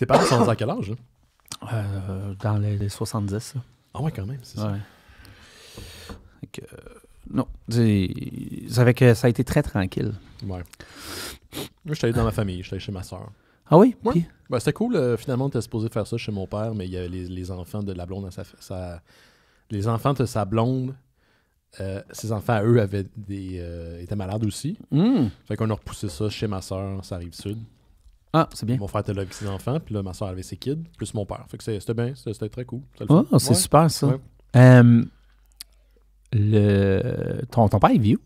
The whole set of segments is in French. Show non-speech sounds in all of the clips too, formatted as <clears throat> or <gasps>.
Tes parents sont à quel âge? Hein? Euh, dans les, 70. Ah ouais, quand même, c'est ça. Euh, non, ça a été très tranquille. Ouais. Moi, j'étais allé dans ma famille, j'étais allé chez ma soeur. Ah oui? Ouais. Puis... Ben, c'était cool, euh, finalement, finalement, t'es supposé faire ça chez mon père, mais il y avait les, enfants de la blonde à sa, Les enfants de sa blonde ses enfants, eux, avaient des, étaient malades aussi. Mmh. Fait qu'on a repoussé ça chez ma soeur, ça arrive sud. Ah, c'est bien. Mon frère était là avec ses enfants, puis là, ma soeur avait ses kids, plus mon père. Fait que c'était bien, c'était très cool. Oh, c'est super ça. Euh, le... ton, ton père est vieux?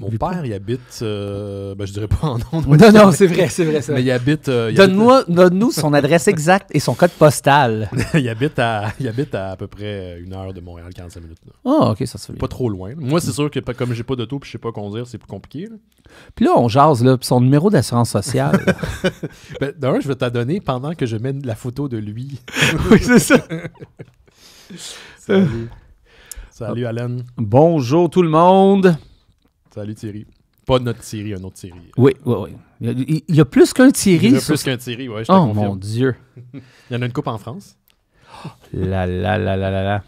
Mon père, il habite. Euh, ben, je dirais pas en nom. Non, non, c'est vrai, c'est vrai, Mais il habite. Euh, donne-nous son adresse exacte et son code postal. <laughs> il, habite à, il habite à à peu près euh, une heure de Montréal, 45 minutes. Ah, ok, ça se fait. Pas trop loin. Moi, c'est sûr que comme j'ai pas d'auto et je sais pas dire, c'est plus compliqué. Puis là, on jase, là, son numéro d'assurance sociale. <laughs> ben, je vais t'en donner pendant que je mets la photo de lui. <laughs> oui, c'est ça. Salut. Euh. Salut, Alan. Bonjour, tout le monde. Salut Thierry. Pas notre Thierry, un autre Thierry. Oui, oui, oui. Il y a, plus qu'un Thierry. Il y a plus qu'un Thierry, oui, Oh mon Dieu. il y en a une coupe en France. <gasps> La, la, la, la, la,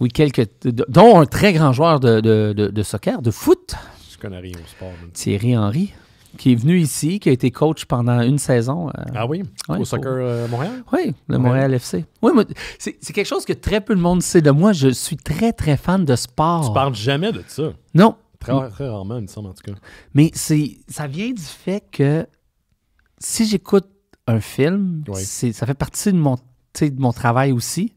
Oui, quelques. dont un très grand joueur de, soccer, de foot. Je au sport. Thierry Henry qui est venu ici, qui a été coach pendant une saison. Euh, ah oui? au soccer euh, Montréal? Oui, le Montréal, FC. Oui, c'est quelque chose que très peu de monde sait de moi. Je suis très, très fan de sport. Tu parles jamais de ça? Non. Très, rarement, il me en tout cas. Mais ça vient du fait que si j'écoute un film, ça fait partie de mon, de mon travail aussi.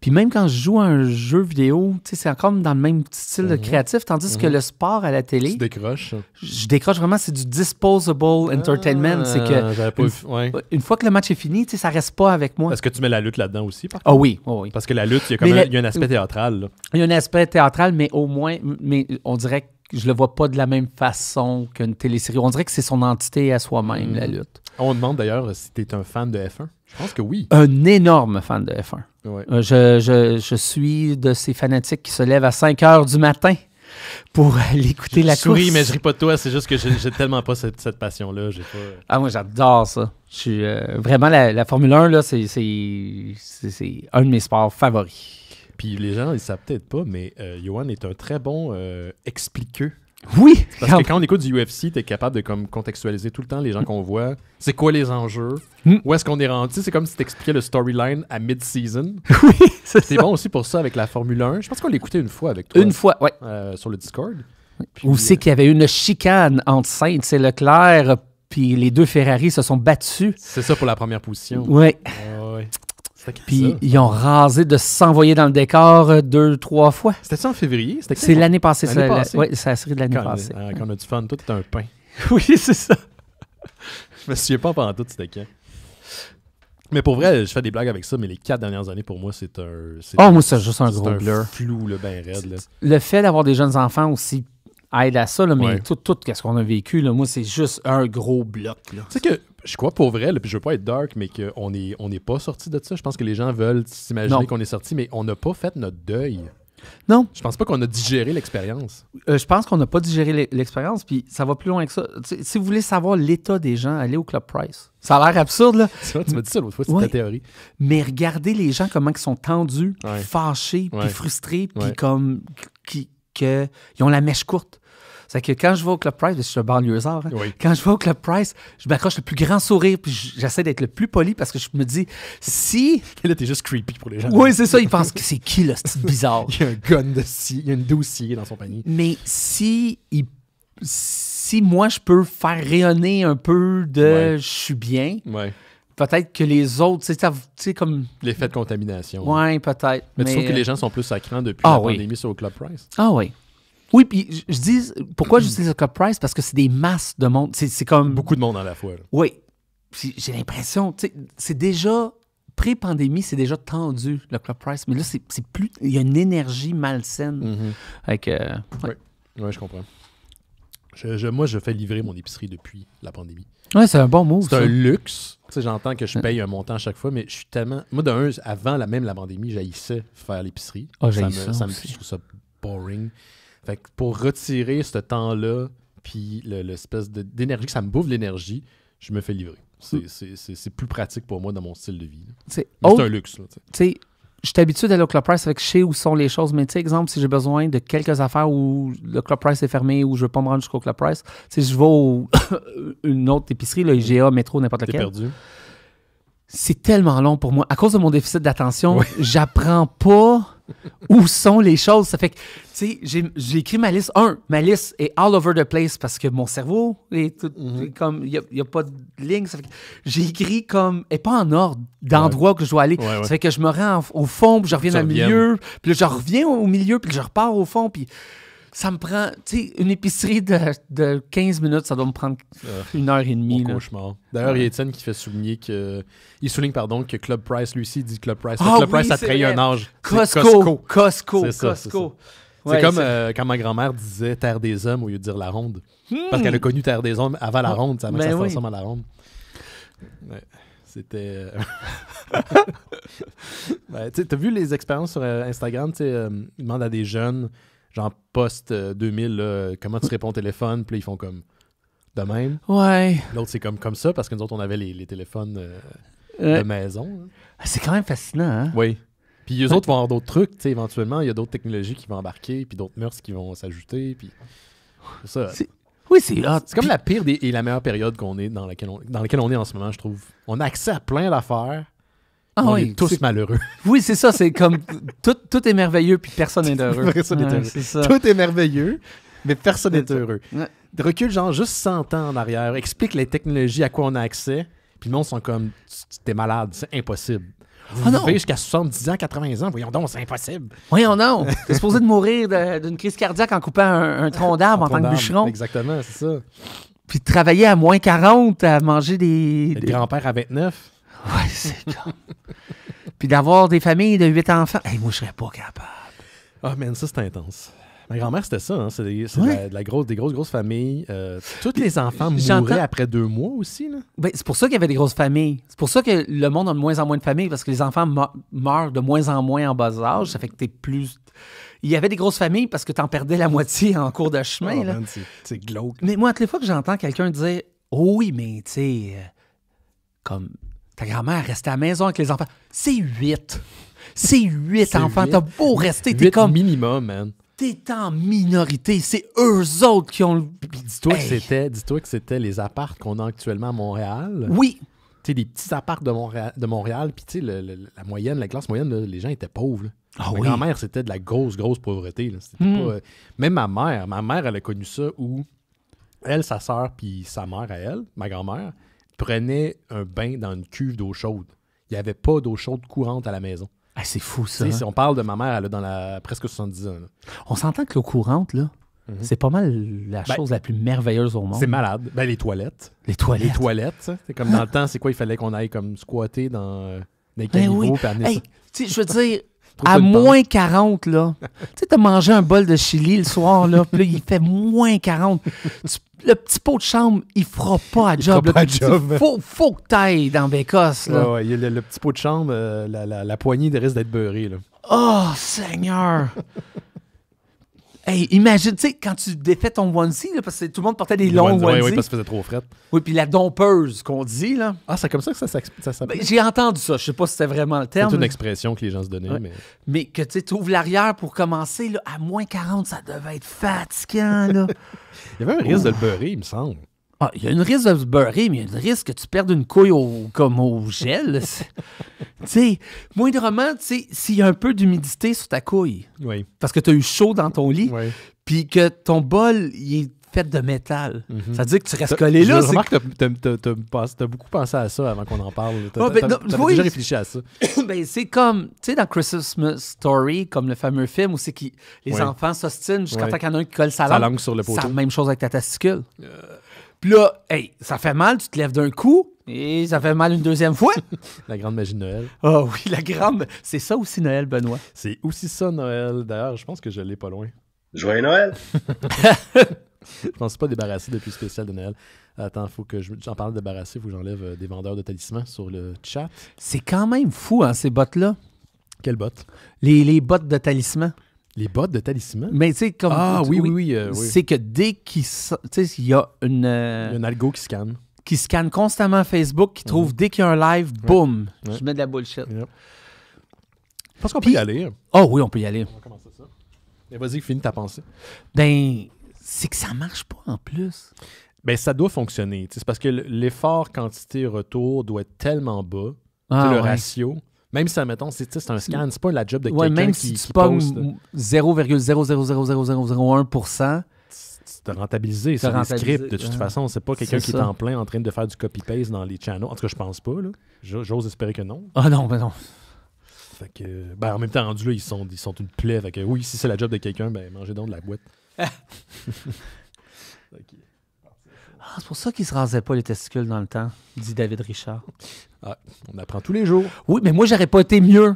Puis même quand je joue à un jeu vidéo, c'est encore dans le même style de mhm. créatif, tandis que mhm. le sport à la télé. Tu décroches. Je décroche vraiment, c'est du disposable entertainment. C'est que. Ah, une, fois que le match est fini, ça reste pas avec moi. Est-ce que tu mets la lutte là-dedans aussi, par Ah, ah oui, Parce que la lutte, il y a, quand un, un aspect théâtral. Il y a un aspect théâtral, mais au moins, mais on dirait que je le vois pas de la même façon qu'une télésérie. On dirait que c'est son entité à soi-même, la hmm. lutte. On demande d'ailleurs euh, si tu es un fan de F1. Je pense que oui. Un énorme fan de F1. Euh, je, je, je, suis de ces fanatiques qui se lèvent à 5 heures du matin pour <laughs> aller écouter la course. Oui, mais je ris pas de toi. C'est juste que j'ai tellement pas cette, passion-là. Euh, ah, moi, j'adore ça. Je suis, vraiment, la, la, Formule 1, là, c'est un de mes sports favoris. Puis les gens, ils savent peut-être pas, mais Yoan euh, Johan est un très bon euh, expliqueux. Oui! Parce que <laughs> quand on écoute du UFC, es capable de comme, contextualiser tout le temps les gens qu'on voit. C'est quoi les enjeux? Hmm. Où est-ce qu'on est rendu? C'est comme si t'expliquais le storyline à mid-season. <laughs> Oui, c'est bon aussi pour ça avec la Formule 1. Je pense qu'on l'écoutait une fois avec toi. Une fois, ouais. Euh, sur le Discord. Puis, Où c'est qu'il y avait une chicane entre Sainz et Leclerc, puis les deux Ferrari se sont battus. C'est ça pour la première position. Oui. ouais. Puis ils ont rasé de s'envoyer dans le décor euh, deux, trois fois. cétait ça en février? C'est l'année passée. C'est la, ouais, la, série de l'année passée. Ah, quand on a du fun, tout est un pain. <laughs> oui, c'est ça. je me souviens pas pendant tout, c'était quand. Mais pour vrai, je fais des blagues avec ça, mais les quatre dernières années, pour moi, c'est un. Oh, moi, c'est juste un gros blur. flou, le ben raide. Le fait d'avoir des jeunes enfants aussi aide à ça, là, mais tout, ce qu'on a vécu, là, moi, c'est juste un gros bloc. Tu sais que je crois pour vrai, puis je veux pas être dark, mais qu'on n'est on pas sorti de ça. Je pense que les gens veulent s'imaginer qu'on est sorti, mais on n'a pas fait notre deuil. Non. Je pense pas qu'on a digéré l'expérience. Euh, je pense qu'on n'a pas digéré l'expérience, puis ça va plus loin que ça. si vous voulez savoir l'état des gens, allez au Club Price. Ça a l'air absurde, là. <laughs> vrai, tu m'as dit ça l'autre fois, c'est ta théorie. Mais regardez les gens, comment ils sont tendus, fâchés, puis frustrés, puis comme qui, ont la mèche courte. C'est que quand je vais au Club Price, je suis un banlieusard, hein? quand je vais au Club Price, je m'accroche le plus grand sourire, puis j'essaie d'être le plus poli parce que je me dis, si. là, t'es juste creepy pour les gens. Oui, c'est ça. Ils pensent que c'est qui, ce type <laughs> bizarre. il y a un gun de scie, il y a une dossier dans son panier. Mais si Si moi, je peux faire rayonner un peu de je suis bien. peut-être que les autres, c'est comme. L'effet de contamination. Oui, peut-être. Mais, tu trouves que les euh, gens sont plus sacrants depuis ah la pandémie sur le Club Price? Ah oui. Oui, puis je dis pourquoi j'utilise le Club price parce que c'est des masses de monde. C'est comme beaucoup de monde à la fois. Oui. J'ai l'impression, c'est déjà pré-pandémie, c'est déjà tendu le club price, mais là c'est plus, il y a une énergie malsaine. Mm-hmm. avec, euh, Oui, je comprends. Je, moi, je fais livrer mon épicerie depuis la pandémie. Oui, c'est un bon mot. C'est un luxe. Tu sais, j'entends que je paye un montant à chaque fois, mais je suis tellement. Moi, d'un, avant la même la pandémie, j'haïssais faire l'épicerie. Ah, ça, me, ça, je trouve ça boring. Fait que pour retirer ce temps-là, puis l'espèce d'énergie, ça me bouffe l'énergie, je me fais livrer. Hmm. C'est plus pratique pour moi dans mon style de vie. C'est un luxe. Tu je suis habitué d'aller au Club Price, avec je sais où sont les choses. Mais tu sais, exemple, si j'ai besoin de quelques affaires où le Club Price est fermé ou je ne veux pas me rendre jusqu'au Club Price, si je vais à <coughs> une autre épicerie, le IGA, hmm. métro, n'importe laquelle. perdu c'est tellement long pour moi. À cause de mon déficit d'attention, <laughs> j'apprends pas où sont les choses. Ça fait que, tu sais, j'ai écrit ma liste. Un, ma liste est all over the place parce que mon cerveau est tout, mhm. comme, il n'y a, pas de ligne. J'ai écrit comme, et pas en ordre, d'endroit que je dois aller. Ça fait que je me rends au fond, puis je reviens au milieu, puis là, je reviens au milieu, puis je repars au fond, puis ça me prend, tu sais, une épicerie de, 15 minutes, ça doit me prendre euh, une heure et demie. Mon cauchemar. D'ailleurs, il y a Étienne qui fait souligner que. Il souligne, pardon, que Club Price, lui aussi, dit Club Price. Ah Club Price, ça trahit un âge. Costco. Costco. Costco. C'est comme euh, quand ma grand-mère disait Terre des hommes au lieu de dire la ronde. Hmm. Parce qu'elle a connu Terre des hommes avant la ah, ronde, ça, ben ça se à la ronde. C'était. Euh, <laughs> <laughs> ben, tu as vu les expériences sur Instagram, tu euh, demande à des jeunes genre poste euh, 2000 comment tu réponds au téléphone, puis ils font comme de même. Ouais. L'autre, c'est comme, comme ça, parce que nous autres, on avait les, téléphones euh, euh, de maison. Hein. Ah, c'est quand même fascinant, hein? Oui. Puis eux autres vont avoir d'autres trucs, tu sais, éventuellement, il y a d'autres technologies qui vont embarquer, puis d'autres mœurs qui vont s'ajouter, puis ça. Oui, c'est C'est comme la pire et la meilleure période qu'on est dans laquelle, dans laquelle on est en ce moment, je trouve. On a accès à plein d'affaires ah on est tous malheureux. <laughs> Oui, c'est ça. C'est comme tout, est merveilleux puis personne n'est heureux. Tout est merveilleux, mais personne n'est heureux. Recule genre juste 100 ans en arrière. Explique les technologies à quoi on a accès. Puis le monde sont comme t'es malade, c'est impossible. Ah Vous vivez jusqu'à 70 ans, 80 ans, voyons donc, c'est impossible. Voyons donc, t'es supposé de mourir d'une crise cardiaque en coupant un, <laughs> tronc d'arbre en tant que bûcheron. Exactement, c'est ça. Puis de travailler à moins 40, à manger des... des... grand-père à 29. Ouais, c'est comme. Puis d'avoir des familles de huit enfants, hey, moi, je serais pas capable. Ah, oh, man, ça, c'est intense. Ma grand-mère, c'était ça. Hein? C'est des, la, des grosses, grosses familles. Euh, tous les enfants mouraient après deux mois aussi. Là. Ben, c'est pour ça qu'il y avait des grosses familles. C'est pour ça que le monde a de moins en moins de familles, parce que les enfants meurent de moins en moins en bas âge. Ça fait que t'es plus... Il y avait des grosses familles parce que t'en perdais la moitié en cours de chemin. Ah, c'est, glauque. Mais moi, toutes les fois que j'entends quelqu'un dire « oui, mais tu sais... Euh, comme ta grand-mère restait à la maison avec les enfants. C'est huit. C'est huit enfants. T'as beau rester. T'es comme. minimum, man. T'es en minorité. C'est eux autres qui ont le. Dis-toi que c'était dis-toi que c'était les appartes qu'on a actuellement à Montréal. Oui. Tu sais, petits apparts de Montréal, de Montréal puis tu la moyenne, la classe moyenne, les gens étaient pauvres. La ah ma grand-mère, c'était de la grosse, grosse pauvreté. Hmm. même ma mère, ma mère, elle a connu ça où elle, sa soeur, puis sa mère à elle, ma grand-mère, prenait un bain dans une cuve d'eau chaude. Il n'y avait pas d'eau chaude courante à la maison. Ah, c'est fou ça. Hein. Si on parle de ma mère, elle a dans la presque 70 ans. On s'entend que l'eau courante, là, mhm. c'est pas mal la ben, chose la plus merveilleuse au monde. C'est malade. Ben, les toilettes. Les toilettes. Les toilettes. Hein. C'est comme dans le temps, c'est quoi Il fallait qu'on aille comme squatter dans euh, des ben caniveaux. oui. je veux dire. <laughs> à moins 40, là. <laughs> tu sais, t'as mangé un bol de chili le soir, là, puis il fait moins 40 le petit pot de chambre, il fera pas à job. faut, faut que t'ailles dans Bécosse. le, petit pot de chambre, euh, la, la, la, poignée risque d'être beurrée. Là. Oh, Seigneur! <laughs> Hey, imagine, tu sais, quand tu défais ton onesie, là, parce que tout le monde portait des longs onesies. Oui, oui, parce que ça faisait trop fret. Oui, puis la dompeuse qu'on dit, là. Ah, c'est comme ça que ça s'appelle? Ben, j'ai entendu ça, je sais pas si c'était vraiment le terme. C'est une expression que les gens se donnaient, mais... Mais que tu ouvres l'arrière pour commencer, là, à moins 40, ça devait être fatigant, là. <laughs> il y avait un risque de le beurrer, il me semble. Ah, il y a une risque de se beurrer, mais il y a une risque que tu perdes une couille au, comme au gel. <laughs> tu sais, moindrement, tu sais, s'il y a un peu d'humidité sur ta couille, oui. parce que tu as eu chaud dans ton lit, puis que ton bol, il est fait de métal. Mhm. Ça veut dire que tu restes collé là. C'est remarque que tu as beaucoup pensé à ça avant qu'on en parle. Tu as, ah, ben déjà réfléchi à ça. <coughs> ben, c'est comme, tu sais, dans Christmas Story, comme le fameux film où c'est que les enfants s'ostinent jusqu'à temps qu'il y en a un qui colle sa langue. sur le poteau. C'est la même chose avec ta testicule. Euh, puis là, hey, ça fait mal, tu te lèves d'un coup. Et ça fait mal une deuxième fois. <laughs> la grande magie de Noël. Oh oui, la grande. C'est ça aussi Noël, Benoît. C'est aussi ça Noël. D'ailleurs, je pense que je l'ai pas loin. Joyeux Noël! <laughs> je pense pas débarrasser depuis le spécial de Noël. Attends, faut que j'en parle débarrassé, faut que j'enlève euh, des vendeurs de talismans sur le chat. C'est quand même fou, hein, ces bottes-là. Quelles bottes? Les, les bottes de talisman. Les bottes de talisman? Mais tu sais, comme. Ah oui, oui, euh, oui. C'est que dès qu'il. Tu sais, il y a une. Euh, un algo qui scanne. Qui scanne constamment Facebook, qui trouve mhm. dès qu'il y a un live, boum, je mets de la bullshit. Je pense qu'on peut y aller. Oh oui, on peut y aller. On va commencer ça. Vas-y, finis ta pensée. Ben, c'est que ça marche pas en plus. Ben, ça doit fonctionner. C'est parce que l'effort quantité-retour doit être tellement bas, que ah le ratio, même si, mettons, c'est un scan, c'est pas la job de ouais, quelqu'un même si qui, tu 0,0000001% c'est rentabilisé un script de toute façon c'est pas quelqu'un qui est en plein en train de faire du copy paste dans les channels en tout cas je pense pas j'ose espérer que non ah non ben non en même temps rendu là ils sont ils sont une plaie oui si c'est la job de quelqu'un ben mangez donc de la boîte c'est pour ça qu'ils se rasaient pas les testicules dans le temps dit David Richard ah, on apprend tous les jours. Oui, mais moi, j'aurais pas été mieux.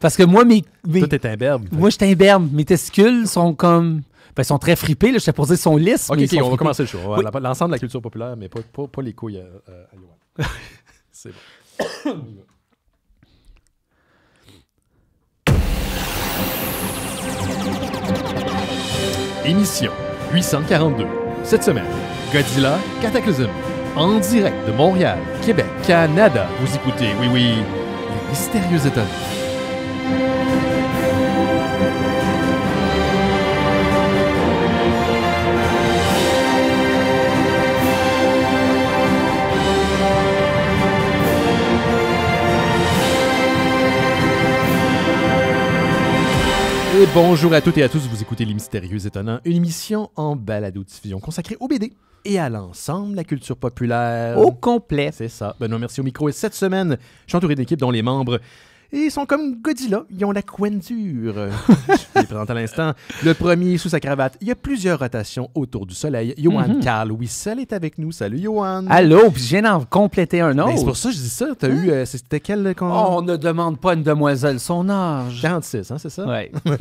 Parce que moi, mes. Toi, t'es imberbe. Moi, je imberbe. Mes testicules sont comme. Ben, ils sont très fripés, Je son Ok, on va commencer le show. L'ensemble de la culture populaire, mais pas, les couilles à, <laughs> C'est bon. Émission 842. Cette semaine, Godzilla, Cataclysm, en direct de Montréal, Québec, Canada. Vous écoutez, oui, oui, les mystérieux étonnants. bonjour à toutes et à tous, vous écoutez Les Mystérieux Étonnants, une émission en balado-diffusion consacrée au BD et à l'ensemble, de la culture populaire. Au complet. C'est ça. Benoît merci au micro. Et cette semaine, je suis entouré d'équipes dont les membres et ils sont comme Godzilla, ils ont la cointure. <laughs> Je les présente à l'instant. Le premier sous sa cravate. Il y a plusieurs rotations autour du soleil. Johan Carl oui, -hmm. est avec nous. Salut Johan. Allô, puis je viens d'en compléter un ben, autre. c'est pour ça que je dis ça. T'as hein? eu. Euh, c'était quel. Euh, oh, on ne demande pas une demoiselle son âge. 46, hein, c'est ça? Oui. <laughs>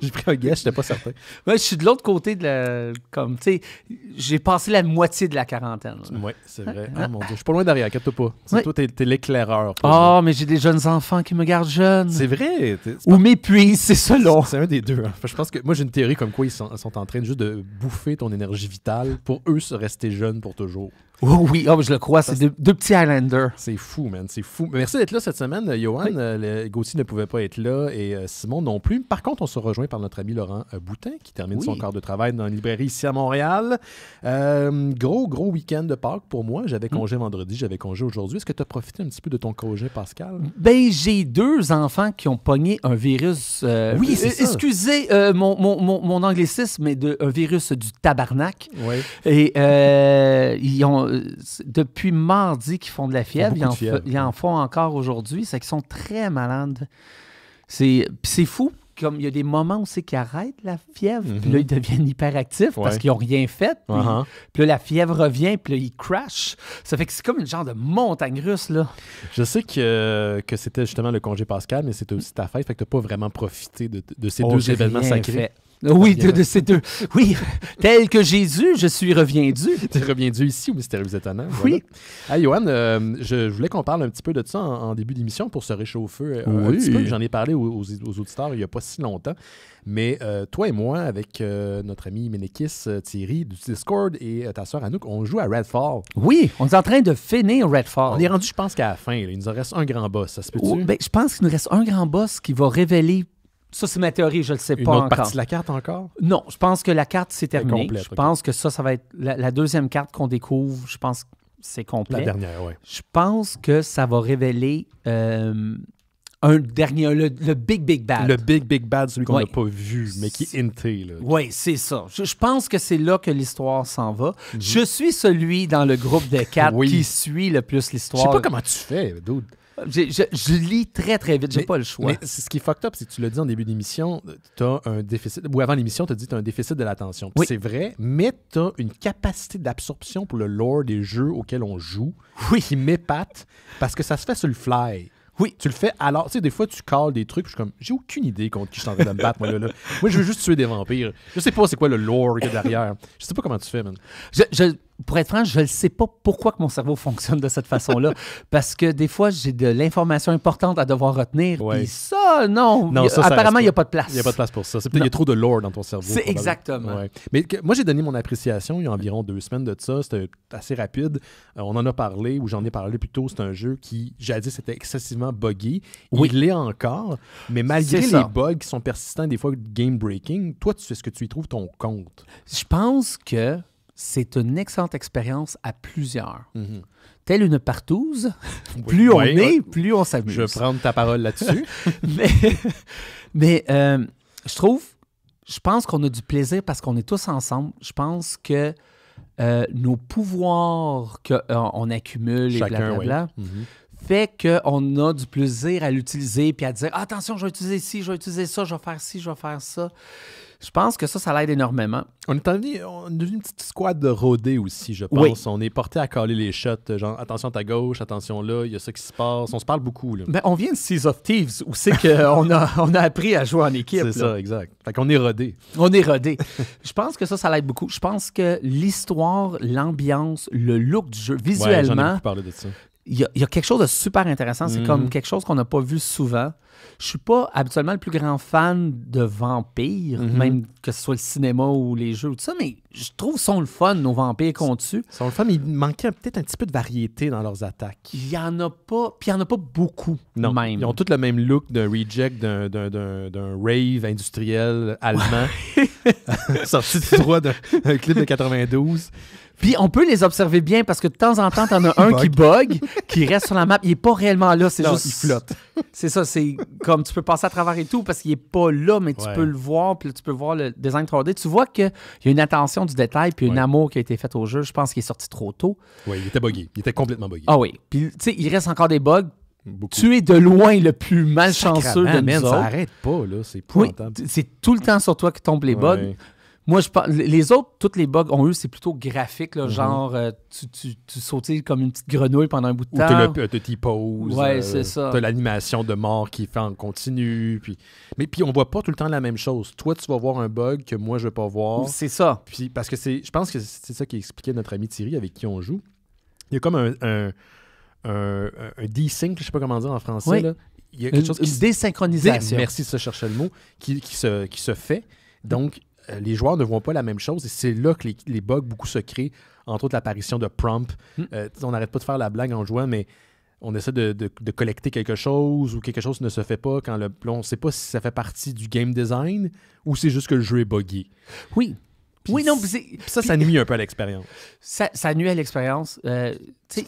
j'ai pris un je n'étais pas certain. Moi, je suis de l'autre côté de la. Comme, tu sais, j'ai passé la moitié de la quarantaine. Oui, c'est vrai. Ah. ah, mon Dieu. Je suis pas loin derrière, inquiète-toi pas. C'est toi, t'es, es, l'éclaireur. Oh, mais j'ai des jeunes enfants qui me gardent jeune. C'est vrai. Ou m'épuisent, c'est selon. C'est un des deux. Hein. je pense que moi, j'ai une théorie comme quoi ils sont, sont en train juste de bouffer ton énergie vitale pour eux se rester jeunes pour toujours. Oh oui, ah, je le crois. C'est deux, petits Highlanders. C'est fou, man. C'est fou. Merci d'être là cette semaine, euh, Johan. Euh, Gauthier ne pouvait pas être là et euh, Simon non plus. Par contre, on se rejoint par notre ami Laurent Boutin qui termine son corps de travail dans une librairie ici à Montréal. gros, gros week-end de parc pour moi. J'avais mm. congé vendredi, j'avais congé aujourd'hui. Est-ce que tu as profité un petit peu de ton congé, Pascal? Ben, j'ai deux enfants qui ont pogné un virus. oui, c'est Excusez mon, mon, anglicisme, mais de, un virus du tabarnak. Oui. Et ils ont depuis mardi qu'ils font de la fièvre. Ils, en, font encore aujourd'hui. C'est qu'ils sont très malades. C'est fou. Comme il y a des moments où c'est qu'ils arrêtent la fièvre, puis là, mhm. ils deviennent hyperactifs parce qu'ils n'ont rien fait. Puis, uh-huh. la fièvre revient, puis là, ils crashent. Ça fait que c'est comme une genre de montagne russe, là. Je sais que, que c'était justement le congé Pascal, mais c'était aussi ta fête, fait que tu n'as pas vraiment profité de, ces oh, deux événements sacrés. Ah oui, de, ces deux. Oui, tel que Jésus, je suis reviendu. <laughs> tu es reviendu ici au Mystérieux Étonnant. Oui. Ah, Johan, euh, je, voulais qu'on parle un petit peu de ça en, début d'émission pour se réchauffer euh, un, petit peu. J'en ai parlé aux, auditeurs il n'y a pas si longtemps. Mais euh, toi et moi, avec notre ami Ménékis Thierry du Discord et ta soeur Anouk, on joue à Redfall. Oui, on est en train de finir Redfall. On est rendu, je pense, qu'à la fin. Il nous en reste un grand boss, ça se peut-tu? Oh, ben, je pense qu'il nous reste un grand boss qui va révéler ça, c'est ma théorie, je ne le sais pas autre partie de la carte encore? Non, je pense que la carte, c'est terminé. je pense que ça, ça va être la, deuxième carte qu'on découvre. Je pense que c'est complet. La dernière, oui. Je pense que ça va révéler euh, un dernier, le, Big Big Bad. Le Big Big Bad, celui qu'on n'a pas vu, mais qui est inté. Oui, c'est ça. Je, pense que c'est là que l'histoire s'en va. Mhm. Je suis celui dans le groupe des quatre qui suit le plus l'histoire. Je sais pas comment tu fais, dude. Je, lis très, très vite. J'ai pas le choix. Mais ce qui est fucked up, c'est que tu l'as dit en début d'émission, tu as un déficit, ou avant l'émission, tu dit tu as un déficit de l'attention. Oui. C'est vrai, mais tu as une capacité d'absorption pour le lore des jeux auxquels on joue oui. qui m'épate parce que ça se fait sur le fly. Oui. Tu le fais alors. Tu sais, des fois, tu cales des trucs, je suis comme, j'ai aucune idée contre qui je suis en train de me battre, moi, là, Moi, je veux juste tuer des vampires. Je sais pas c'est quoi le lore derrière. Je sais pas comment tu fais, man. je, pour être franc, je ne sais pas pourquoi que mon cerveau fonctionne de cette façon-là. <laughs> parce que des fois, j'ai de l'information importante à devoir retenir. ça, non. apparemment, il n'y a pas de place. Il n'y a pas de place pour ça. C'est peut-être qu'il y a trop de lore dans ton cerveau. C'est exactement. Mais moi, j'ai donné mon appréciation il y a environ deux semaines de ça. C'était assez rapide. Euh, on en a parlé, ou j'en ai parlé plus tôt. C'est un jeu qui, jadis, c'était excessivement buggy. Oui. Il l'est encore. Mais malgré les bugs qui sont persistants, des fois game breaking, toi, tu fais ce que tu y trouves ton compte. Je pense que c'est une excellente expérience à plusieurs. Mhm. Telle une partouze, <laughs> plus on est, plus on s'amuse. Je vais prendre ta parole là-dessus. <laughs> mais, mais euh, je trouve, je pense qu'on a du plaisir parce qu'on est tous ensemble. Je pense que euh, nos pouvoirs qu'on euh, accumule et blablabla, mhm. fait qu'on a du plaisir à l'utiliser puis à dire ah, attention, je vais utiliser ci, je vais utiliser ça, je vais faire ci, je vais faire ça. Je pense que ça, ça l'aide énormément. On est, devenu, une petite squad de rodé aussi, je pense. On est porté à caler les shots, euh, genre attention à ta gauche, attention là, il y a ça qui se passe. On se parle beaucoup. Là. Ben, on vient de Seas of Thieves où c'est qu'on <laughs> a, on a appris à jouer en équipe. C'est ça, exact. Fait qu'on est rodé. On est rodé. <laughs> je pense que ça, ça l'aide beaucoup. Je pense que l'histoire, l'ambiance, le look du jeu, visuellement. j'en ai parlé de ça il y, a quelque chose de super intéressant. C'est mhm. comme quelque chose qu'on n'a pas vu souvent je suis pas habituellement le plus grand fan de vampires, mhm. même que ce soit le cinéma ou les jeux ou tout ça, mais je trouve sont le fun, nos vampires qu'on tue. Sont le fun, mais il manquait peut-être un petit peu de variété dans leurs attaques. Il y en a pas, puis il y en a pas beaucoup, non. même. Ils ont tous le même look d'un reject, d'un rave industriel allemand, <laughs> sorti du droit d'un clip de 92. Puis on peut les observer bien parce que de temps en temps, t'en as <laughs> un qui bug, qui reste sur la map. Il est pas réellement là, c'est juste. Il flotte. <laughs> C'est ça, c'est comme tu peux passer à travers et tout parce qu'il n'est pas là, mais tu peux le voir, puis tu peux voir le design 3D. Tu vois qu'il y a une attention du détail, puis un amour qui a été fait au jeu. Je pense qu'il est sorti trop tôt. Oui, il était bugué, Il était complètement buggé. Ah oui. Puis tu sais, il reste encore des bugs. Tu es de loin le plus malchanceux de nous Ça arrête pas, là. C'est C'est tout le temps sur toi que tombent les bugs. Moi, je parle. les autres, toutes les bugs ont eu, c'est plutôt graphique, mhm. genre euh, tu, tu, comme une petite grenouille pendant un bout de temps. Ou tu t'y poses. Ouais, euh, c'est ça. T'as l'animation de mort qui fait en continu. Puis... Mais puis on voit pas tout le temps la même chose. Toi, tu vas voir un bug que moi, je vais pas voir. C'est ça. Puis parce que c'est, je pense que c'est ça qui expliquait notre ami Thierry avec qui on joue. Il y a comme un, un, un, desync, je sais pas comment dire en français. Il y a quelque chose qui désynchronisation. Merci de se chercher le mot, qui, qui, se, qui se fait. Donc, euh, les joueurs ne voient pas la même chose et c'est là que les, bugs beaucoup se créent, entre autres l'apparition de prompt. Hmm. Euh, on n'arrête pas de faire la blague en jouant, mais on essaie de, collecter quelque chose ou quelque chose ne se fait pas quand le. On ne sait pas si ça fait partie du game design ou c'est juste que le jeu est buggy. Oui oui, non, ça, ça nuit un peu à l'expérience. Ça, nuit à l'expérience. Euh,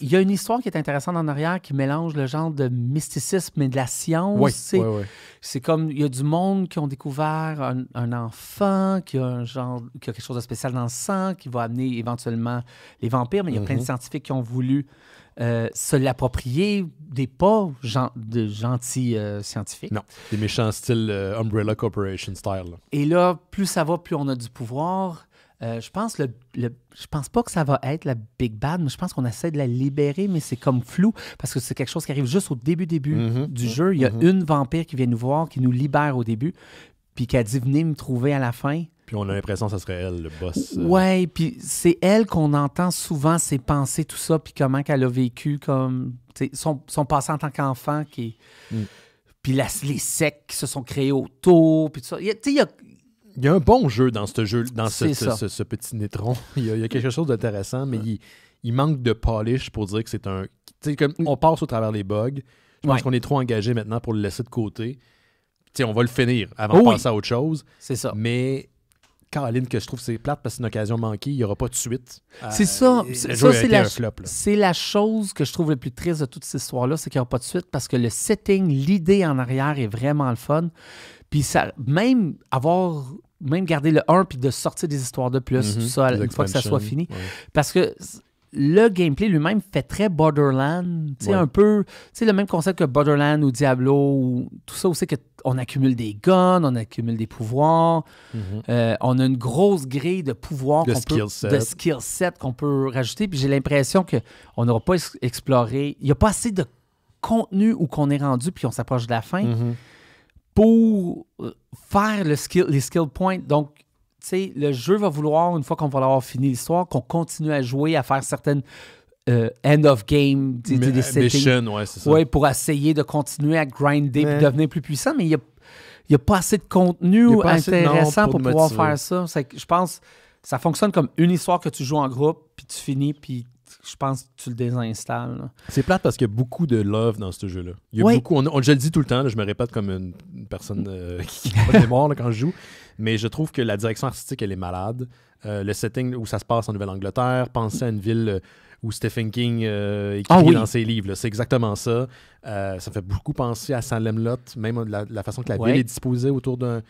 il y a une histoire qui est intéressante en arrière qui mélange le genre de mysticisme et de la science. Oui, c'est oui, C'est comme, il y a du monde qui ont découvert un, enfant qui a, genre, quelque chose de spécial dans le sang, qui va amener éventuellement les vampires, mais il y a plein de mhm. scientifiques qui ont voulu euh, se l'approprier des pas de gentils euh, scientifiques. Non, des méchants style euh, Umbrella Corporation style. Et là, plus ça va, plus on a du pouvoir. je pense le, je pense pas que ça va être la Big Bad, mais je pense qu'on essaie de la libérer, mais c'est comme flou parce que c'est quelque chose qui arrive juste au début début mm-hmm. du jeu. Il y a mm-hmm. une vampire qui vient nous voir, qui nous libère au début, puis qui a dit venez me trouver à la fin. Puis on a l'impression que ça serait elle, le boss. Euh. Ouais, puis c'est elle qu'on entend souvent ses pensées, tout ça, puis comment qu'elle a vécu, comme son, son passé en tant qu'enfant, qui mm. puis les secs qui se sont créés autour, puis tout ça. Il y a, un bon jeu dans ce jeu, dans ce, petit nétron. <laughs> il, y a, quelque chose d'intéressant, mais il, manque de polish pour dire que c'est un. Comme mm. on passe au travers les bugs. Je pense qu'on est trop engagé maintenant pour le laisser de côté. sais on va le finir avant de passer à autre chose. C'est ça. Mais Caroline que je trouve c'est plate parce que c'est une occasion manquée, il n'y aura pas de suite. c'est ça, euh, c'est, ça c'est, la, la chose que je trouve le plus triste de toute ces histoire-là, c'est qu'il n'y aura pas de suite parce que le setting, l'idée en arrière est vraiment le fun. Puis ça, même avoir même garder le 1 puis de sortir des histoires de plus, mm-hmm. tout ça, une fois que ça soit fini. Parce que le gameplay lui-même fait très Borderland. Tu sais, un peu. Tu sais, le même concept que Borderland ou Diablo ou tout ça aussi que on accumule des guns, on accumule des pouvoirs. Mhm. Euh, on a une grosse grille de pouvoirs de skill, de skill set qu'on peut rajouter. Puis j'ai l'impression qu'on n'aura pas exploré. Il n'y a pas assez de contenu où qu'on est rendu, puis on s'approche de la fin, mhm. pour euh, faire les skill points. Donc, tu sais, le jeu va vouloir, une fois qu'on va l'avoir fini l'histoire, qu'on continue à jouer, à faire certaines euh, end of game, des, des euh, Ouais, ça. Ouais, pour essayer de continuer à grinder et devenir plus puissant, mais il n'y a, a, pas assez de contenu intéressant pour, pouvoir faire ça. je pense ça fonctionne comme une histoire que tu joues en groupe, puis tu finis, puis je pense que tu le désinstalles. C'est plate parce qu'il y a beaucoup de love dans ce jeu-là. Il y a beaucoup, je le dis tout le temps, je me répète comme une, personne euh, <laughs> qui n'a pas quand je joue, mais je trouve que la direction artistique, elle est malade. le setting où ça se passe en Nouvelle-Angleterre, penser à une ville où Stephen King euh, écrit ah dans ses livres. C'est exactement ça. Euh, ça fait beaucoup penser à Salem Lot, même euh, la, façon que la ville est disposée autour d'un,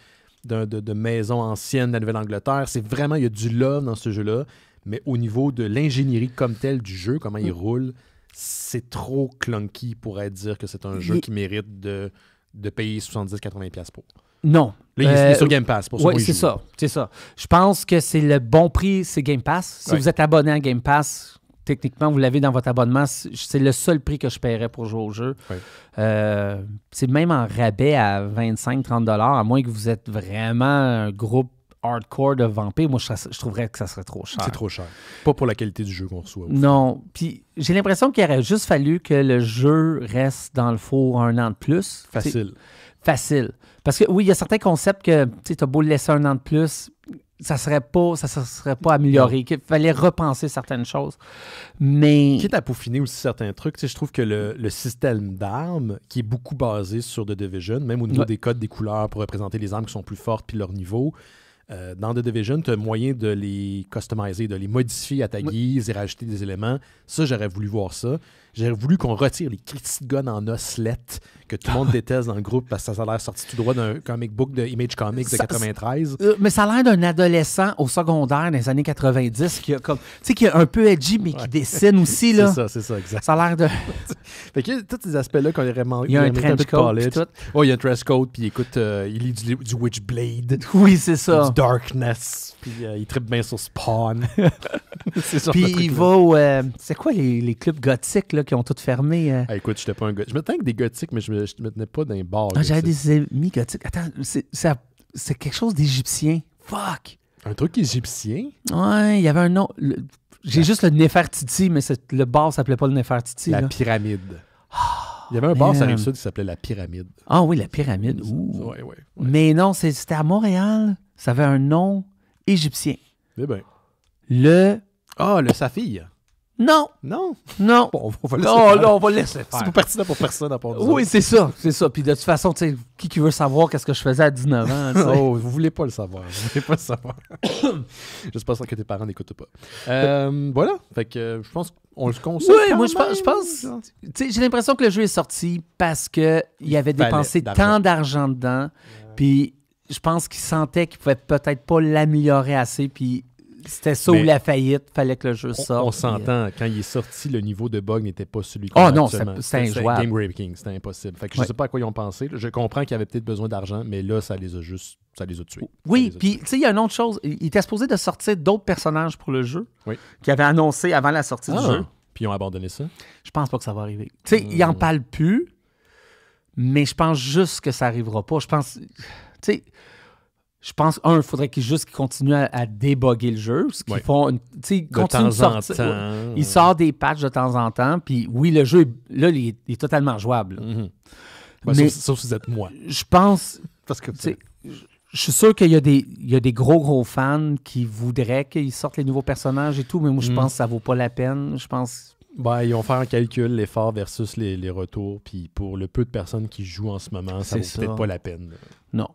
de, maisons anciennes de la Nouvelle-Angleterre. C'est vraiment, il y a du love dans ce jeu-là, mais au niveau de l'ingénierie comme telle du jeu, comment il mm. roule, c'est trop clunky pour dire que c'est un jeu qui mérite de, payer 70-80$ pour. Non. Là, il est sur Game Pass pour Oui, c'est ça. C'est ça. Je pense que c'est le bon prix, c'est Game Pass. Si vous êtes abonné à Game Pass, techniquement, vous l'avez dans votre abonnement. C'est le seul prix que je paierais pour jouer au jeu. Euh, c'est même en rabais à 25-30 à moins que vous êtes vraiment un groupe hardcore de vampires. Moi, je, trouverais que ça serait trop cher. C'est trop cher. Pas pour la qualité du jeu qu'on reçoit. Non. Puis j'ai l'impression qu'il aurait juste fallu que le jeu reste dans le four un an de plus. Facile. Facile. Parce que oui, il y a certains concepts que tu as beau le laisser un an de plus, ça serait pas ça, serait pas amélioré qu'il fallait repenser certaines choses mais est à peaufiner aussi certains trucs je trouve que le, système d'armes qui est beaucoup basé sur The Division même au niveau des codes des couleurs pour représenter les armes qui sont plus fortes puis leur niveau euh, dans The Division, tu as moyen de les customiser, de les modifier à ta guise et rajouter des éléments. Ça, j'aurais voulu voir ça. J'aurais voulu qu'on retire les guns en oslette que tout le monde <laughs> déteste dans le groupe parce que ça a l'air sorti tout droit d'un comic book de Image Comics de 93. Euh, mais ça a l'air d'un adolescent au secondaire des années 90 qui a comme. Tu sais, qui est un peu edgy, mais qui dessine <laughs> aussi, là. C'est ça, c'est ça, exact. Ça a l'air de. <laughs> fait que tous ces aspects-là qu'on aurait manqué. Il y a un trench code. Oh, il y a un dress code, puis écoute, euh, il lit du, Witchblade. Oui, c'est ça. Du Darkness. Puis euh, il tripe bien sur Spawn. c'est ça. Puis il va au. c'est quoi les, les clubs gothiques, là? qui ont toutes fermé. Euh. Ah, écoute, pas un Je me tenais avec des gothiques, mais je me, me tenais pas dans bar ah, J'avais des amis gothiques. Attends, c'est quelque chose d'égyptien. Fuck! Un truc égyptien? Ouais, il y avait un nom. J'ai juste le Nefertiti, mais le bar s'appelait pas le Nefertiti. La pyramide. Ah, il y avait un bar sur la sud qui s'appelait la pyramide. Ah oui, la pyramide. Ouais, ouais, Mais non, c'était à Montréal. Ça avait un nom égyptien. Eh bien. Le. Ah, le saphir. Non. Non. Non. Bon, on va non, on va laisser faire. C'est pas pertinent pour personne à part Oui, c'est ça. C'est ça. Puis de toute façon, tu sais, qui, qui veut savoir qu'est-ce que je faisais à 19 ans? <laughs> oh, vous voulez pas le savoir. Vous voulez pas le savoir. <coughs> J'espère que tes parents n'écoutent pas. Euh, euh, voilà. Fait que euh, je pense qu'on le conseille. Oui, moi, je pense. Tu sais, j'ai l'impression que le jeu est sorti parce qu'il y avait dépensé tant d'argent dedans. Puis je pense qu'il sentait qu'il pouvait peut-être pas l'améliorer assez. Puis c'était ça ou la faillite, fallait que le jeu sorte. On, s'entend, euh, quand il est sorti, le niveau de bug n'était pas celui qu'on oh, non, c'était injouable. Game breaking, c'était impossible. Fait je ne sais pas à quoi ils ont pensé. Je comprends qu'ils avaient peut-être besoin d'argent, mais là, ça les a juste ça les a tués. Oui, puis tu sais, il y a une autre chose. Il était supposé de sortir d'autres personnages pour le jeu qui avait avaient annoncé avant la sortie du ah, jeu. Puis ils ont abandonné ça? Je pense pas que ça va arriver. Tu sais, ils en hmm. parlent plus, mais je pense juste que ça arrivera pas. Je pense. Tu sais, je pense, un, il faudrait qu'ils juste qu'ils continuent à, déboguer le jeu. ce qu'ils font une. Ils de en temps. Ils sortent des patchs de temps en temps. Puis oui, le jeu, là, il est, totalement jouable. Mm-hmm. Mais, sauf, si vous êtes moi. Je pense. Parce que je suis sûr qu'il y, y, a des gros, gros fans qui voudraient qu'ils sortent les nouveaux personnages et tout, mais moi, je mm-hmm. pense que ça vaut pas la peine. Je pense. Ben, ils vont faire un calcul, l'effort versus les, retours. Puis pour le peu de personnes qui jouent en ce moment, ça vaut peut-être pas la peine. Non.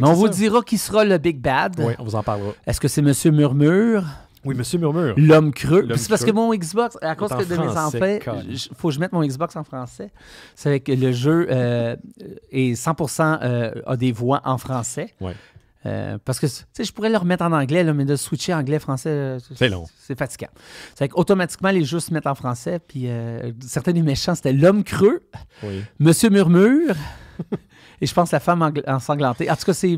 Mais on vous dira qui sera le Big Bad. Oui, on vous en parlera. Est-ce que c'est Monsieur Murmure? Oui, Monsieur Murmure. L'homme creux. C'est parce que mon Xbox, à cause de mes enfants, il faut que je mette mon Xbox en français. C'est que le jeu euh, est 100% euh, a des voix en français. Oui. Euh, parce que, tu sais, je pourrais le remettre en anglais, mais de switcher anglais-français, c'est long. C'est fatigant. C'est qu'automatiquement, les jeux se mettent en français, puis certains des méchants, c'était l'homme creux, Monsieur Murmure. <laughs> Et je pense la femme ensanglantée. En tout cas, c'est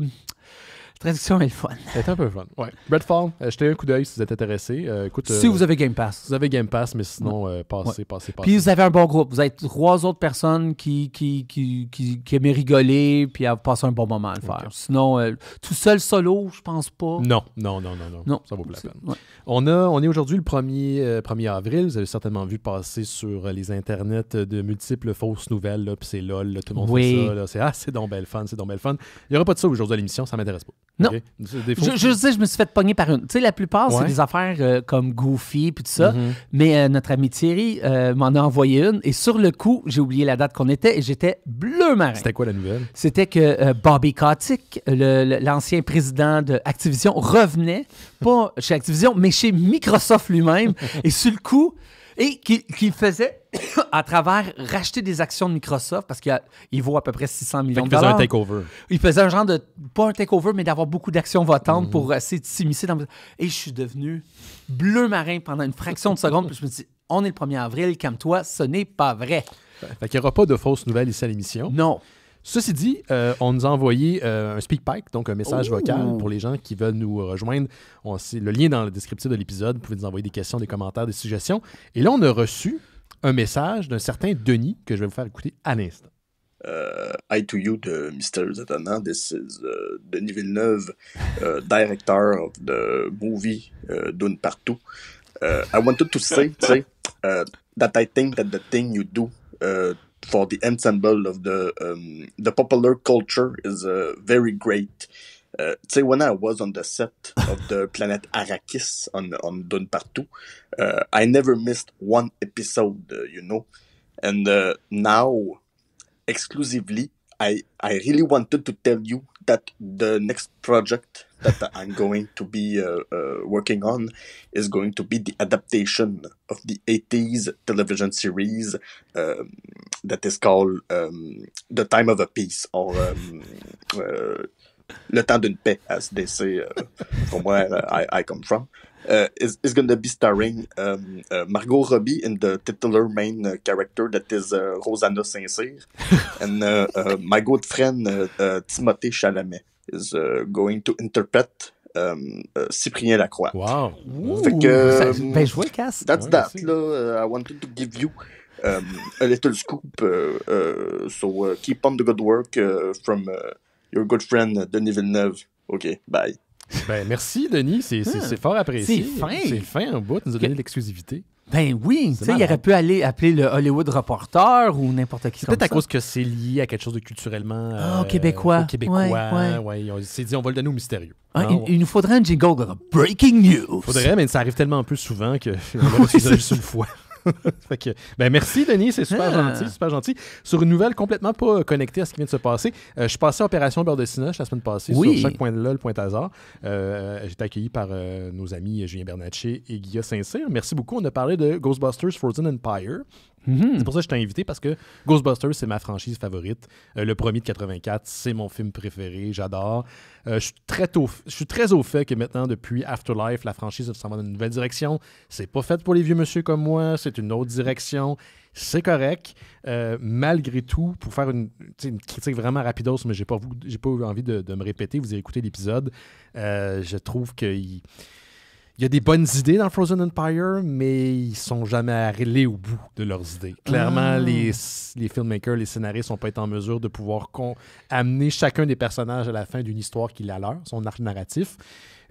traduction est fun. C'est un peu fun. Ouais. Redfall, euh, jetez un coup d'œil si vous êtes intéressé. Euh, si euh, vous avez Game Pass. vous avez Game Pass, mais sinon, passez, passez, passez. Puis vous avez un bon groupe. Vous êtes trois autres personnes qui, qui, qui, qui, aimaient rigoler puis à passer un bon moment à le faire. Sinon, tout seul solo, je pense pas. Non, non, non, non, non. non. Ça vaut pas la peine. On, a, on est aujourd'hui le 1er, avril. Vous avez certainement vu passer sur les internets de multiples fausses nouvelles. Puis c'est lol, tout le monde fait ça. C'est ah, c'est donc belle fun, c'est donc fun. Il n'y aura pas de ça aujourd'hui à l'émission, ça m'intéresse pas. Non. Je, je me suis fait pogner par une. Tu sais, la plupart, c'est des affaires euh, comme Goofy et tout ça. Mm-hmm. Mais euh, notre ami Thierry euh, m'en a envoyé une. Et sur le coup, j'ai oublié la date qu'on était et j'étais bleu marin. C'était quoi la nouvelle? C'était que Bobby Kotick, l'ancien président de Activision, revenait, pas chez Activision, mais chez Microsoft lui-même. <laughs> et sur le coup, et qui, faisait <coughs> à travers racheter des actions de Microsoft parce qu'il vaut à peu près 600 millions de dollars. Il faisait un takeover. Il faisait un genre de, pas un takeover, mais d'avoir beaucoup d'actions votantes pour mhm. essayer euh, de s'immiscer dans. Et je suis devenu bleu marin pendant une fraction de seconde. puis je me dis, on est le 1er avril, calme-toi, ce n'est pas vrai. Fait qu'il n'y aura pas de fausses nouvelles ici à l'émission. Non. Ceci dit, euh, on nous a envoyé euh, un « speak speakpipe, donc un message oh! vocal pour les gens qui veulent nous rejoindre. On, le lien est dans la description de l'épisode. Vous pouvez nous envoyer des questions, des commentaires, des suggestions. Et là, on a reçu un message d'un certain Denis que je vais vous faire écouter à l'instant. Euh, hi to you Mr. Zatanna. This is Denis Villeneuve, director of the movie Dune Partout. I wanted to say uh, that I think that the thing you do uh, for the ensemble of the um, the popular culture is uh, very great. Uh, say when I was on the set of the <laughs> Planet Arrakis on on Don Partout, uh, I never missed one episode, uh, you know, and uh, now exclusively, I I really wanted to tell you that the next project that I'm going to be uh, uh, working on is going to be the adaptation of the 80s television series um, that is called um, The Time of a Peace or um, uh, Le Temps d'une Paix, as they say uh, from where I, I come from. Uh, is, going to be starring um, uh, Margot Robbie in the titular main uh, character that is uh, Rosanna Saint-Cyr and uh, my good friend Timothée Chalamet is uh, going to interpret um, uh, Cyprien Lacroix. Wow. Ooh, que, um, Cass. That's ouais, that. Là, uh, I wanted to give you um, a little scoop. Uh, uh so uh, keep on the good work from your good friend Denis Villeneuve. Okay, bye. Ben, merci, Denis. C'est ah. c'est fort apprécié. C'est fin. C'est fin, en bout, de nous donner de l'exclusivité. Ben oui, tu sais, il aurait pu aller appeler le Hollywood Reporter ou n'importe qui. peut-être à cause que c'est lié à quelque chose de culturellement ah, québécois. Euh, au québécois. Ouais, ouais. dit, on va le donner au mystérieux. Ah, il, nous faudrait un jingle de Breaking News. Faudrait, mais ça arrive tellement peu souvent que <laughs> on <laughs> va oui, une <laughs> Ben, merci, Denis, c'est super ah. gentil, super gentil. Sur une nouvelle complètement pas connectée à ce qui vient de se passer, euh, je suis passé à Opération Bord de la semaine passée sur chaque point de le point hasard. Euh, j'ai été accueilli par euh, nos amis Julien Bernatchez et Guillaume Saint-Cyr. Merci beaucoup. On a parlé de Ghostbusters Frozen Empire, Mhm. C'est pour ça que je t'ai invité parce que Ghostbusters, c'est ma franchise favorite. Euh, le premier de 84, c'est mon film préféré, j'adore. Euh, je suis très, je suis très au fait que maintenant, depuis Afterlife, la franchise s'en va dans une nouvelle direction. C'est pas fait pour les vieux monsieur comme moi, c'est une autre direction. C'est correct. Euh, malgré tout, pour faire une, critique vraiment rapidos, mais j'ai pas, pas eu envie de, de, me répéter, vous avez écouté l'épisode, je trouve qu'il il y a des bonnes idées dans Frozen Empire, mais ils sont jamais arrivés au bout de leurs idées. Clairement, ah. les, les, filmmakers, les scénaristes sont pas en mesure de pouvoir amener chacun des personnages à la fin d'une histoire qui a leur, son arc narratif.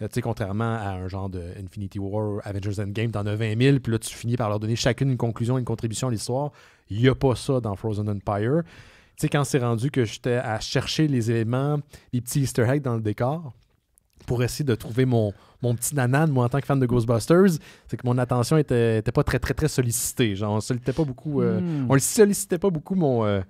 Euh, contrairement à un genre de Infinity War, Avengers Endgame, t'en as 20 000, puis là, tu finis par leur donner chacune une conclusion, une contribution à l'histoire. Il n'y a pas ça dans Frozen Empire. Tu sais, quand c'est rendu que j'étais à chercher les éléments, les petits easter eggs dans le décor, pour essayer de trouver mon, petit nanan, moi, en tant que fan de Ghostbusters, c'est que mon attention était, pas très, très, très sollicitée. Genre, on sollicitait pas beaucoup... Euh, hmm. On le sollicitait pas beaucoup mon... Euh,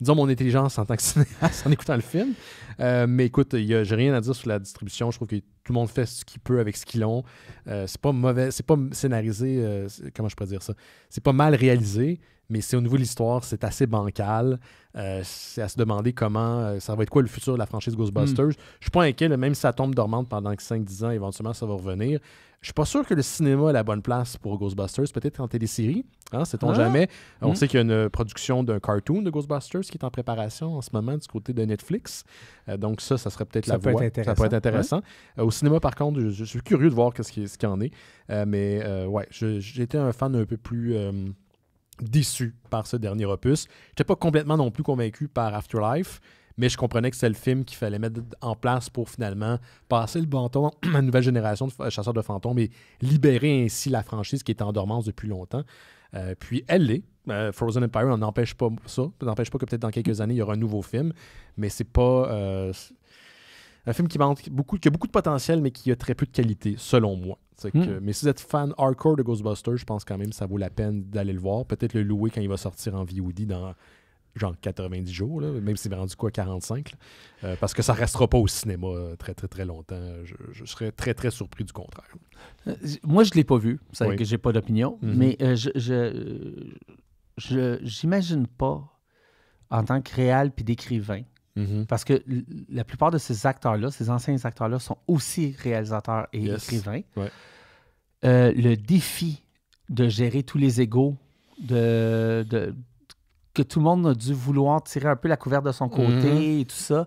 disons mon intelligence en tant que <laughs> cinéaste en écoutant le film. Euh, mais écoute, j'ai rien à dire sur la distribution. Je trouve que tout le monde fait ce qu'il peut avec ce qu'ils ont. Euh, c'est pas mauvais, c'est pas scénarisé, euh, comment je pourrais dire ça? C'est pas mal réalisé, mais c'est au niveau de l'histoire, c'est assez bancal. Euh, c'est à se demander comment ça va être quoi le futur de la franchise Ghostbusters. Hmm. Je suis pas inquiet, même si ça tombe dormante pendant 5-10 ans, éventuellement ça va revenir. Je suis pas sûr que le cinéma est la bonne place pour Ghostbusters, peut-être en télésérie. Hein, sait-on ah. jamais. On hmm. sait qu'il y a une production d'un cartoon de Ghostbusters qui est en préparation en ce moment du côté de Netflix. Euh, donc ça, ça serait peut-être la voie. Ça pourrait être intéressant. Euh, au cinéma, par contre, je, suis curieux de voir ce qu'il y en est. Euh, mais ouais, j'étais un fan un peu plus déçu par ce dernier opus. J'étais pas complètement non plus convaincu par Afterlife mais je comprenais que c'est le film qu'il fallait mettre en place pour finalement passer le bâton <clears throat> à une nouvelle génération de chasseurs de fantômes et libérer ainsi la franchise qui est en dormance depuis longtemps. Euh, puis elle l'est. Euh, Frozen Empire, on n'empêche pas ça. On n'empêche pas que peut-être dans quelques années, il y aura un nouveau film. Mais c'est pas. Euh, un film qui a beaucoup de potentiel, mais qui a très peu de qualité, selon moi. Hmm. Mais si vous êtes fan hardcore de Ghostbusters, je pense quand même que ça vaut la peine d'aller le voir. Peut-être le louer quand il va sortir en VOD dans genre 90 jours, là, même s'il est rendu quoi 45, euh, parce que ça ne restera pas au cinéma euh, très, très, très longtemps. Je, serais très, très surpris du contraire. Euh, moi, je ne l'ai pas vu, c'est oui. que j'ai pas d'opinion, mhm. mais je j'imagine pas, en tant que réal puis d'écrivain, mhm. parce que la plupart de ces acteurs-là, ces anciens acteurs-là, sont aussi réalisateurs et écrivains. le défi de gérer tous les égaux de, de que tout le monde a dû vouloir tirer un peu la couverture de son côté mhm. et tout ça.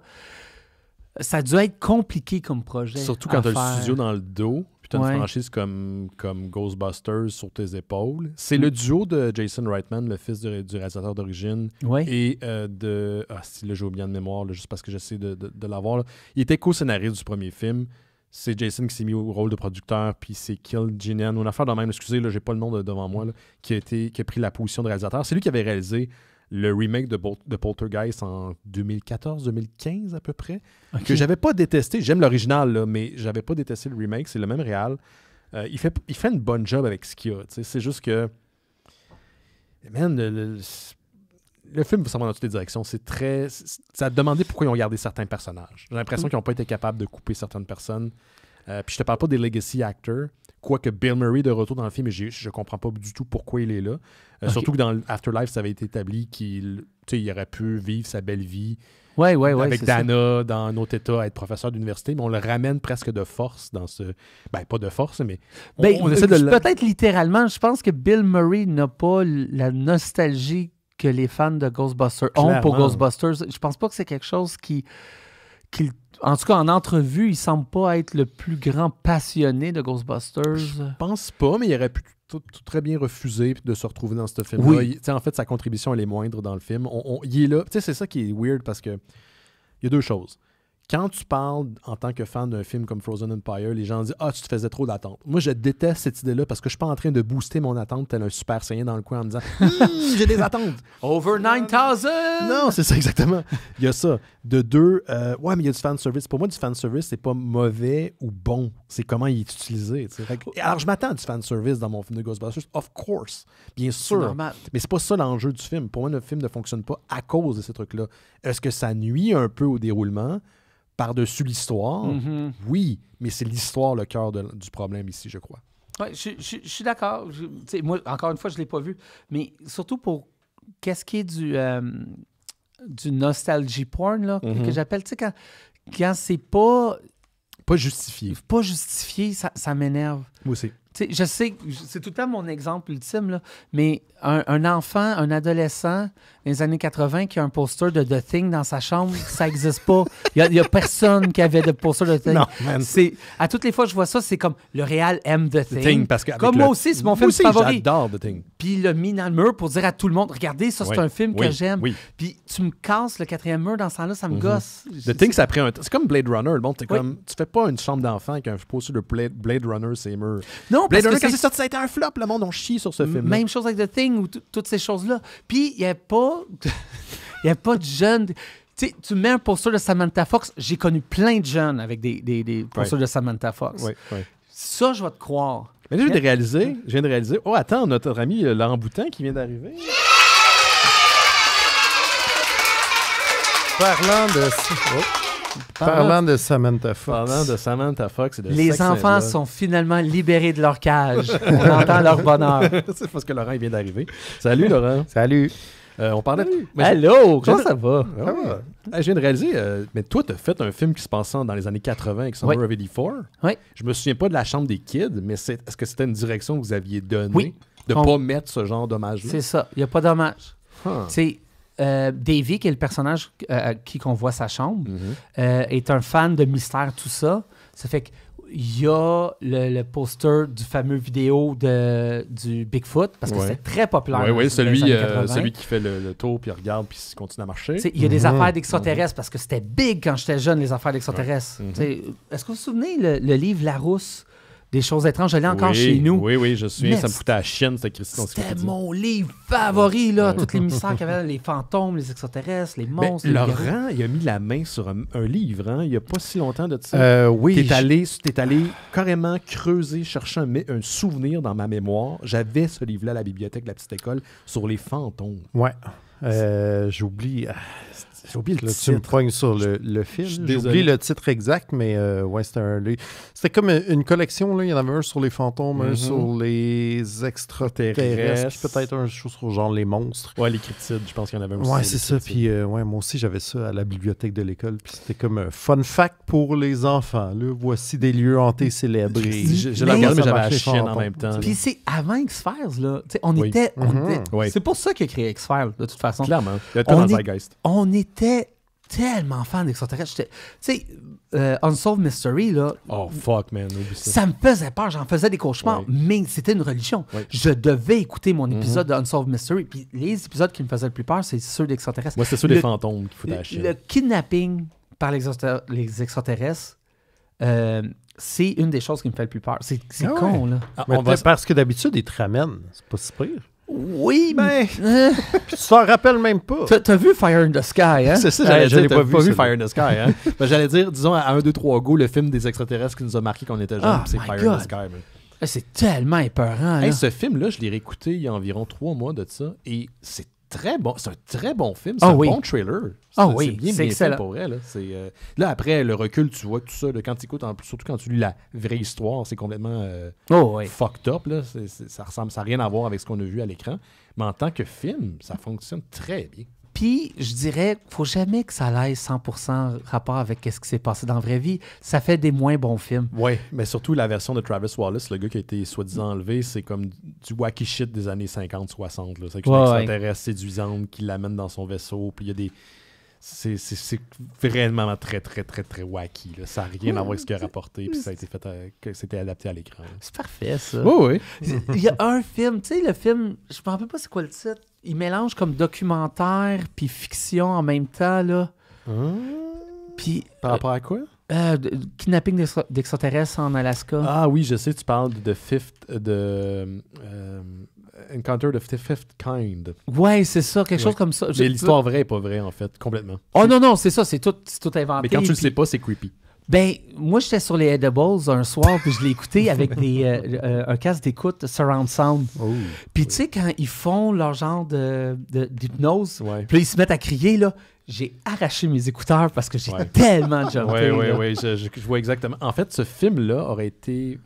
Ça a dû être compliqué comme projet. Surtout quand tu as le studio dans le dos, puis tu une franchise comme, comme Ghostbusters sur tes épaules. C'est le mm. duo de Jason Reitman, le fils du, réalisateur d'origine, et euh, de. Ah, si, là, j'ai oublié de mémoire, juste parce que j'essaie de, l'avoir. Il était co-scénariste du premier film c'est Jason qui s'est mis au rôle de producteur, puis c'est Kill Ginan, une affaire de même, excusez, là, j'ai pas le nom devant moi, qui, a été, qui a pris la position de réalisateur. C'est lui qui avait réalisé le remake de, de Poltergeist en 2014-2015 à peu près, que j'avais pas détesté. J'aime l'original, mais j'avais pas détesté le remake. C'est le même réal. Euh, il, fait, il fait une bonne job avec ce qu'il a. C'est juste que. Man, le, film va dans toutes les directions. C'est très. Ça a demandé pourquoi ils ont gardé certains personnages. J'ai l'impression mm. qu'ils n'ont pas été capables de couper certaines personnes. Euh, puis je te parle pas des legacy actors. Quoique Bill Murray de retour dans le film, je, ne comprends pas du tout pourquoi il est là. Euh, surtout que dans Afterlife, ça avait été établi qu'il il aurait pu vivre sa belle vie ouais, ouais, ouais, avec Dana dans notre état, être professeur d'université, mais on le ramène presque de force dans ce. Ben, pas de force, mais. Ben, peut-être littéralement, je pense que Bill Murray n'a pas la nostalgie que les fans de Ghostbusters ont pour Ghostbusters. Je pense pas que c'est quelque chose qui en tout cas, en entrevue, il semble pas être le plus grand passionné de Ghostbusters. Je pense pas, mais il aurait pu tout, très bien refuser de se retrouver dans ce film-là. En fait, sa contribution, elle est moindre dans le film. On, il est là. C'est ça qui est weird parce que il y a deux choses quand tu parles en tant que fan d'un film comme Frozen Empire, les gens disent Ah, tu te faisais trop d'attente. Moi, je déteste cette idée-là parce que je ne suis pas en train de booster mon attente tel un super saiyan dans le coin en me disant <laughs> hmm, J'ai des attentes. Over 9000 Non, c'est ça, exactement. Il y a ça. De deux, euh, ouais, mais il y a du fan service. Pour moi, du fan service c'est pas mauvais ou bon. C'est comment il est utilisé. alors, je m'attends à du service dans mon film de Ghostbusters, of course. Bien sûr. Normal. Mais c'est pas ça l'enjeu du film. Pour moi, le film ne fonctionne pas à cause de ces trucs-là. Est-ce que ça nuit un peu au déroulement par-dessus l'histoire. Mm-hmm. Oui, mais c'est l'histoire le cœur du problème ici, je crois. Ouais, je, suis d'accord. Moi, encore une fois, je ne l'ai pas vu. Mais surtout pour qu'est-ce qui est du, euh, du nostalgie porn, là, que mm-hmm. j'appelle, tu sais, quand, quand c'est pas. Pas justifié. Pas justifié, ça, ça m'énerve. Moi aussi je sais c'est tout le temps mon exemple ultime, mais un, enfant, un adolescent des les années 80 qui a un poster de The Thing dans sa chambre, ça n'existe pas. Il n'y a, personne qui avait de poster de The Thing. c'est, à toutes les fois je vois ça, c'est comme le réel aime The Thing. comme moi aussi, c'est mon film favori. J'adore Puis il l'a mis dans le mur pour dire à tout le monde regardez, ça, c'est un film que j'aime. Puis tu me casses le quatrième mur dans ce temps-là, ça me mhm. gosse. The Thing, ça a pris un C'est comme Blade Runner. Bon, comme, tu fais pas une chambre d'enfant avec un poster de Blade Runner, c'est mur. Non, ça a un flop. Le monde, on chie sur ce film. Même chose avec The Thing ou toutes ces choses-là. Puis, il n'y a pas. <laughs> Il a pas de jeunes. Tu sais, tu mets un poster de Samantha Fox. J'ai connu plein de jeunes avec des, des, de Samantha Fox. Ça, je vais te croire. Mais je viens de réaliser. Je viens de réaliser. Oh, attends, notre ami euh, Laurent Boutin qui vient d'arriver. Parlant de. Oh. Parlant de Samantha Fox. de Les enfants sont finalement libérés de leur cage. <laughs> On entend leur bonheur. <laughs> C'est parce que Laurent vient d'arriver. Salut Laurent. Salut. Euh, on parlait. Allô, comment ça va? Ah je viens de réaliser, euh, mais toi, tu as fait un film qui se passait dans les années 80 avec Summer oui. of Oui. Je me souviens pas de la chambre des kids, mais est-ce que c'était une direction que vous aviez donnée de ne pas mettre ce genre dhommage là C'est ça, il n'y a pas d'hommage. Huh. David euh, Davy, qui est le personnage euh, à qui qu'on voit sa chambre, mhm. euh, est un fan de mystère, tout ça. Ça fait qu'il y a le, poster du fameux vidéo de, du Bigfoot, parce que c'est très populaire. Oui, oui, celui, qui fait le, tour, puis regarde, puis continue à marcher. Il y a des mhm. affaires d'extraterrestres, mhm. parce que c'était big quand j'étais jeune, les affaires d'extraterrestres. Est-ce que vous vous souvenez le, livre livre Larousse? des choses étranges. l'ai encore chez nous. Oui, oui, je suis. Ça me foutait à la chienne, c'était Christian. C'était mon livre favori, là. Toutes les mystères qu'il y avait, <laughs> les fantômes, les extraterrestres, les ben, monstres. Mais Laurent, il a mis la main sur un, livre, hein, il n'y a pas si longtemps de ça. Euh, t'es allé, es allé carrément creuser, chercher un, souvenir dans ma mémoire. J'avais ce livre-là à la bibliothèque de la petite école sur les fantômes. Ouais. Euh, j'oublie. Ah, j'ai oublié le titre. Tu me sur le, film. J'ai oublié le titre exact, mais euh, ouais, c'était C'était comme une collection, là. Il y en avait un sur les fantômes, un mm-hmm. sur les extraterrestres, peut-être un chose sur genre les monstres. Ouais, les cryptides, je pense qu'il y en avait un aussi. Ouais, c'est ça. Puis euh, ouais, moi aussi, j'avais ça à la bibliothèque de l'école. Puis c'était comme un fun fact pour les enfants. voici des lieux hantés célébrés. Je, l'ai regardé, mais j'avais la chienne en même temps. Puis c'est avant X-Files, là. on était. Mm-hmm. C'est pour ça qu'il a créé X-Files, de toute façon. Clairement. Il y a on, est... on était j'étais tellement fan d'extraterrestres. Tu sais, euh, Unsolved Mystery, là. Oh fuck, man. Ça. me faisait peur. J'en faisais des cauchemars, mais c'était une religion. Je devais écouter mon mhm. épisode d'Unsolved Mystery. Puis les épisodes qui me faisaient le plus peur, c'est ceux d'extraterrestres. Moi, c'est ceux des fantômes qu'il faut acheter. Le kidnapping par les, extraterrestres, euh, c'est une des choses qui me fait le plus peur. C'est ah con, là. Ah, on Parce que d'habitude, ils te ramènent. C'est pas si pire. Oui, Ben, <laughs> tu t'en rappelles même pas. T'as vu Fire in the Sky, hein? C'est ça, j'allais dire. T'as pas, pas vu, Fire in the Sky, hein? <laughs> Ben, j'allais dire, disons, à 1, 2, 3 go, le film des extraterrestres qui nous a marqué quand on était jeunes, ah, c'est Fire in the Sky. Mais... Eh, c'est tellement épeurant. ce film-là, je l'ai réécouté il y a environ 3 mois de ça, et c'est très bon, c'est un très bon film, ah c'est un bon trailer. Ah c'est c'est excellent. pour elle, là. Euh, là, après le recul, tu vois tout ça, quand tu écoutes, en, surtout quand tu lis la vraie histoire, c'est complètement euh, oh fucked up. ça ressemble, ça n'a rien à voir avec ce qu'on a vu à l'écran. Mais en tant que film, ça fonctionne très bien. Puis, je dirais, faut jamais que ça aille 100% rapport avec ce qui s'est passé dans la vraie vie. Ça fait des moins bons films. Oui, mais surtout la version de Travis Wallace, le gars qui a été soi-disant enlevé, c'est comme du wacky shit des années 50-60. C'est une qui s'intéresse, séduisante qui l'amène dans son vaisseau. Puis il y a des. C'est vraiment très, très, très, très wacky. Ça n'a rien à voir avec ce qu'il a rapporté, puis ça a été c'était adapté à l'écran. C'est parfait, ça. Oui, oui. <laughs> Il y a un film, tu sais, le film, je ne me rappelle pas c'est quoi le titre, il mélange comme documentaire puis fiction en même temps, là. Hein? Puis, Par rapport euh, à quoi? Euh, kidnapping d'extraterrestres en Alaska. Ah oui, je sais, tu parles de Fifth. Euh, de Encounter the Fifth Kind. Ouais, c'est ça, quelque chose comme ça. Mais l'histoire vraie pas vraie, en fait, complètement. Oh non, non, c'est ça, c'est tout, tout inventé. Mais quand tu le sais pas, c'est creepy. Ben, moi, j'étais sur les Edibles un soir, puis je l'ai écouté avec <laughs> des, euh, euh, euh, un casque d'écoute Surround Sound. Oh. puis tu sais, quand ils font leur genre d'hypnose, puis ils se mettent à crier, là, j'ai arraché mes écouteurs parce que j'ai tellement faire. Oui, oui, oui, je, vois exactement. En fait, ce film-là aurait été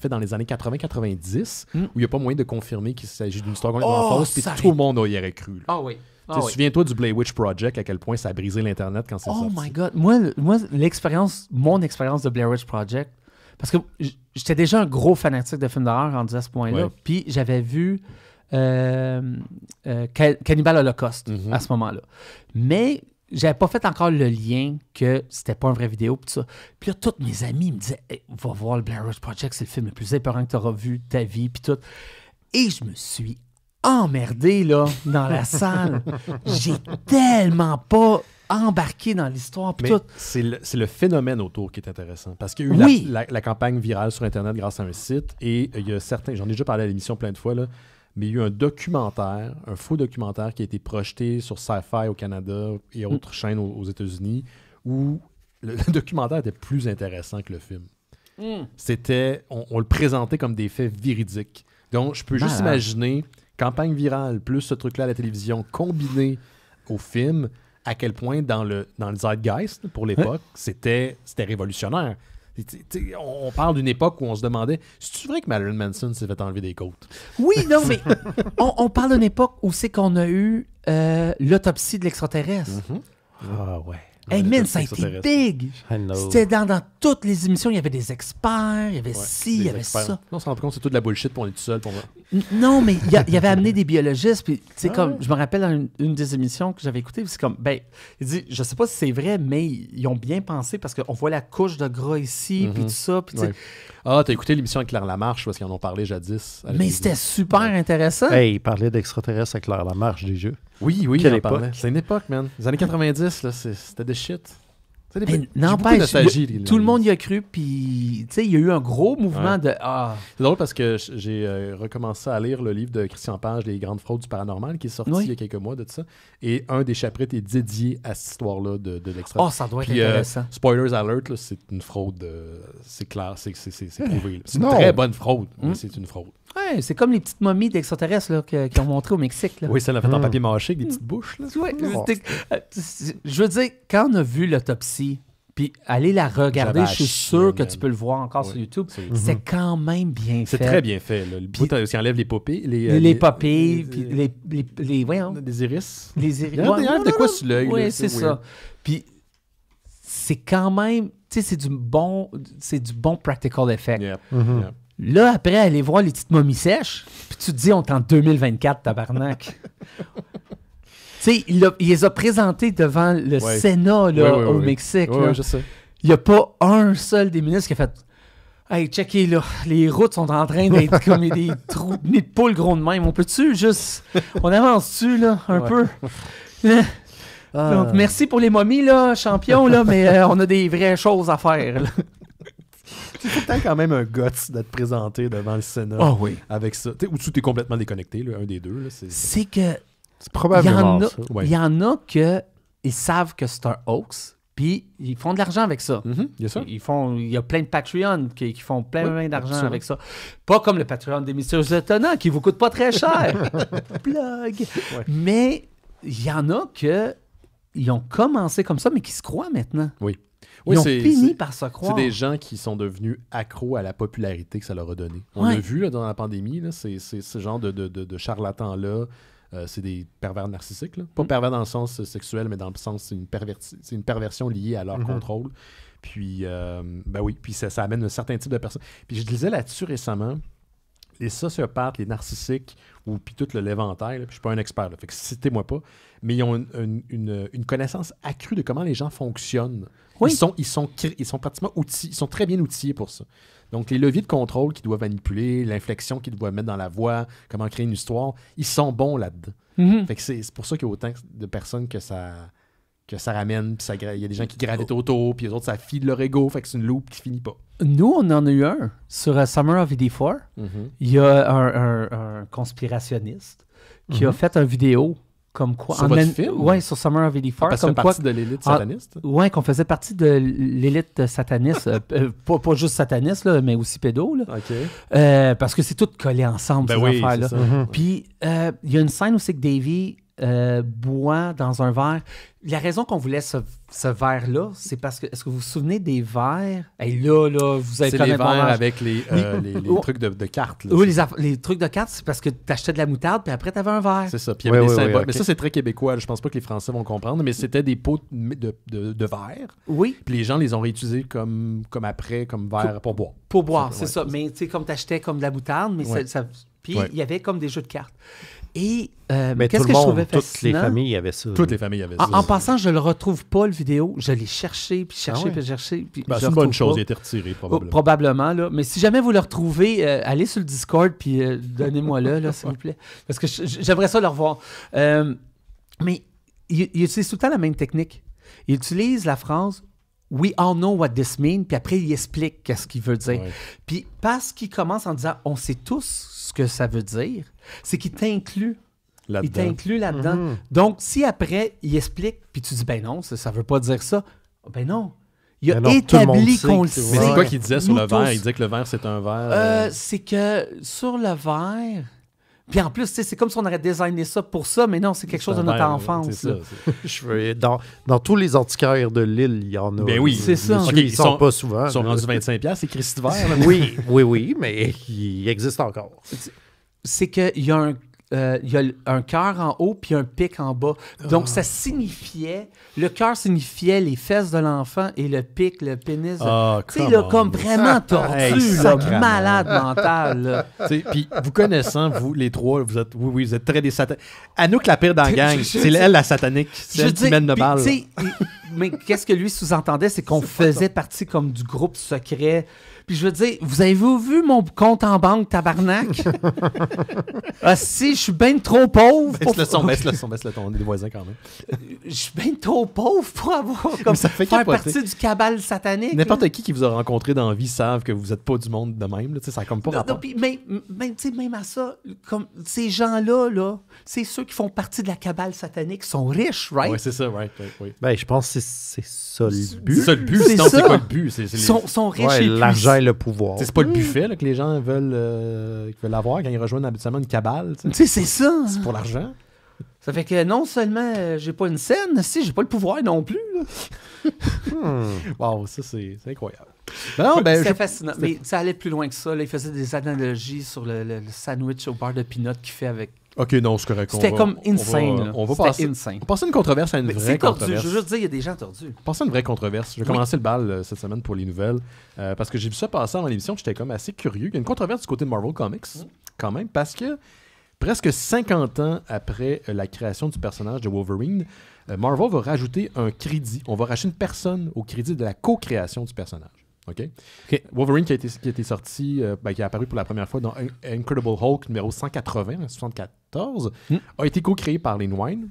fait dans les années 80-90, hmm. où il n'y a pas moyen de confirmer qu'il s'agit d'une histoire complètement oh, fausse, puis tout le monde y aurait cru. Ah oui. Ah tu te Souviens-toi du Blair Witch Project, à quel point ça a brisé l'Internet quand c'est oh sorti. Oh my God! Moi, moi l'expérience, mon expérience de Blair Witch Project, parce que j'étais déjà un gros fanatique de films d'horreur en à ce point-là. Puis j'avais vu euh, euh, Cannibal Holocaust mm-hmm. à ce moment-là. Mais j'avais pas fait encore le lien que c'était pas un vrai vidéo pis tout ça. Puis là, tous mes amis me disaient Va voir le Blair Witch Project, c'est le film le plus épeurant que tu auras vu de ta vie, puis tout. Et je me suis emmerdé là, dans la salle. J'ai tellement pas embarqué dans l'histoire. C'est le, le, phénomène autour qui est intéressant. Parce qu'il y a eu la, campagne virale sur Internet grâce à un site et il y a certains, j'en ai déjà parlé à l'émission plein de fois, là, mais il y a eu un documentaire, un faux documentaire qui a été projeté sur Sci-Fi au Canada et mm. autres chaînes aux, États-Unis où <laughs> le, documentaire était plus intéressant que le film. Mm. C'était, on, le présentait comme des faits véridiques. Donc, je peux bah. juste imaginer campagne virale, plus ce truc-là à la télévision, combiné au film, à quel point dans le, dans le zeitgeist, pour l'époque, c'était, c'était révolutionnaire. on parle d'une époque où on se demandait c'est vrai que Marilyn Manson s'est fait enlever des côtes Oui, non, mais <laughs> on, parle d'une époque où c'est qu'on a eu euh, l'autopsie de l'extraterrestre. Mm-hmm. Ah ouais. Hey man, ça a été big! C'était dans, toutes les émissions, il y avait des experts, il y avait ci, il y avait ça. On se rend compte c'est toute la bullshit, pour on tout seul. Pour... Non, mais il y, avait amené des <laughs> biologistes. Puis, tu comme, ah. je me rappelle dans une, des émissions que j'avais écoutées, c'est comme, ben, il dit, je sais pas si c'est vrai, mais ils ont bien pensé parce qu'on voit la couche de gras ici, puis mm-hmm. tout ça. Puis, Ah, t'as écouté l'émission avec Claire Lamarche parce qu'ils en ont parlé jadis. Mais c'était super intéressant. Hey, il d'extraterrestres avec Claire Lamarche des jeux. Oui, oui, C'est une époque, man. Les années 90, là, c'était des shit. N'empêche, tout le monde y a cru, puis il y a eu un gros mouvement de ah. C'est drôle parce que j'ai euh, recommencé à lire le livre de Christian Page, Les grandes fraudes du paranormal, qui est sorti il y a quelques mois de ça. Et un des chapitres est dédié à cette histoire-là de, de Oh, ça doit être euh, intéressant. spoilers alert, c'est une fraude, euh, c'est clair, c'est hum. prouvé. C'est une très bonne fraude, mais hum. c'est une fraude c'est comme les petites momies d'extraterrestres là, ont montré au Mexique. Là. Oui, ça l'a fait en mm. papier mâché avec des petites bouches. Mm. Euh, euh, je veux dire, quand on a vu l'autopsie, puis aller la regarder, je suis sûr que tu peux le voir encore sur YouTube. C'est quand même bien fait. C'est très bien fait. Là. Le bout, euh, enlève les popées. Les, Les, puis les, les, voyons, les iris. les iris. Il de quoi sur l'œil, Oui, c'est ça. Puis c'est quand même, tu sais, c'est du bon, du bon practical effect. Mm-hmm. Là, après, aller voir les petites momies sèches, puis tu te dis, on est en 2024, tabarnak. <laughs> tu sais, il, les a présentés devant le Sénat là, au Mexique. Il n'y a pas un seul des ministres qui a fait Hey, checkez là, les routes sont en train d'être <laughs> comme des trous de poule gros de même. On peut-tu juste. On avance-tu là, un peu? <laughs> Ah. Donc, merci pour les momies, là, champion, là, mais euh, on a des vraies choses à faire. <laughs> C'est peut quand même un guts d'être présenté devant le Sénat ah avec ça. ou tu es complètement déconnecté, là, un des deux. C'est que. C'est probablement. Il y en a que ils savent que c'est un hoax, puis ils font de l'argent avec ça. Mm-hmm. il y a plein de Patreons qui, font plein, d'argent avec ça. Pas comme le Patreon des Mystérieux Étonnants qui vous coûte pas très cher. Blog. <laughs> Mais il y en a que ils ont commencé comme ça, mais qui se croient maintenant. Oui. Oui, ils ont fini par se croire. C'est des gens qui sont devenus accros à la popularité que ça leur a donnée. On l'a vu là, dans la pandémie, c'est ce genre de, de, de, charlatans-là. Euh, c'est des pervers narcissiques. Pas mm. pervers dans le sens sexuel, mais dans le sens, c'est une, c'est une perversion liée à leur mm-hmm. contrôle. Puis, euh, ben oui, puis ça, ça, amène un certain type de personnes. Puis je disais là-dessus récemment, les sociopathes, les narcissiques, ou puis tout le l'éventail, Je je suis pas un expert, là, fait citez-moi pas, mais ils ont une, une, connaissance accrue de comment les gens fonctionnent. Ils, sont, ils, sont, pratiquement outillés, ils sont très bien outillés pour ça. Donc, les leviers de contrôle qu'ils doivent manipuler, l'inflexion qu'ils doivent mettre dans la voix, comment créer une histoire, ils sont bons là-dedans. Mhm. Fait que c'est pour ça qu'il y a autant de personnes que ça, que ça ramène. Puis il y a des gens qui gravitent oh. autour, puis les autres, ça file leur ego. Fait que c'est une loupe qui finit pas. Nous, on en a eu un sur euh, Summer of ED4. Mhm. Il y a un, conspirationniste qui a mhm. fait une vidéo comme quoi. Sur Ouais, sur Summer of 84. Ah, parce comme faisait partie de l'élite ah, sataniste? Oui, ouais, qu'on faisait partie de l'élite sataniste. Euh, euh, pas, juste sataniste, mais aussi pédo. Là. Euh, parce que c'est tout collé ensemble, ben ces affaires-là. Puis, il y a une scène où c'est que Davy euh, bois dans un verre. La raison qu'on voulait ce, verre-là, c'est parce que, est-ce que vous vous souvenez des verres? Et là, là, vous êtes C'est les verres avec les, euh, trucs de, cartes. oui, les, trucs de cartes, c'est parce que tu achetais de la moutarde, puis après, tu avais un verre. C'est ça. Puis Mais ça, c'est très québécois. Je pense pas que les Français vont comprendre, mais c'était des pots de, de, verre. Oui. Puis les gens les ont réutilisés comme, comme après, comme verre pour, boire. Pour boire, c'est ça. Mais tu sais, comme tu achetais comme de la moutarde, mais puis il y avait comme des jeux de cartes. Et euh, mais qu'est-ce que monde, je trouvais Toutes les familles avaient ça. Toutes les familles avaient ça. En, passant, je le retrouve pas, le vidéo. Je l'ai cherché, puis ah cherché, puis cherché. Puis ben, c'est une bonne chose, il a été retiré, probablement. Oh, probablement, là. Mais si jamais vous le retrouvez, euh, allez sur le Discord, puis euh, donnez-moi le, là, <laughs> s'il vous plaît. Parce que j'aimerais ça le revoir. mais il, utilise tout le temps la même technique. Il utilise la phrase We all know what this means, puis après, il explique ce qu'il veut dire. Puis parce qu'il commence en disant On sait tous ce que ça veut dire c'est qu'il t'inclut. Il t'inclut là-dedans. Mhm. Donc, si après, il explique, puis tu dis, ben non, ça ne veut pas dire ça, ben non. Il a ben établi qu'on le sait. mais c'est quoi qu'il disait sur le verre? Il disait que le verre, c'est un verre. Euh, euh, c'est que sur le verre. Puis en plus, c'est comme si on aurait designé ça pour ça, mais non, c'est quelque chose de notre enfance. Ça, <laughs> dans, dans, tous les antiquaires de l'île, il y en a. Ben oui, c'est ça. ils, sont, pas souvent. Ils sont rendus 25$, c'est Christy oui, oui, oui, mais <laughs> il existe encore c'est qu'il y a un euh, y a un cœur en haut puis un pic en bas. Donc, ah. ça signifiait, le cœur signifiait les fesses de l'enfant et le pic, le pénis. Ah, tu sais, comme vraiment <laughs> tordu, malade mental. <laughs> Puis, vous connaissant, vous, les trois, vous êtes, oui, oui, vous êtes très des nous Anouk, la pire dans la <laughs> gang, c'est elle, la satanique. C'est elle qui mène le bal. mais qu'est-ce que lui sous-entendait, c'est qu'on faisait partie comme du groupe secret puis je veux dire, vous avez-vous vu mon compte en banque, tabarnak? <laughs> ah, si, je suis bien trop pauvre. Baisse le son, <laughs> baisse le son, baisse le ton. On est des voisins quand même. Je suis bien trop pauvre pour avoir comme ça fait faire partie du cabal satanique. N'importe qui qui vous a rencontré dans la vie savent que vous n'êtes pas du monde de même. Là, ça comme pas non, rapport. Non, puis, mais, même, à ça, comme ces gens-là, là, c'est ceux qui font partie de la cabale satanique, sont riches, right? Oui, c'est ça, right. Ben, je pense que c'est ça le but. C'est ça le but. C'est quoi le but? Ils les... sont, sont riches et le pouvoir. C'est pas le hmm. buffet que les gens veulent, euh, veulent avoir quand ils rejoignent habituellement une cabale. Tu c'est ça. C'est pour l'argent. Ça fait que non seulement euh, j'ai pas une scène, si j'ai pas le pouvoir non plus. <laughs> Wow, ça c'est incroyable. Ben c'est ben, fascinant. Mais ça allait plus loin que ça. il faisait des analogies sur le, sandwich au beurre de peanut qu'il fait avec Ok, non, c'est correct. C'était comme insane. On va, on va passer, insane. une controverse à une vraie tordu, Je veux juste dire, il y a des gens tordus. Passer une vraie controverse. Je vais commencer le bal euh, cette semaine pour les nouvelles euh, parce que j'ai vu ça passer dans l'émission. J'étais comme assez curieux. Il y a une controverse du côté de Marvel Comics, mm. quand même, parce que presque 50 ans après euh, la création du personnage de Wolverine, Marvel va rajouter un crédit. On va racheter une personne au crédit de la co-création du personnage. Wolverine qui a été, qui a sorti, euh, ben, qui a apparu pour la première fois dans Incredible Hulk numéro 180 74, hmm. a été co-créé par Lynn Wine,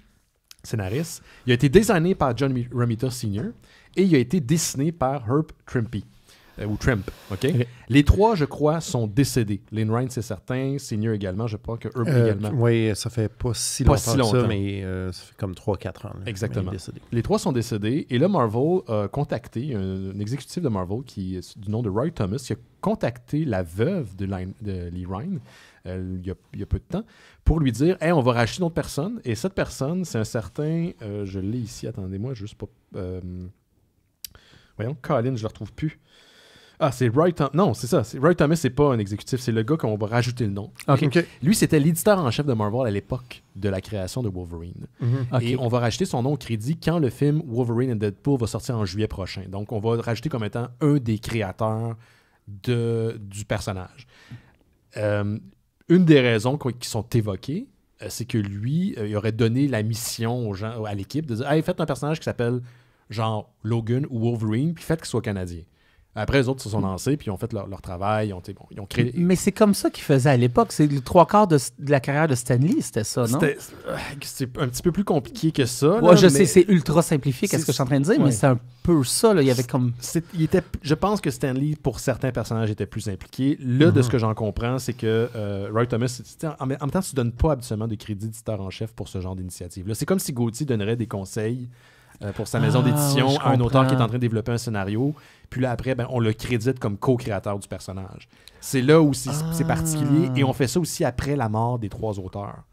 scénariste. Il a été designé par John Romita Sr. et il a été dessiné par Herb Trimpey euh, ou Trump. OK? Les trois, je crois, sont décédés. Lynn Ryan, c'est certain. Senior également, je pense que Urban euh, également. Oui, ça fait pas si pas si longtemps. ça, mais euh, ça fait comme 3-4 ans. Exactement. Les trois sont décédés. Et là, Marvel a contacté un, exécutif de Marvel qui du nom de Roy Thomas, qui a contacté la veuve de, Lynn de Lee Ryan il y, a, peu de temps pour lui dire Hey, on va racheter une autre personne. Et cette personne, c'est un certain. je l'ai ici, attendez-moi, juste pas. voyons, Colin, je le retrouve plus. Ah, c'est Roy Thomas. Non, c'est ça. Roy Thomas, c'est pas un exécutif, c'est le gars qu'on va rajouter le nom. Lui, c'était l'éditeur en chef de Marvel à l'époque de la création de Wolverine. Mm-hmm. Et on va rajouter son nom au crédit quand le film Wolverine and Deadpool va sortir en juillet prochain. Donc, on va rajouter comme étant un des créateurs de, du personnage. Euh, une des raisons qui sont évoquées, euh, c'est que lui, euh, il aurait donné la mission aux gens, à l'équipe de dire faites un personnage qui s'appelle genre Logan ou Wolverine, puis faites qu'il soit canadien. Après, les autres se sont lancés, puis ils ont fait leur, travail, ils ont, ils ont créé. Mais c'est comme ça qu'ils faisaient à l'époque. C'est le trois quarts de, la carrière de Stanley, c'était ça, non? Euh, c'est un petit peu plus compliqué que ça. Ouais, je sais, c'est ultra simplifié, qu'est-ce que je suis en train de dire, mais c'est un peu ça. Il y avait comme. Il était, je pense que Stanley, pour certains personnages, était plus impliqué. Là, de mm-hmm. ce que j'en comprends, c'est que euh, Roy Thomas, en, même temps, tu ne donnes pas habituellement de crédit d'éditeur en chef pour ce genre d'initiative. C'est comme si Gauthier donnerait des conseils. Euh, pour sa maison ah, d'édition à un auteur qui est en train de développer un scénario. Puis là, après, ben, on le crédite comme co-créateur du personnage. C'est là aussi c'est particulier. Ah. Et on fait ça aussi après la mort des trois auteurs.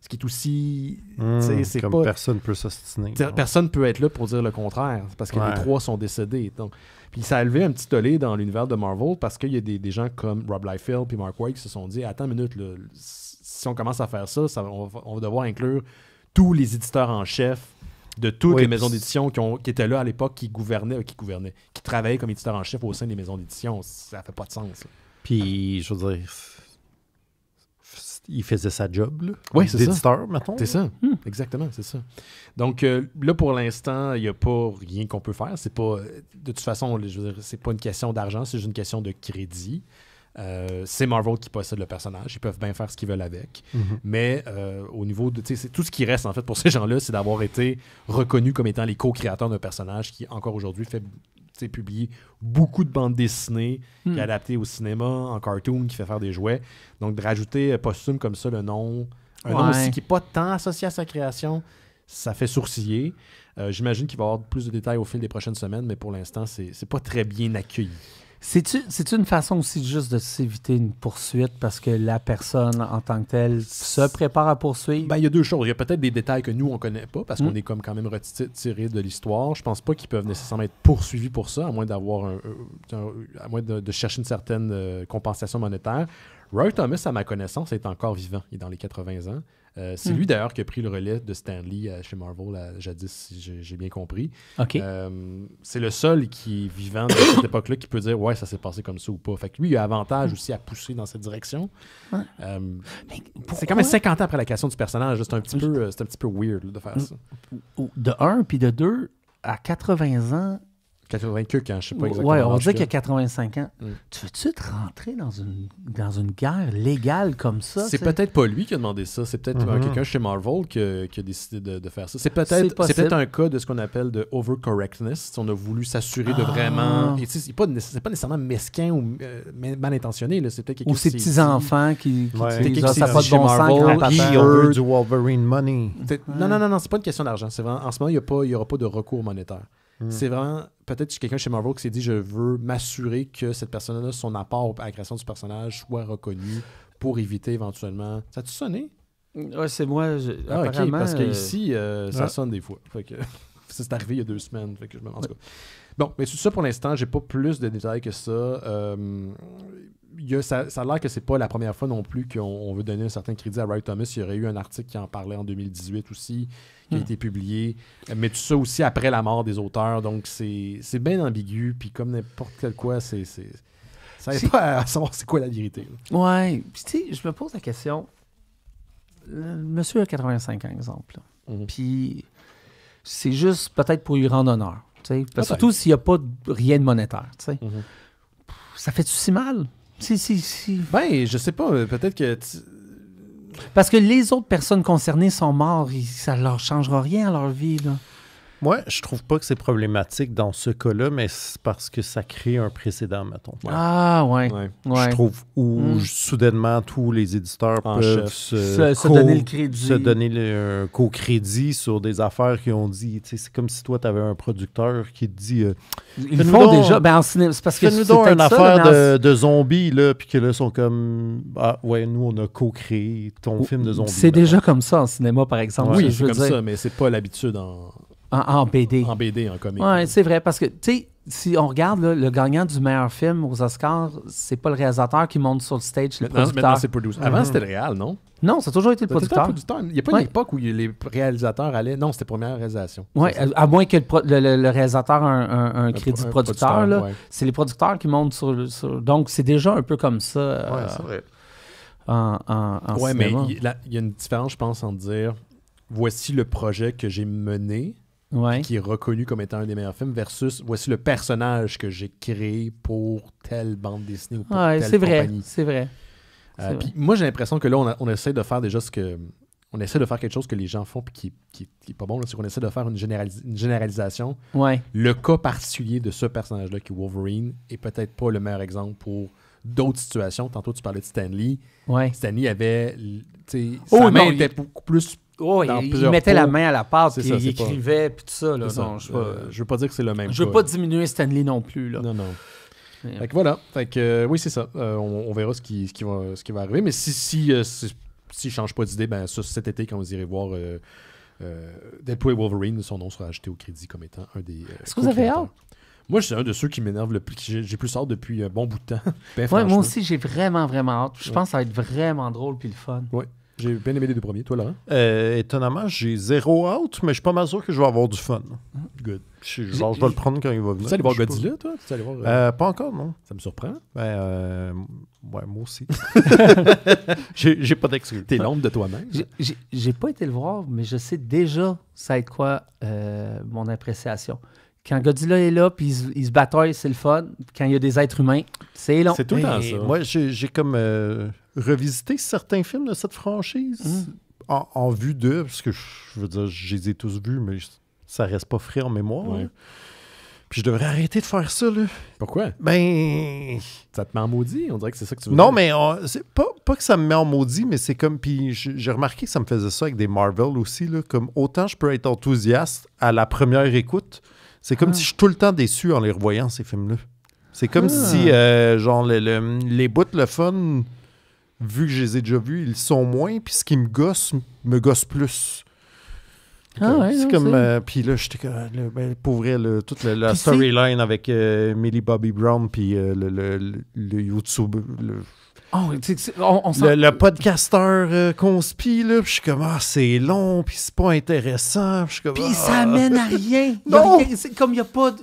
Ce qui est aussi. Hmm, c'est comme personne personne peut s'ostiner. Personne ne peut être là pour dire le contraire. Parce que les trois sont décédés. Donc. Puis ça a levé un petit tollé dans l'univers de Marvel parce qu'il y a des, gens comme Rob Liefeld et Mark Waid qui se sont dit Attends une minute, si on commence à faire ça, on va devoir inclure tous les éditeurs en chef de toutes les maisons d'édition qui, étaient là à l'époque, qui gouvernaient, euh, qui gouvernaient, qui travaillaient comme éditeur en chef au sein des maisons d'édition. Ça fait pas de sens. Puis, je veux dire, il faisait sa job, là. Oui, c'est ça. mettons. C'est ça. Hmm. Exactement, c'est ça. Donc, euh, là, pour l'instant, il n'y a pas rien qu'on peut faire. C'est pas... Euh, de toute façon, je c'est pas une question d'argent, c'est juste une question de crédit. Euh, c'est Marvel qui possède le personnage. Ils peuvent bien faire ce qu'ils veulent avec. Mhm. Mais euh, au niveau de. Tout ce qui reste, en fait, pour ces gens-là, c'est d'avoir été reconnus comme étant les co-créateurs d'un personnage qui, encore aujourd'hui, fait publier beaucoup de bandes dessinées, adaptées qui est hmm. au cinéma, en cartoon, qui fait faire des jouets. Donc, de rajouter euh, posthume comme ça le nom, un nom aussi qui n'est pas tant associé à sa création, ça fait sourciller. J'imagine qu'il va y avoir plus de détails au fil des prochaines semaines, mais pour l'instant, c'est pas très bien accueilli. C'est une façon aussi juste de s'éviter une poursuite parce que la personne en tant que telle se prépare à poursuivre? Ben, il y a deux choses. Il y a peut-être des détails que nous, on connaît pas parce qu'on mm. est comme quand même retiré de l'histoire. Je pense pas qu'ils peuvent nécessairement être poursuivis pour ça, à moins d'avoir à moins de, chercher une certaine euh, compensation monétaire. Roy Thomas, à ma connaissance, est encore vivant. Il est dans les 80 ans. Euh, c'est hmm. lui d'ailleurs qui a pris le relais de Stanley euh, chez Marvel jadis, si j'ai bien compris. Euh, c'est le seul qui est vivant de cette <coughs> époque-là qui peut dire ouais, ça s'est passé comme ça ou pas. Fait lui, il a avantage hmm. aussi à pousser dans cette direction. c'est quand même 50 ans après la création du personnage. C'est un, petit peu, un peu weird de faire hmm. ça. De un, puis de deux, à 80 ans, 84 ans, je sais pas exactement. Ouais, on dirait qu'il y a 85 ans. Mm. Tu veux-tu te rentrer dans une, dans une guerre légale comme ça? C'est peut-être pas lui qui a demandé ça. C'est peut-être euh, mm-hmm. quelqu'un chez Marvel qui, a, décidé de, faire ça. C'est peut-être peut un cas de ce qu'on appelle de overcorrectness. On a voulu s'assurer de ah. vraiment. C'est pas, pas nécessairement mesquin ou euh, mal intentionné. Là. Peut ou ses petits-enfants qui. qui ouais. ça pas de bon sens. du Wolverine Money. Non, non, non, non c'est pas une question d'argent. En ce moment, il n'y aura pas de recours monétaire. Mm. C'est vraiment peut-être que quelqu'un chez Marvel qui s'est dit je veux m'assurer que cette personne-là, son apport à la création du personnage soit reconnu pour éviter éventuellement. Ça a-tu sonné mm, Ouais, c'est moi. Je... Ah, Apparemment, parce qu'ici, euh, euh, ça sonne des fois. <laughs> c'est arrivé il y a deux semaines. Fait que je me... Bon, mais tout ça pour l'instant, j'ai pas plus de détails que ça. Euh, ça, a l'air que c'est pas la première fois non plus qu'on veut donner un certain crédit à Wright Thomas. Il y aurait eu un article qui en parlait en 2018 aussi, qui a hmm. été publié. Mais tout ça aussi après la mort des auteurs. Donc c'est bien ambigu. Puis comme n'importe quel quoi, c'est. Ça pas à savoir c'est quoi la vérité. Ouais. tu sais, je me pose la question. monsieur a 85 ans, exemple. Mhm. Puis c'est juste peut-être pour lui rendre honneur. surtout s'il n'y a pas rien de monétaire. Mhm. Ça fait-tu si mal? Si, si, si. Ben, je sais pas, euh, peut-être que. Parce que les autres personnes concernées sont mortes, et ça leur changera rien à leur vie. Là. Moi, je trouve pas que c'est problématique dans ce cas-là, mais c'est parce que ça crée un précédent, mettons. Ah, ouais. Je trouve où hmm. soudainement tous les éditeurs peuvent se, donner le crédit. Se donner le co-crédit sur des affaires qui ont dit. C'est comme si toi, tu avais un producteur qui te dit. Euh, ils font déjà. Ben, en c'est parce que c'est une affaire de, de, zombies, là, puis que là, sont comme. Ah, ouais, nous, on a co-créé ton film de zombies. C'est déjà comme ça en cinéma, par exemple. Oui, c'est comme ça, mais c'est pas l'habitude en en, BD. En BD, en comédie. – Oui, c'est vrai, parce que, tu sais, si on regarde le gagnant du meilleur film aux Oscars, c'est pas le réalisateur qui monte sur le stage, le producteur. Avant, c'était le réal, non? Non, ça a toujours été le producteur. Il n'y a pas une époque où les réalisateurs allaient. Non, c'était première réalisation. Oui, à, moins que le, réalisateur ait un, crédit de producteur. C'est les producteurs qui montent sur. le... Donc, c'est déjà un peu comme ça. Oui, euh, c'est vrai. En, en, Oui, mais il y, y a une différence, je pense, en dire voici le projet que j'ai mené qui est reconnu comme étant un des meilleurs films, versus voici le personnage que j'ai créé pour telle bande dessinée ou pour telle compagnie. C'est vrai, euh, c'est vrai. moi, j'ai l'impression que là, on, on, essaie de faire déjà ce que. On essaie de faire quelque chose que les gens font puis qui, qui, est pas bon. C'est qu'on essaie de faire une, généralisation. Ouais. Le cas particulier de ce personnage-là, qui est Wolverine, est peut-être pas le meilleur exemple pour d'autres situations. Tantôt, tu parlais de Stanley. Ouais. Stanley avait. Oh, sa main était beaucoup plus Oh, il, mettait la main à la pâte, puis il écrivait, puis tout ça. je, ne euh, veux pas dire que c'est le même. Je veux pas, diminuer Stanley non plus. Non, non. voilà. Euh, oui, c'est ça. Euh, on, verra ce qui, va, arriver. Mais si, si, si, change pas d'idée, ben, cet été, quand vous irez voir Deadpool et Wolverine, son nom sera acheté au crédit comme étant un des. Est-ce que vous avez hâte? Moi, c'est un de ceux qui m'énerve le plus. J'ai plus hâte depuis un bon bout de temps. <laughs> Ben, moi aussi, j'ai vraiment, vraiment hâte. Je pense que ça va être vraiment drôle puis le fun. Oui. J'ai bien aimé les deux premiers, toi, Laurent. Euh, étonnamment, j'ai zéro out, mais je suis pas mal sûr que je vais avoir du fun. Mm-hmm. Good. Je, genre, je vais le prendre quand il va venir. Tu allé voir Godzilla, toi tu voir, euh, euh, Pas encore, non. Ça me surprend. Ben, ouais, moi aussi. <laughs> j'ai pas d'excuse. T'es l'ombre de toi-même. J'ai pas été le voir, mais je sais déjà ça va être quoi mon appréciation quand Godzilla est là, puis il, se bataille, c'est le fun. Quand il y a des êtres humains, c'est long. C'est tout le temps ça. Moi, j'ai comme revisiter certains films de cette franchise mm. en, vue de... parce que je, veux dire, je les ai tous vus, mais ça reste pas frais en mémoire. Puis je devrais arrêter de faire ça, là. Pourquoi? Ben. Ça te met en maudit? On dirait que c'est ça que tu veux Non, mais pas, pas que ça me met en maudit, mais c'est comme. Puis j'ai remarqué que ça me faisait ça avec des Marvel aussi, là. Comme autant je peux être enthousiaste à la première écoute, c'est comme ah. si je suis tout le temps déçu en les revoyant, ces films-là. C'est comme ah. si, euh, genre, les bouts, le fun vu que je les ai déjà vus, ils sont moins, puis ce qui me gosse, me gosse plus. Ah ouais, c'est comme. Euh, puis là, j'étais comme. Euh, ben, pour vrai, le, toute la, storyline avec euh, Millie Bobby Brown, puis le, YouTube. Le, oh, on, on le, podcasteur conspi, là, puis je suis comme, ah, c'est long, puis c'est pas intéressant. Puis ah. ça amène à rien. non! Rien, comme il n'y a pas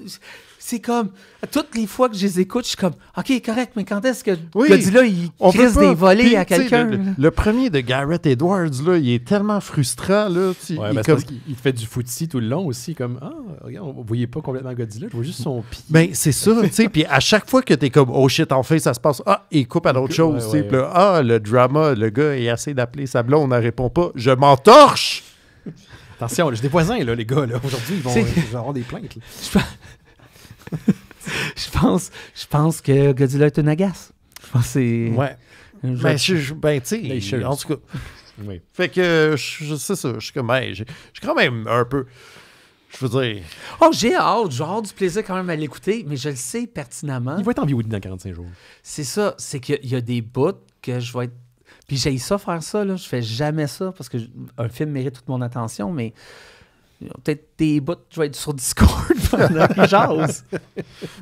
c'est comme toutes les fois que je les écoute, je suis comme OK, correct, mais quand est-ce que oui, là il crisse des volets à quelqu'un le, premier de Garrett Edwards là, il est tellement frustrant là, il, fait du footsie tout le long aussi comme ah, regarde, on voyez pas complètement Godzilla, je vois juste son pied. Ben c'est ça, tu sais, puis à chaque fois que tu es comme oh shit, en fait ça se passe, ah, il coupe à d'autres choses, ouais, ah, le drama, le gars est assez d'appeler sa blonde, on ne répond pas, je m'entorche. Attention, j'ai des voisins, là, les gars, là. Aujourd'hui, ils vont avoir des plaintes. <laughs> je pense, je pense que Godzilla est une agace. Je pense c'est. Ouais. Ben, ben, tu sais, en tout cas. Oui. Fait que, je, sais ça, je suis comme, quand même un peu. Je veux dire. Oh, j'ai hâte, j'ai hâte du plaisir quand même à l'écouter, mais je le sais pertinemment. Il va être en VOD dans 45 jours. C'est ça, c'est qu'il y, a des bouts que je vais être. Puis j'ai ça faire ça, là. Je fais jamais ça parce que un film mérite toute mon attention, mais peut-être des bottes tu vas être sur Discord <laughs> pendant que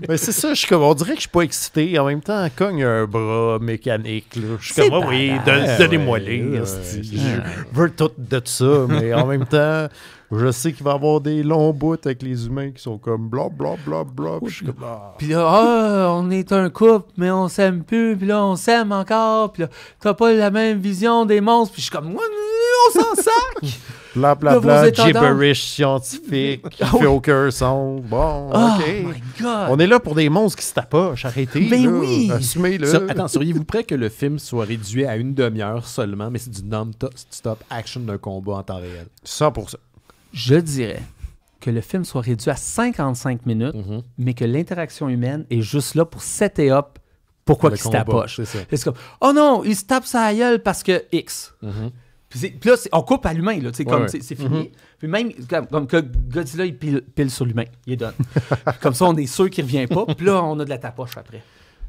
Mais c'est ça, je suis comme, on dirait que je suis pas excité. En même temps, a un bras mécanique. Je suis comme, oh, oui, de moi les. je veux tout de ça, mais en même temps, je sais qu'il va y avoir des longs bouts avec les humains qui sont comme bla bla bla bla. Puis, ah. là, ah, on est un couple, mais on s'aime plus. Puis là, on s'aime encore. Puis là, t'as pas la même vision des monstres. Puis je suis comme, on sac! Bla bla gibberish scientifique qui ah fait son. Bon, ah, On est là pour des monstres qui se tapochent. Arrêtez. Mais ben oui. attends, seriez-vous prêt que le film soit réduit à une demi-heure seulement, mais c'est du non-stop action d'un combat en temps réel? Ça pour ça. Je dirais que le film soit réduit à 55 minutes, mhm. mais que l'interaction humaine est juste là pour setter up pourquoi qu'il se tapoche. C'est comme, oh non, il se tape sa gueule parce que X. Mhm. Puis, là, on coupe à l'humain, là, tu sais, comme, c'est mm-hmm. fini. Puis même, comme, Godzilla, il pile, pile sur l'humain, il est donne. <laughs> comme ça, on est sûr qu'il revient pas, puis là, on a de la tapoche après.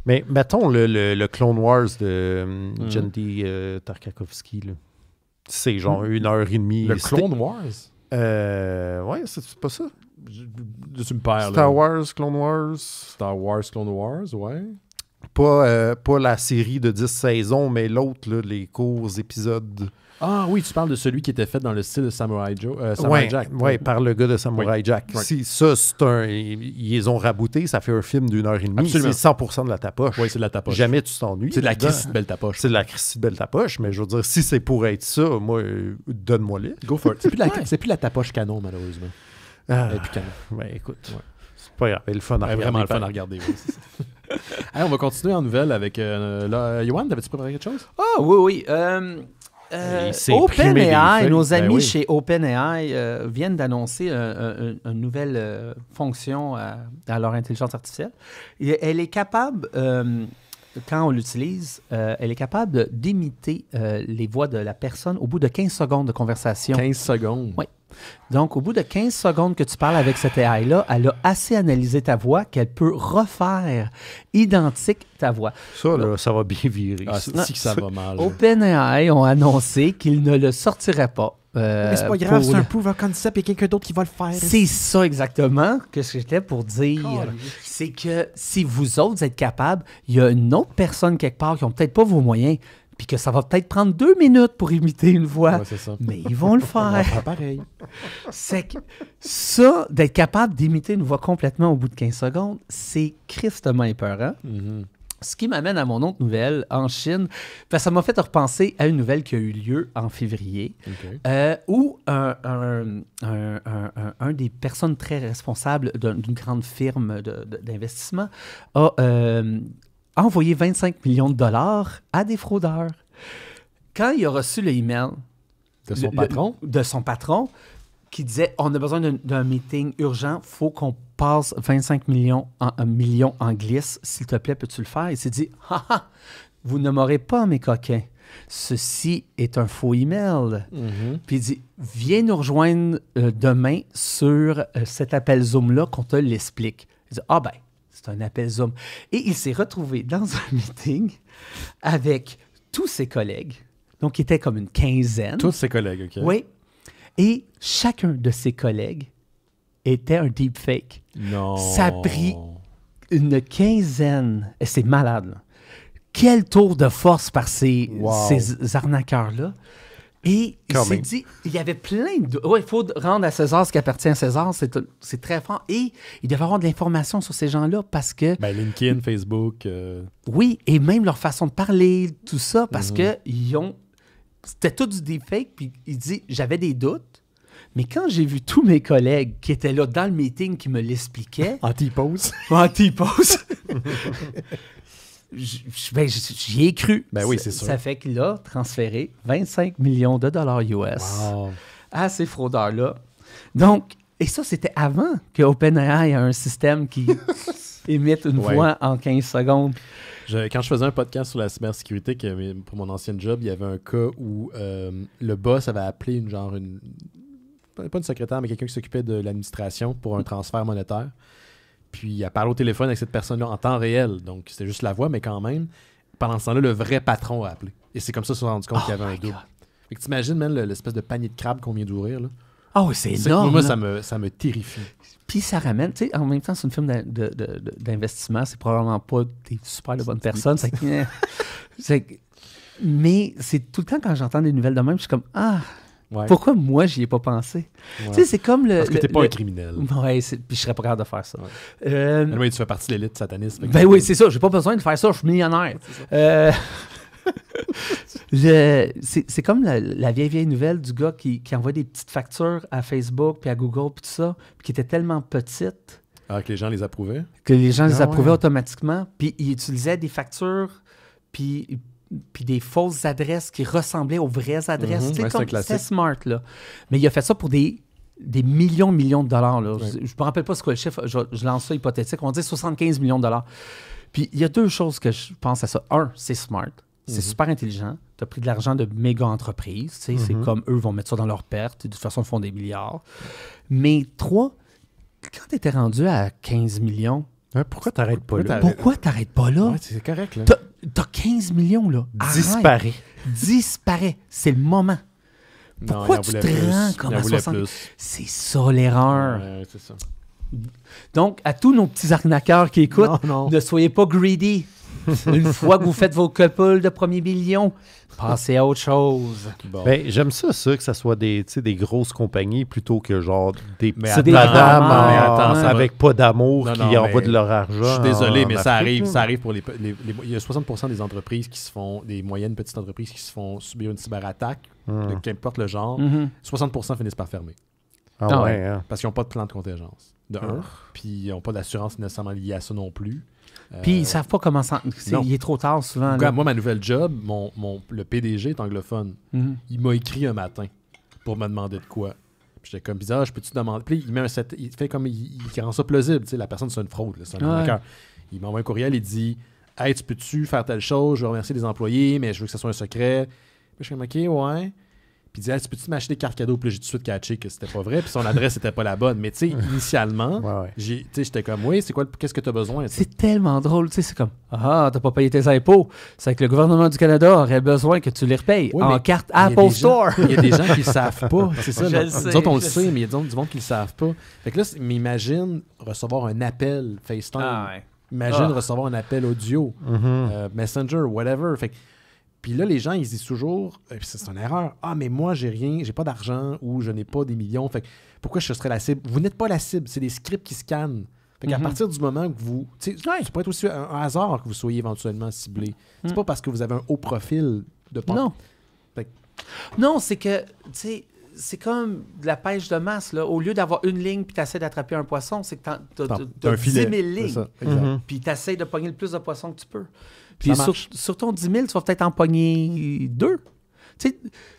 Mais mettons le, le, Clone Wars de mm. John mm. là. C'est genre mm. une heure et demie. Le Clone Wars? Euh, ouais, c'est pas ça. tu me perds, Star Wars, Clone Wars. Star Wars, Clone Wars, ouais. Pas, euh, pas la série de 10 saisons, mais l'autre, les courts épisodes. Ah oui, tu parles de celui qui était fait dans le style de Samurai, Joe, euh, Samurai Jack. Oui, par le gars de Samurai Jack. ça, c'est un. Ils, ont rabouté, ça fait un film d'une heure et demie. C'est 100% de la tapoche. Oui, c'est de la tapoche. Jamais tu t'ennuies. C'est de la crise belle tapoche. C'est de la crise belle tapoche, mais je veux dire, si c'est pour être ça, moi, euh, donne moi l'idée. Go for it. C'est plus, la, <laughs> la tapoche canon, malheureusement. Ah, et puis canon. Ben, écoute, c'est pas grave. Le fun à regarder. Vraiment le fun à regarder, <laughs> on va continuer en nouvelle avec. Euh, Yoann, t'avais-tu préparé quelque chose? Ah, oui, oui. Euh, euh, OpenAI, nos ben amis chez OpenAI euh, viennent d'annoncer une, nouvelle euh, fonction à, leur intelligence artificielle. elle est capable, quand on l'utilise, elle est capable d'imiter les voix de la personne au bout de 15 secondes de conversation. 15 secondes. Oui. Donc, au bout de 15 secondes que tu parles avec cette AI-là, elle a assez analysé ta voix qu'elle peut refaire identique ta voix. Ça, ça va bien virer. Ah, que ça va mal. OpenAI ont annoncé qu'ils ne le sortiraient pas. Euh, Mais c'est pas grave, c'est un proof of concept et quelqu'un d'autre qui va le faire. C'est ça exactement que que j'étais pour dire. C'est que si vous autres êtes capables, il y a une autre personne quelque part qui n'a peut-être pas vos moyens, puis que ça va peut-être prendre deux minutes pour imiter une voix, mais ils vont le <laughs> faire. pas pareil. C'est que ça, d'être capable d'imiter une voix complètement au bout de 15 secondes, c'est tristement épeurant. Mm-hmm. Ce qui m'amène à mon autre nouvelle en Chine, ben, ça m'a fait repenser à une nouvelle qui a eu lieu en février, euh, où un, des personnes très responsables d'une grande firme d'investissement a euh, envoyé 25 millions de dollars à des fraudeurs. Quand il a reçu le email de son patron, de son patron qui disait on a besoin d'un meeting urgent, faut qu'on passe 25 millions en, million en glisse, s'il te plaît, peux-tu le faire Il s'est dit Ha! Ah, ah, vous ne m'aurez pas mes coquins. Ceci est un faux email. Mm-hmm. Puis il dit viens nous rejoindre euh, demain sur euh, cet appel Zoom là qu'on te l'explique. Il dit ah ben c'est un appel Zoom. Et il s'est retrouvé dans un <laughs> meeting avec tous ses collègues. Donc, il était comme une quinzaine. Tous ses collègues, OK. Oui. Et chacun de ses collègues était un deepfake. Non. Ça a pris une quinzaine. C'est malade, là. Quel tour de force par ces, ces arnaqueurs-là. Et il s'est dit, il y avait plein de. Oui, il faut rendre à César ce qui appartient à César, c'est très fort. Et il devait avoir de l'information sur ces gens-là parce que. Ben, LinkedIn, Facebook. Euh, oui, et même leur façon de parler, tout ça, parce mhm. que ils ont. C'était tout du deepfake, puis il dit, j'avais des doutes, mais quand j'ai vu tous mes collègues qui étaient là dans le meeting qui me l'expliquaient. <laughs> anti pause, anti pause. <laughs> ben, j'y ai cru. Ben oui, Ça fait qu'il a transféré 25 millions de dollars US à ces fraudeurs-là. Donc, et ça, c'était avant que OpenAI ait un système qui <laughs> émette une voix en 15 secondes. quand je faisais un podcast sur la cybersécurité, pour mon ancien job, il y avait un cas où euh, le boss avait appelé une genre une. Pas une secrétaire, mais quelqu'un qui s'occupait de l'administration pour un mm. transfert monétaire. Puis elle parle au téléphone avec cette personne-là en temps réel. Donc c'était juste la voix, mais quand même, pendant ce temps-là, le vrai patron a appelé. Et c'est comme ça qu'ils se sont rendus compte oh qu'il y avait un double. Fait que t'imagines, même l'espèce de panier de crabe qu'on vient d'ouvrir. là. oh, c'est énorme. Moi, ça me, ça me terrifie. Puis ça ramène, tu sais, en même temps, c'est un film d'investissement, c'est probablement pas des super de bonnes personnes. <laughs> mais c'est tout le temps quand j'entends des nouvelles de même, je suis comme Ah, pourquoi moi, j'y ai pas pensé? Tu sais, c'est comme le. Parce que t'es pas un criminel. Oui, puis je serais pas capable de faire ça. Euh... tu fais partie de l'élite sataniste. Ben oui, c'est ça. J'ai pas besoin de faire ça. Je suis millionnaire. c'est euh, <laughs> comme la, vieille, vieille nouvelle du gars qui, qui, envoie des petites factures à Facebook puis à Google puis tout ça, puis qui était tellement petite. Ah, que les gens les approuvaient? Que les gens les ah, approuvaient automatiquement. Puis ils utilisaient des factures, puis puis des fausses adresses qui ressemblaient aux vraies adresses. Mm comme, c'est smart, là. Mais il a fait ça pour des, des millions, millions de dollars. Là. Je ne me rappelle pas ce que le chiffre, je, lance ça hypothétique, on dit 75 millions de dollars. Puis il y a deux choses que je pense à ça. Un, c'est smart. C'est mhm. super intelligent. Tu as pris de l'argent de méga entreprises. Tu C'est mhm. comme eux vont mettre ça dans leurs pertes. De toute façon, ils font des milliards. Mais trois, quand tu étais rendu à 15 millions, pourquoi t'arrêtes pas, pas là? Pourquoi t'arrêtes pas là? c'est correct, là. T'as 15 millions, là. Disparaît. Disparaît. C'est le moment. Pourquoi tu te rends comme à 60 C'est ça l'erreur. Donc, à tous nos petits arnaqueurs qui écoutent, ne soyez pas greedy. <laughs> Une fois que vous faites vos couples de premier million, pensez à autre chose. Ben, j'aime ça, ça, que ça soit des, des grosses compagnies plutôt que genre des petites madames avec pas d'amour qui envoient de leur argent. Je suis désolé, ah, mais ben, ça arrive, ça arrive pour les, Il y a 60% des entreprises qui se font, des moyennes petites entreprises qui se font subir une cyberattaque, peu hmm. qu'importe le genre, 60% mm-hmm. finissent par fermer. Ah, ah ouais, hein. Parce qu'ils n'ont pas de plan de contingence, de un. Ah. Puis ils n'ont pas d'assurance nécessairement liée à ça non plus. Puis ils savent pas comment ça. Il est trop tard souvent. Moi, ma nouvelle job, mon, le PDG est anglophone. Mhm. Il m'a écrit un matin pour me demander de quoi. J'étais comme bizarre, je peux-tu demander. Puis il met un il fait comme il, rend ça plausible, tu sais, la personne c'est une fraude, c'est un Il m'envoie un courriel, il dit Hey, tu peux-tu faire telle chose, je veux remercier les employés, mais je veux que ce soit un secret. Puis je suis comme OK, ouais. Puis il dit « tu peux-tu m'acheter des cartes cadeaux? Puis j'ai tout de suite catché que c'était pas vrai. Puis son adresse n'était pas la bonne. Mais tu sais, <laughs> initialement, j'étais comme, oui, c'est quoi, qu'est-ce que tu as besoin? C'est tellement drôle. Tu sais, c'est comme, ah, t'as pas payé tes impôts. C'est que le gouvernement du Canada aurait besoin que tu les repayes en carte Apple Store. Il y a des gens qui le savent pas. <laughs> C'est ça. on le sait, mais il y a du monde qui le savent pas. Fait que là, imagine recevoir un appel FaceTime. Ah, imagine ah. recevoir un appel audio, mm-hmm. euh, Messenger, whatever. Fait que puis là, les gens, ils disent toujours, euh, c'est une erreur, ah, mais moi, j'ai rien, j'ai pas d'argent ou je n'ai pas des millions. Fait pourquoi je serais la cible? Vous n'êtes pas la cible, c'est des scripts qui scannent. Fait qu'à mhm. partir du moment que vous. ça peut être aussi un, hasard que vous soyez éventuellement ciblé. C'est mhm. pas parce que vous avez un haut profil de pente. Non. Non, c'est que, tu sais, c'est comme la pêche de masse. Au lieu d'avoir une ligne puis t'essaies d'attraper un poisson, c'est que tu as, 10 lignes. Mhm. Puis tu de pogner le plus de poissons que tu peux. Puis sur, ton 10 000, tu vas peut-être empoigner deux. Tu sais,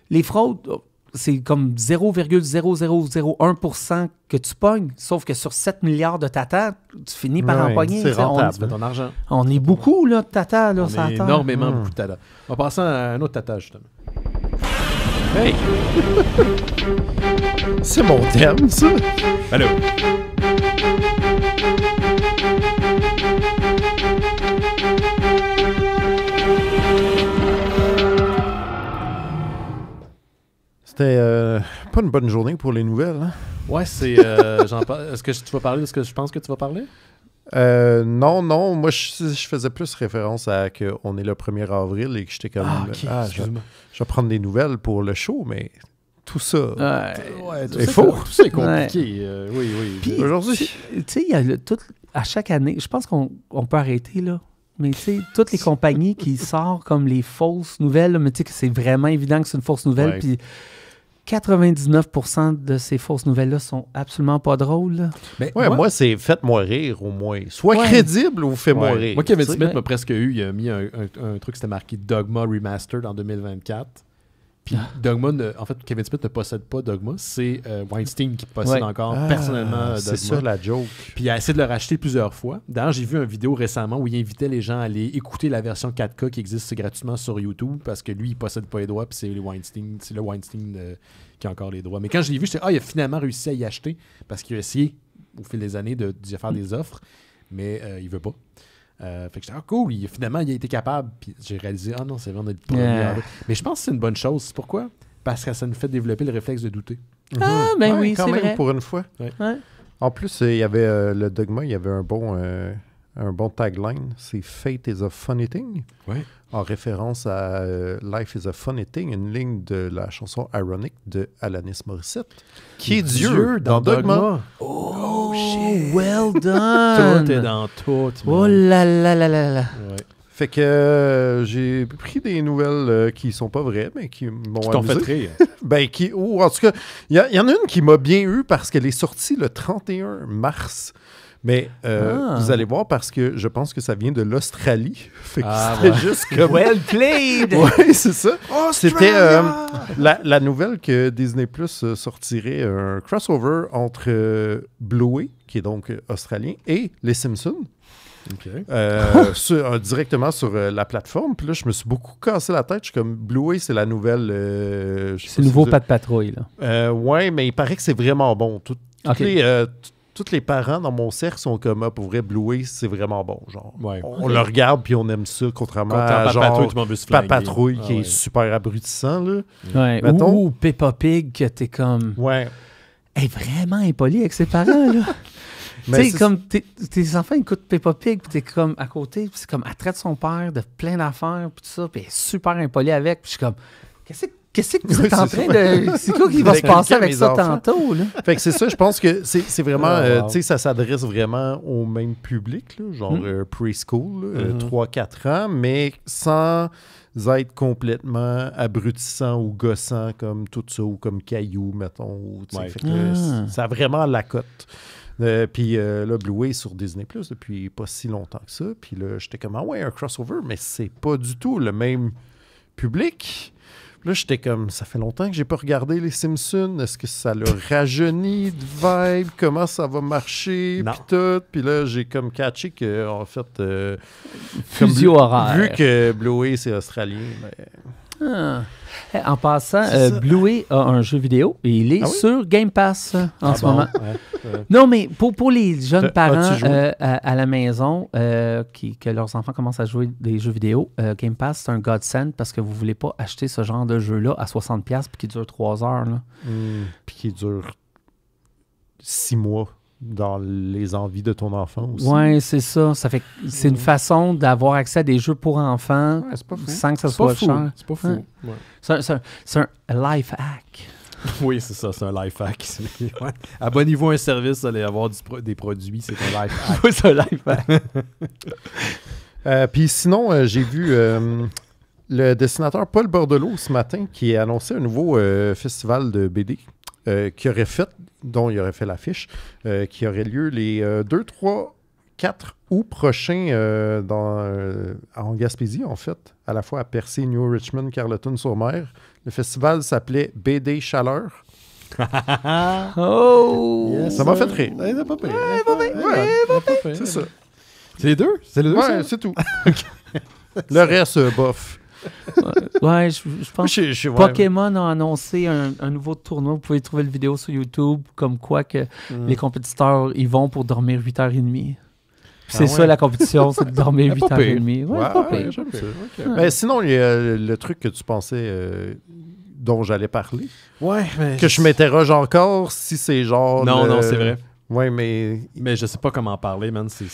les fraudes, c'est comme 0,0001 que tu pognes, sauf que sur 7 milliards de tatas, tu finis par oui, empoigner. C'est rentable, on, ton argent. On est beaucoup, là, de tata, là, on est Énormément hmm. beaucoup de On En passant à un autre tata, justement. Hey! <laughs> C'est mon thème, ça! Allô? C'était euh, pas une bonne journée pour les nouvelles. Hein? Ouais, c'est. Euh, est-ce que tu vas parler de ce que je pense que tu vas parler? Euh, non, non, moi je, faisais plus référence à qu'on est le 1er avril et que j'étais comme. Ah, ah je, je, vais prendre des nouvelles pour le show, mais tout ça. faux. Tout ça compliqué. <laughs> Euh, oui, oui. Aujourd'hui. Tu sais, il y a à chaque année, je pense qu'on peut arrêter là. Mais tu sais, toutes les <laughs> compagnies qui sortent comme les fausses nouvelles, mais tu sais que c'est vraiment évident que c'est une fausse nouvelle. Puis 99% de ces fausses nouvelles-là sont absolument pas drôles. mais moi, c'est faites-moi rire au moins. Sois crédible ou fais-moi rire. Moi, Kevin Smith m'a presque eu. Il a mis un, un truc, c'était marqué Dogma Remastered en 2024. Puis ah. Dogma, en fait, Kevin Smith ne possède pas Dogma, c'est euh, Weinstein qui possède encore ah, personnellement euh, Dogma. C'est ça la joke. Puis il a essayé de le racheter plusieurs fois. D'ailleurs, j'ai vu une vidéo récemment où il invitait les gens à aller écouter la version 4K qui existe gratuitement sur YouTube parce que lui, il possède pas les droits, puis c'est Weinstein, c'est le Weinstein euh, qui a encore les droits. Mais quand je l'ai vu, j'étais ah, il a finalement réussi à y acheter parce qu'il a essayé au fil des années de, faire mm. des offres, mais il il veut pas. Euh, fait que j'étais, ah, cool, finalement, il a été capable. Puis j'ai réalisé, ah non, c'est vraiment d'être ah. Mais je pense que c'est une bonne chose. pourquoi? Parce que ça nous fait développer le réflexe de douter. Ah, ben oui, quand même, pour une fois. En plus, euh, il y avait euh, le dogma, il y avait un bon, un bon tagline, c'est Fate is a funny thing en référence à euh, Life is a Funny Thing, une ligne de la chanson Ironic de Alanis Morissette, qui est Dieu, dans, Dogma. Oh, oh Well <laughs> done! tout est dans tout. Oh là là là là là! Fait que euh, j'ai pris des nouvelles qui euh, qui sont pas vraies, mais qui m'ont Qui fait rire. <laughs> Ben, en tout cas, il y, y, en a une qui m'a bien eu parce qu'elle est sortie le 31 mars. Mais euh, ah. vous allez voir parce que je pense que ça vient de l'Australie. <laughs> Fait que ah, c'était juste comme. Well played! <laughs> oui, c'est ça. C'était euh, la, nouvelle que Disney Plus euh, sortirait un crossover entre Blue Bluey, qui est donc australien, et Les Simpsons. OK. <laughs> directement sur la plateforme. Puis là, je me suis beaucoup cassé la tête. Je suis comme, Bluey, c'est la nouvelle. c'est le nouveau pas de Patrouille. Là. ouais, mais il paraît que c'est vraiment bon. Tout, tous les parents dans mon cercle sont comme ah, pour vrai Bluey c'est vraiment bon genre on, le regarde puis on aime ça contrairement à, genre Papatrouille ah qui est super abrutissant là ou Peppa Pig que t'es comme ouais est vraiment impoli avec ses parents là <laughs> Tu sais, comme tes enfants écoutent Peppa Pig, puis t'es comme à côté, c'est comme, elle traite son père de plein d'affaires, puis tout ça, puis est super impolie avec, puis je suis comme, qu'est-ce que Qu'est-ce que vous êtes en train de. <laughs> C'est quoi qui va se passer avec ça tantôt? Là? <laughs> Fait que c'est ça, je pense que c'est vraiment. Ah, euh, tu sais, ça s'adresse vraiment au même public, genre hmm. euh, preschool, 3-4 euh, hmm. ans, mais sans être complètement abrutissant ou gossant comme tout ça ou comme caillou, mettons. Fait que, ah. Ça a vraiment la cote. puis là, Blue sur Disney Plus depuis pas si longtemps que ça. Puis là, j'étais comme, ah ouais, un crossover, mais c'est pas du tout le même public. Là, j'étais comme, ça fait longtemps que j'ai pas regardé les Simpsons. Est-ce que ça le rajeunit de vibe? Comment ça va marcher? Puis tout. Puis là, j'ai comme catché que, en fait, euh, vu que Bluey, c'est australien, ben, ah. Eh, en passant, euh, Bluey a un jeu vidéo et il est ah sur Game Pass euh, en ah ce moment. Non, mais pour, pour les jeunes parents euh, à, la maison que leurs enfants commencent à jouer des jeux vidéo, Game Pass, c'est un godsend parce que vous ne voulez pas acheter ce genre de jeu-là à 60$ puis qui dure 3 heures. Là. Hmm. puis qui dure 6 mois dans les envies de ton enfant aussi. Oui, c'est ça. ça fait, c'est une façon d'avoir accès à des jeux pour enfants hein. sans que ça soit cher. C'est pas fou. C'est, un, life hack. <laughs> Oui, c'est ça, c'est un life hack. À <laughs> Abonnez-vous à un service, allez avoir des produits, c'est un life hack. <laughs> oui, c'est un life hack. Euh, puis sinon, euh, j'ai vu euh, le dessinateur Paul Bordelot ce matin qui a annoncé un nouveau festival de BD qui aurait fait dont il aurait fait l'affiche, euh, qui aurait lieu les 2, 3, 4 août prochains euh, dans, euh, en Gaspésie, en fait, à la fois à Percy, New Richmond, Carleton-sur-Mer. Le festival s'appelait BD Chaleur. <laughs> oh! ça m'a fait rire. pas c'est ça. les deux? C'est les deux? c'est tout. <laughs> le reste, bof ouais, je, pense Pokémon a annoncé un, nouveau tournoi. Vous pouvez trouver la vidéo sur YouTube, comme quoi que mm. les compétiteurs y vont pour dormir 8h30. Ah c'est ça la compétition, c'est de dormir 8h30. <laughs> Ouais, Mais sinon, il y a le truc que tu pensais euh, dont j'allais parler. Ouais, Que je m'interroge encore si c'est genre. Non, non, c'est vrai. Oui, mais. Mais je sais pas comment en parler, man. C'est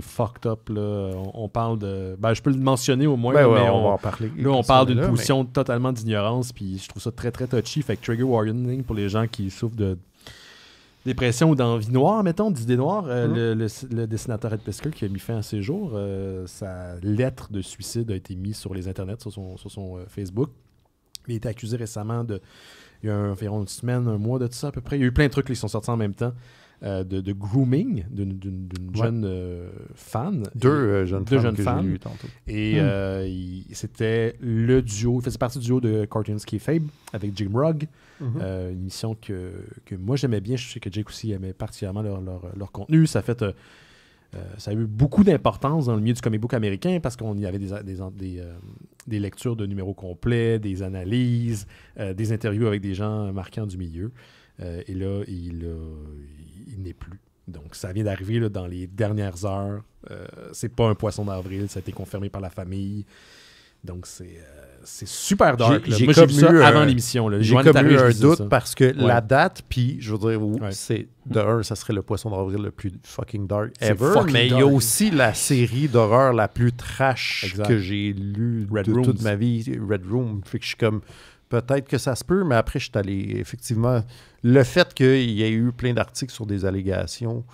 fucked up, là. On, parle de. Ben, je peux le mentionner au moins, ben mais on, parler. Là, on parle d'une position totalement d'ignorance, puis je trouve ça très, très touchy. Fait trigger warning pour les gens qui souffrent de dépression ou d'envie noire, mettons, d'idées noires. Euh, mhm. le, le, dessinateur Ed Pesker, qui a mis fin à ses jours, euh, sa lettre de suicide a été mise sur les internets, sur son, sur son euh, Facebook. Il a été accusé récemment de il y a environ une semaine, un mois de tout ça à peu près. Il y a eu plein de trucs qui sont sortis en même temps. Euh, de, grooming d'une jeune euh, fan. Deux euh, jeunes deux Jeunes Et hmm. c'était le duo, il faisait partie du duo de Cartoons Fabe avec Jim Rugg, mhm. une émission que, moi j'aimais bien. Je sais que Jake aussi aimait particulièrement leur, leur contenu. Ça fait euh, ça a eu beaucoup d'importance dans le milieu du comic book américain parce qu'on y avait des, des, euh, lectures de numéros complets, des analyses, euh, des interviews avec des gens marquants du milieu. et là, il, n'est plus. Donc, ça vient d'arriver dans les dernières heures. Ce c'est pas un poisson d'avril, ça a été confirmé par la famille. Donc, c'est c'est super dark. J'ai Moi, j'ai ça avant l'émission. J'ai comme eu un doute parce que la date, puis je veux dire, c'est de ça serait le poisson d'avril le plus fucking dark ever. mais il y a aussi la série d'horreur la plus trash que j'ai lue de toute ma vie, Red Room. Fait que je suis comme peut-être que ça se peut, mais après, je suis allé effectivement. Le fait qu'il y ait eu plein d'articles sur des allégations.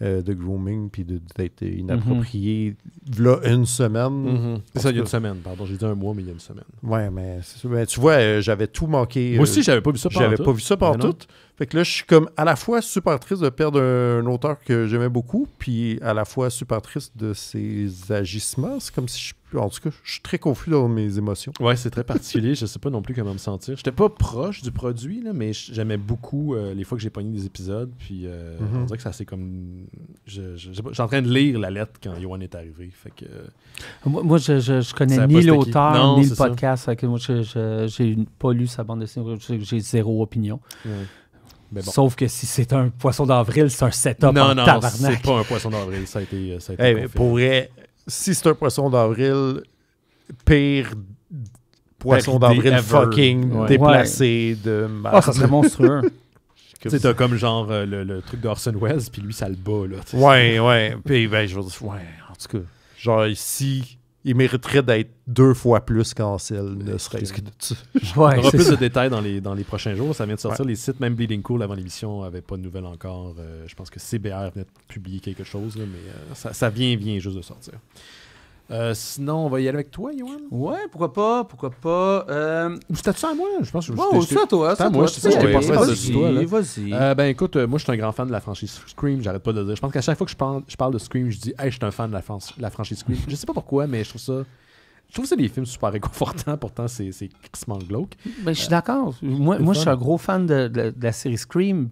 Euh, de grooming puis d'être inapproprié. Mhm. Là, une semaine. Mhm. C'est ça, il y a une semaine, pardon. J'ai dit un mois, mais il y a une semaine. Ouais, mais, ben, tu vois, euh, j'avais tout manqué. Moi aussi, euh, j'avais pas vu ça J'avais pas vu ça partout. Ben fait que là, je suis comme à la fois super triste de perdre un auteur que j'aimais beaucoup, puis à la fois super triste de ses agissements. C'est comme si je en tout cas, je suis très confus dans mes émotions. Oui, c'est très particulier. je ne sais pas non plus comment me sentir. J'étais pas proche du produit, mais j'aimais beaucoup euh, les fois que j'ai pogné des épisodes. Puis euh, mhm. on dirait que ça c'est comme. Je, en train de lire la lettre quand Yohan est arrivé. Moi, moi je, connais ni l'auteur, ni le podcast. que moi, j'ai pas lu sa bande dessinée. J'ai zéro opinion. Sauf que si c'est un poisson d'avril, c'est un setup non, en non, c'est pas un poisson d'avril. Ça a été, euh, ça a Pour si c'est un poisson d'avril, pire poisson d'avril fucking déplacé de ah, ça serait monstrueux. <laughs> Tu sais, t'as comme genre euh, le, truc d'Orson Welles, puis lui, ça le bat, là. Ouais, ouais. Puis, ben, je veux dire, ouais, en tout cas. Genre, ici, il mériterait d'être deux fois plus elle ne euh, serait-ce que tu... On aura plus de détails dans les, dans les prochains jours. Ça vient de sortir. Les sites, même Bleeding Cool, avant l'émission, n'avaient pas de nouvelles encore. Euh, je pense que CBR venait de publier quelque chose, mais euh, ça, ça, vient, vient juste de sortir. Euh, sinon, on va y aller avec toi, Yoann. Ouais, pourquoi pas, pourquoi pas. Euh... Ou c'était-tu à moi? Je pense que oh, c'est à toi. C'était à moi, je t'ai pensé à toi. Vas-y, vas-y. Euh, ben écoute, euh, moi, je suis un grand fan de la franchise Scream, j'arrête pas de dire. Je pense qu'à chaque fois que je parle, de Scream, je dis, hey, je suis un fan de la, la franchise Scream. je sais pas pourquoi, mais je trouve ça je trouve que c'est des films super réconfortants, pourtant c'est crissement glauque. Ben, je suis d'accord. Moi, je suis un gros fan de, la série Scream.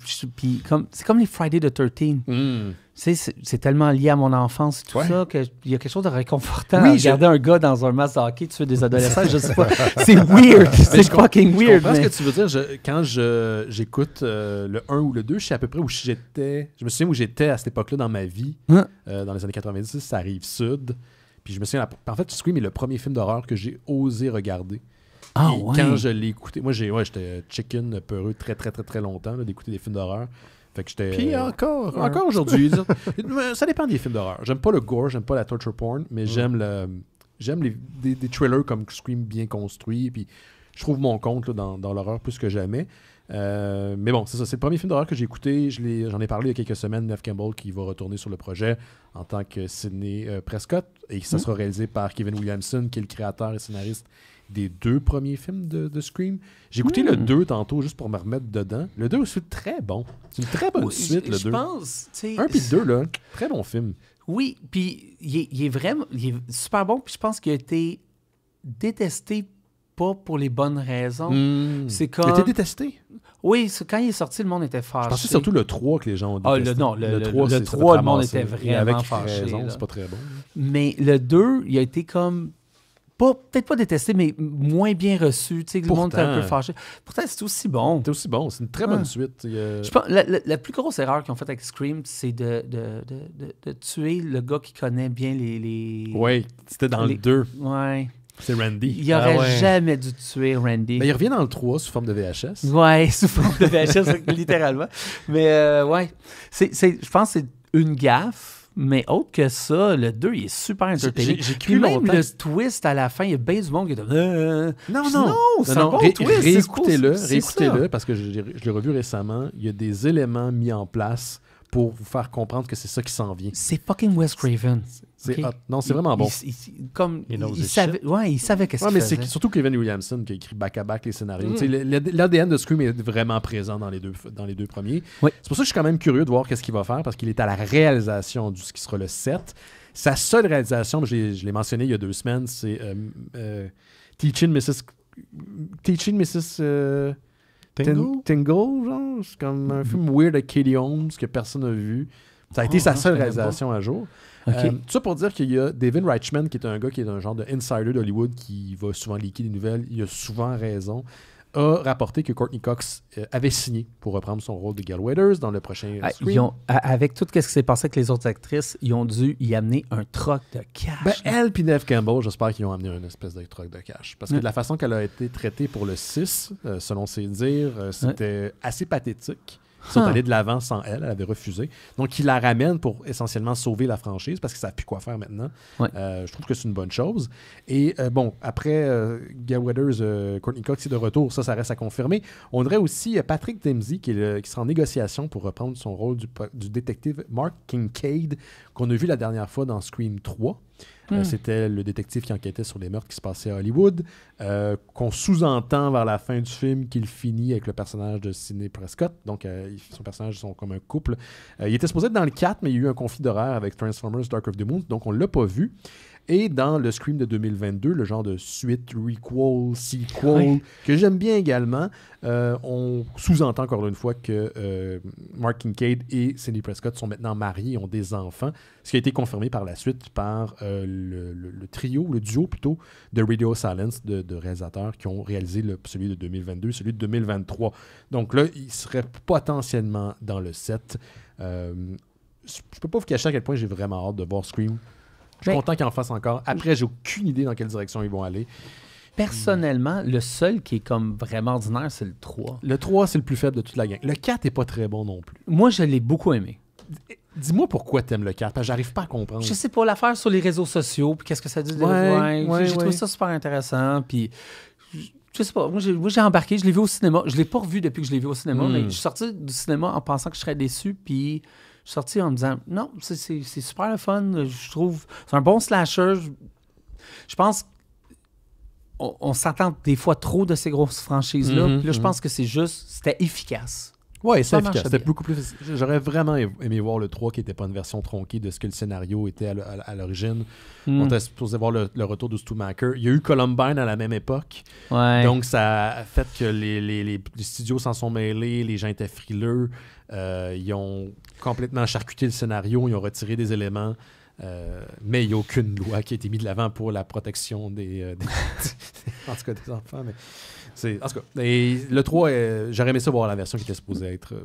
comme, c'est comme les Friday the 13. th hmm. C'est tellement lié à mon enfance et tout ça qu'il y a quelque chose de réconfortant oui, regarder un gars dans un masque de hockey tuer des adolescents. je sais pas. <laughs> C'est weird. C'est fucking weird. Je que tu veux dire. quand j'écoute euh, le 1 ou le 2, je sais à peu près où j'étais. Je me souviens où j'étais à cette époque-là dans ma vie. Hein? Euh, dans les années 90, ça arrive sud. Puis je me souviens, en fait, Scream est le premier film d'horreur que j'ai osé regarder. Ah, Quand je l'ai écouté, moi j'ai, j'étais chicken peureux très très très très longtemps d'écouter des films d'horreur. Fait que j'étais. Puis encore. Encore aujourd'hui. <laughs> ça dépend des films d'horreur. J'aime pas le gore, j'aime pas la torture porn, mais mm. j'aime le. J'aime les, des, trailers thrillers comme Scream bien construits. Puis je trouve mon compte dans, dans l'horreur plus que jamais. Euh, mais bon, c'est ça. C'est le premier film d'horreur que j'ai écouté. J'en ai, parlé il y a quelques semaines. Neff Campbell qui va retourner sur le projet en tant que Sidney euh, Prescott. Et ça hmm. sera réalisé par Kevin Williamson, qui est le créateur et scénariste des deux premiers films de, Scream. J'ai écouté le 2 hmm. tantôt juste pour me remettre dedans. Le 2 aussi, très bon. C'est une très bonne suite, le 2. Je pense. Un puis 2, là. Très bon film. Oui, puis il est, vraiment il est super bon. Puis je pense qu'il a été détesté pas pour les bonnes raisons. Hmm. C'est comme. Il était détesté. Oui, quand il est sorti, le monde était fâché. Je pensais surtout le 3 que les gens ont ah, détesté. le, non, le, 3, le, 3 le monde était vraiment avec fâché. c'est pas très bon. Mais le 2, il a été comme peut-être pas détesté, mais moins bien reçu. Tu le monde était un peu fâché. Pourtant, c'est aussi bon. C'est aussi bon. C'est une très bonne ah. suite. Je pense, la, plus grosse erreur qu'ils ont faite avec Scream, c'est de, de, de, de, tuer le gars qui connaît bien les. les... Oui, c'était dans le 2. Ouais. C'est Randy. Il aurait ah jamais dû tuer Randy. Mais ben, il revient dans le 3 sous forme de VHS. Ouais, <laughs> sous forme de VHS, <laughs> littéralement. Mais euh, ouais, c'est, je pense que c'est une gaffe. Mais autre que ça, le 2, il est super entertaining. J'ai cru même le twist à la fin, il y a bien du monde qui est de. Euh, non, non, non, c'est un non, bon twist. Réécoutez-le, réécoutez-le, parce que je, je l'ai revu récemment. Il y a des éléments mis en place pour vous faire comprendre que c'est ça qui s'en vient. C'est fucking Wes Craven. C'est Non, c'est vraiment bon. Il, comme, il, savait, ouais, il savait qu'est-ce surtout Kevin Williamson qui a écrit back-à-back les scénarios. Mm. L'ADN de Scream est vraiment présent dans les deux, dans les deux premiers. C'est pour ça que je suis quand même curieux de voir qu'est-ce qu'il va faire parce qu'il est à la réalisation de ce qui sera le 7. Sa seule réalisation, je l'ai mentionné il y a deux semaines, c'est euh, euh, Teaching Mrs. Teaching Mrs. Euh, Tingle? Tingle, genre. C'est comme un mm-hmm. film weird de Katie Holmes que personne n'a vu. Ça a été ah, sa seule réalisation à jour. Euh, ça pour dire qu'il y a David Reichman, qui est un gars qui est un genre de insider d'Hollywood qui va souvent leaker des nouvelles. Il a souvent raison a rapporté que Courtney Cox euh, avait signé pour reprendre son rôle de Gail Weathers dans le prochain film ah, Avec tout ce qui s'est passé avec les autres actrices, ils ont dû y amener un troc de cash. Ben, elle puis Neve Campbell, j'espère qu'ils ont amené une espèce de troc de cash. Parce que de la façon qu'elle a été traitée pour le 6, euh, selon ses dires, c'était assez pathétique. Ils sont ah. allés de l'avant sans elle, elle avait refusé. Donc, il la ramène pour essentiellement sauver la franchise parce ça ça plus quoi faire maintenant. Euh, je trouve que c'est une bonne chose. Et euh, bon, après euh, Weathers, euh, Courtney Cox est de retour, ça, ça reste à confirmer. On aurait aussi Patrick Dempsey qui, sera en négociation pour reprendre son rôle du, du détective Mark Kincaid qu'on a vu la dernière fois dans Scream 3. Euh, hmm. C'était le détective qui enquêtait sur les meurtres qui se passaient à Hollywood, euh, qu'on sous-entend vers la fin du film qu'il finit avec le personnage de Sidney Prescott. Donc, euh, son personnage sont comme un couple. il était supposé être dans le 4, mais il y a eu un conflit d'horaire avec Transformers Dark of the Moon, donc on l'a pas vu. Et dans le Scream de 2022, le genre de suite, requel, sequel, que j'aime bien également, euh, on sous-entend encore une fois que euh, Mark Kincaid et Cindy Prescott sont maintenant mariés ont des enfants, ce qui a été confirmé par la suite par euh, le, trio, le duo plutôt, de Radio Silence de, réalisateurs qui ont réalisé le, celui de 2022, celui de 2023. Donc là, ils seraient potentiellement dans le set. je peux pas vous cacher à quel point j'ai vraiment hâte de voir Scream je suis content qu'ils en fassent encore. Après, j'ai aucune idée dans quelle direction ils vont aller. Personnellement, le seul qui est comme vraiment ordinaire, c'est le 3. Le 3, c'est le plus faible de toute la gang. Le 4 est pas très bon non plus. Moi, je l'ai beaucoup aimé. Dis-moi pourquoi tu aimes le 4, j'arrive pas à comprendre. Je sais pas, l'affaire sur les réseaux sociaux, puis qu'est-ce que ça dit de ouais, J'ai trouvé ça super intéressant, puis je sais pas, moi j'ai embarqué, je l'ai vu au cinéma. Je l'ai pas revu depuis que je l'ai vu au cinéma, hmm. mais je suis sorti du cinéma en pensant que je serais déçu, puis suis sorti en me disant non, c'est super le fun. Je trouve. C'est un bon slasher. Je, pense qu'on s'attend des fois trop de ces grosses franchises-là. Mm-hmm, là, je mm-hmm. pense que c'est juste, c'était efficace. Ouais, c'est efficace. C'était beaucoup plus. J'aurais vraiment aimé voir le 3 qui n'était pas une version tronquée de ce que le scénario était à l'origine. Hmm. On était supposé voir le, retour de Stumaker. Il y a eu Columbine à la même époque. Donc, ça a fait que les, studios s'en sont mêlés, les gens étaient frileux. Euh, ils ont complètement charcuté le scénario, ils ont retiré des éléments. Euh, mais il n'y a aucune loi qui a été mise de l'avant pour la protection des, euh, des <laughs> en tout cas enfants. C'est, en tout et le 3, euh, j'aurais aimé ça voir la version qui était supposée être. Euh,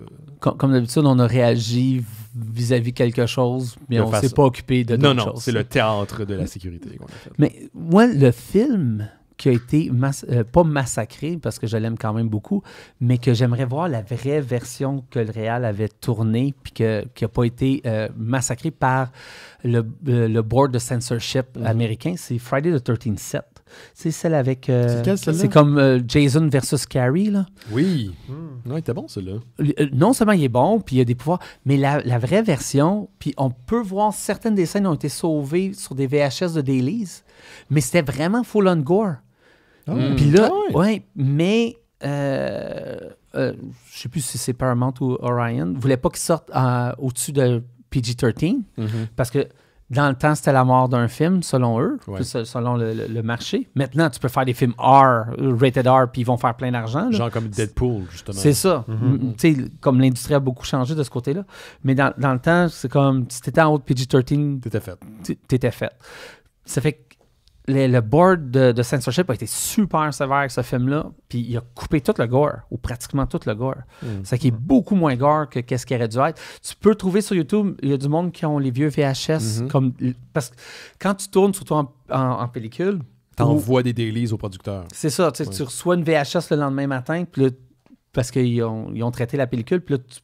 comme, d'habitude, on a réagi vis-à-vis quelque chose, mais on ne s'est pas occupé de Non, non, c'est le théâtre de la sécurité Mais moi, le film qui a été euh, pas massacré parce que je l'aime quand même beaucoup, mais que j'aimerais voir la vraie version que le Real avait tournée puis que, qui n'a pas été massacré par le, board de censorship mhm. américain, c'est Friday the 13th c'est celle avec. Euh, c'est comme euh, Jason versus Carrie, là. Oui. Hmm. Non, il était bon, celui-là. Euh, non seulement il est bon, puis il y a des pouvoirs, mais la, la, vraie version, puis on peut voir certaines des scènes ont été sauvées sur des VHS de Dailys, mais c'était vraiment full-on gore. Ah. Hmm. Puis là, ah oui. ouais, mais. je sais plus si c'est Paramount ou Orion, voulait pas qu'ils sortent au-dessus de PG-13 mhm. parce que dans le temps, c'était la mort d'un film, selon eux, selon le, marché. Maintenant, tu peux faire des films R, rated R, puis ils vont faire plein d'argent. Genre comme Deadpool, justement. C'est ça. Mhm. Mm-hmm. Comme l'industrie a beaucoup changé de ce côté-là. Mais dans, dans, le temps, c'est comme si t'étais en haut de PG-13. T'étais fait. T'étais fait. Ça fait que le, board de, censorship a été super sévère avec ce film-là, puis il a coupé tout le gore, ou pratiquement tout le gore. à mm. C'est qui est beaucoup moins gore que qu'est-ce qu'il aurait dû être. Tu peux trouver sur YouTube, il y a du monde qui ont les vieux VHS, mm-hmm. comme, parce que quand tu tournes, sur en, en, en pellicule... T'envoies des délices aux producteurs. C'est ça, tu reçois une VHS le lendemain matin, puis parce qu'ils ont, ont traité la pellicule, puis là, tu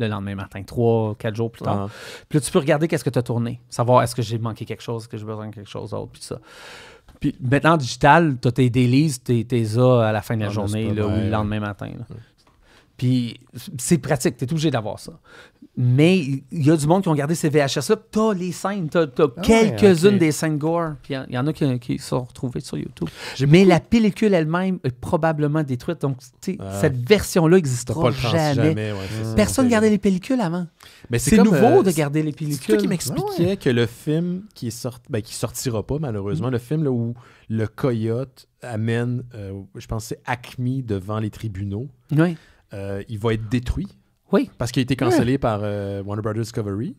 le lendemain matin, trois, quatre jours plus tard. Ah. Puis là, tu peux regarder qu'est-ce que tu as tourné, savoir est-ce que j'ai manqué quelque chose, est-ce que j'ai besoin de quelque chose d'autre, puis ça. Puis maintenant, digital, tu as tes délices, tes, tes à la fin de la ah, journée ou le lendemain matin. Puis c'est pratique, tu es obligé d'avoir ça. Mais il y a du monde qui ont gardé ces VHS-là. T'as les scènes, t'as, ah quelques-unes des scènes gore. Puis il y, en a qui, sont retrouvées sur YouTube. Mais la pellicule elle-même est probablement détruite. Donc, cette version-là n'existera jamais. Personne ne gardait les pellicules avant. Mais c'est, nouveau euh, de garder les pellicules. C'est toi qui m'expliquais que le film qui ne ben, sortira pas malheureusement, mm. le film où le coyote amène, euh, je pensais, Acme devant les tribunaux. Euh, il va être détruit parce qu'il a été cancellé par euh, Warner Brothers Discovery.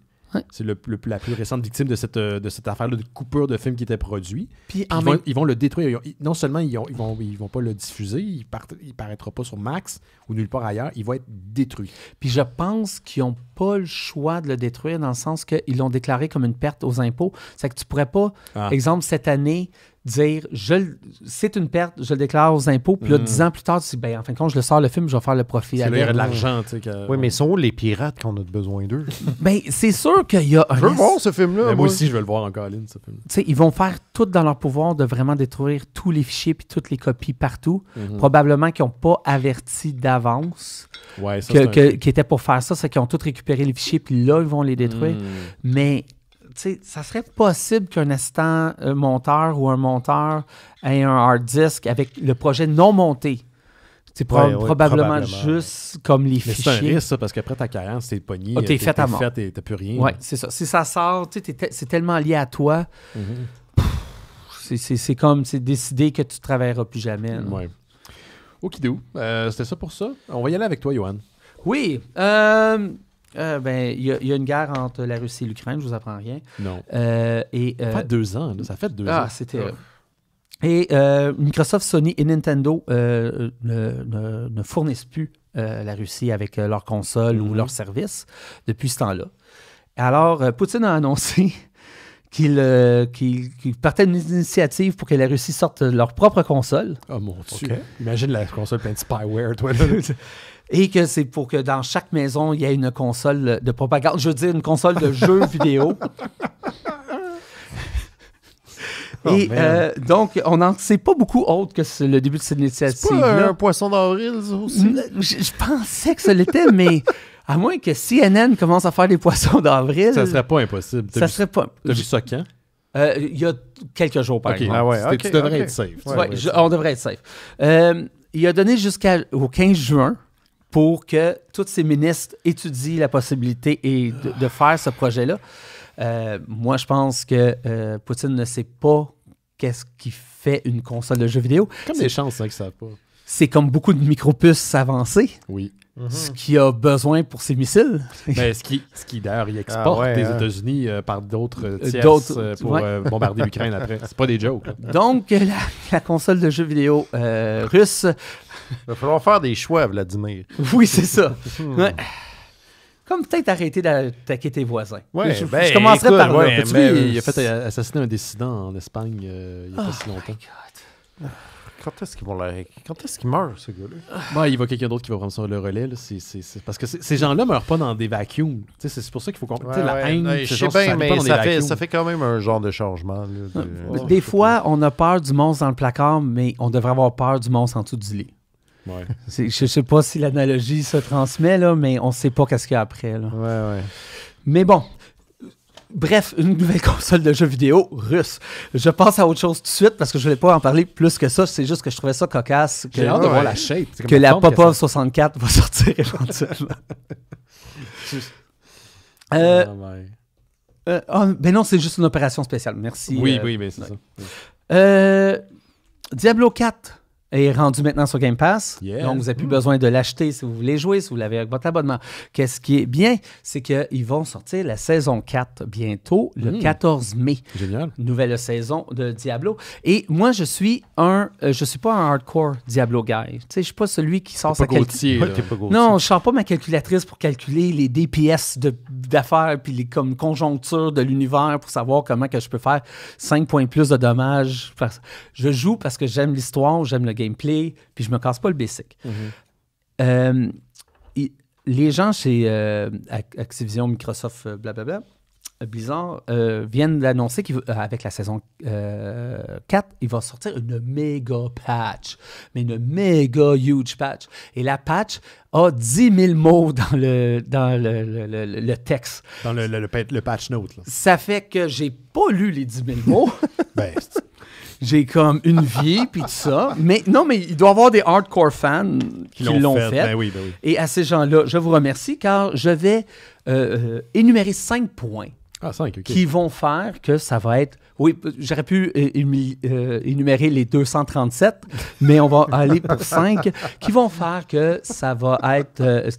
C'est le, la plus récente victime de cette, euh, de cette affaire de coupure de film qui était produit. Puis, ils, vont, le détruire. non seulement ils, ne ils, vont, ils vont pas le diffuser, il, ne paraîtra pas sur Max ou nulle part ailleurs, il va être détruit. Puis je pense qu'ils n'ont pas le choix de le détruire dans le sens qu'ils l'ont déclaré comme une perte aux impôts. C'est que tu pourrais pas, ah. exemple, cette année, dire je c'est une perte, je le déclare aux impôts, puis là, hmm. dix ans plus tard, tu dis ben, en fin de compte, je le sors le film, je vais faire le profit. à l'air de l'argent, tu sais. Oui, mais sont les pirates qu'on a besoin d'eux? <laughs> ben, c'est sûr qu'il y a. Je veux voir ce film-là. Moi, moi, aussi, je veux le voir en colline, ce film. Tu sais, ils vont faire tout dans leur pouvoir de vraiment détruire tous les fichiers puis toutes les copies partout. Mhm. Probablement qu'ils n'ont pas averti d'avance ouais, qui étaient pour faire ça, c'est qu'ils ont tous récupéré les fichiers, puis là, ils vont les détruire. Hmm. Mais sais ça serait possible qu'un assistant euh, monteur ou un monteur ait un hard disk avec le projet non monté. C'est probablement, juste comme les Mais C'est un risque, ça, parce qu'après ta carence, ah, t'es pogné. t'es fait à mort. plus rien. Oui, c'est ça. Si ça sort, c'est tellement lié à toi. Mm-hmm. C'est comme, c'est décidé que tu ne travailleras plus jamais. Oui. Okidou, euh, c'était ça pour ça. On va y aller avec toi, Johan. Oui. Euh, euh, ben, il y, a une guerre entre la Russie et l'Ukraine, je vous apprends rien. Non. Euh, et, ça fait euh, deux ans, ça fait deux ah, ans. c'était. Ah. Et Microsoft, Sony et Nintendo ne, fournissent plus la Russie avec leurs consoles ou mhm. leurs services depuis ce temps-là. Alors, Poutine a annoncé <laughs> qu'il partait d'une initiative pour que la Russie sorte leur propre console. Ah, mon Dieu. Imagine la console plein de spyware, <laughs> et que c'est pour que dans chaque maison, il y ait une console de propagande, je veux dire une console de jeux <laughs> vidéo. Oh, et euh, donc, on n'en sait pas beaucoup autre que le début de cette initiative. C'est un poisson d'avril, aussi. Je, pensais que ce l'était, mais à moins que CNN commence à faire des poissons d'avril. Ça serait pas impossible. ça serait pas. T'as vu ça quand? Euh, il y a quelques jours, par exemple. Ah ouais, tu devrais être safe. on devrait être safe. Euh, il a donné jusqu'au 15 juin pour que tous ces ministres étudient la possibilité de, faire ce projet-là. Euh, moi, je pense que euh, Poutine ne sait pas qu'est-ce qui fait une console de jeux vidéo. Comme c'est chances hein, que ça pas. C'est comme beaucoup de micropuces avancées. Oui. Mhm. Ce qu'il a besoin pour ses missiles. Ben, <laughs> ce qui, d'ailleurs, ah exporte des hein. États-Unis euh, par d'autres tiers pour bombarder l'Ukraine après. C'est pas des jokes. Donc, la, la, console de jeux vidéo russe il <laughs> va falloir faire des choix, Vladimir. <laughs> Oui, c'est ça. Hmm. Comme peut-être arrêter d'attaquer tes voisins. Ouais, je, ben, par ben, il a fait euh, assassiner un dissident en Espagne euh, il y a pas oh si longtemps. Quand est-ce qu'ils vont l'arrêter? Quand est-ce qu'il meurt, ce gars-là? il va quelqu'un d'autre qui va prendre le relais. Parce que ces gens-là meurent pas dans des vacuums. C'est pour ça qu'il faut comprendre. la haine, je sais bien, mais ça fait, quand même un genre de changement. Des fois, on a peur du monstre dans le placard, mais on devrait avoir peur du monstre en dessous du lit. Je ne sais pas si l'analogie se transmet, là, mais on ne sait pas qu'est-ce qu'il y a après. Mais bon, Bref, une nouvelle <laughs> console de jeux vidéo russe. Je pense à autre chose tout de suite parce que je ne voulais pas en parler plus que ça. C'est juste que je trouvais ça cocasse. Que, hâte la shape. Que la Popov 64 va sortir éventuellement. <laughs> Euh, ah, euh, ah, ben non, c'est juste une opération spéciale. Merci. Oui, euh, oui, mais c'est ça. Diablo 4 est rendu maintenant sur Game Pass. Donc, vous n'avez plus mm. besoin de l'acheter si vous voulez jouer, si vous l'avez avec votre abonnement. Qu'est-ce qui est bien, c'est qu'ils vont sortir la saison 4 bientôt, le 14 mm. mai. Génial. Nouvelle saison de Diablo. Et moi, je suis un. Euh, je suis pas un hardcore Diablo guy. Je ne suis pas celui qui sort sa calculatrice. Non, je ne sors pas ma calculatrice pour calculer les DPS d'affaires puis les comme, conjonctures de l'univers pour savoir comment que je peux faire 5 points plus de dommages. Je joue parce que j'aime l'histoire, j'aime le gameplay, puis je me casse pas le basic. Mhm. Euh, les gens chez euh, Activision, Microsoft, euh, blablabla, Blizzard, euh, viennent d'annoncer qu'avec la saison 4, il va sortir une méga patch. Mais une méga huge patch. Et la patch a 10 000 mots <laughs> dans le, le, texte. Dans le, patch note. Ça fait que j'ai pas lu les 10 000 mots. <laughs> ben, j'ai comme une vie, puis tout ça. Mais non, mais il doit y avoir des hardcore fans qui, l'ont fait. Ben ben Et à ces gens-là, je vous remercie car je vais euh, euh, énumérer cinq points ah, qui vont faire que ça va être. Oui, j'aurais pu euh, euh, énumérer les 237, <laughs> mais on va aller pour 5, qui vont faire que ça va être. Euh,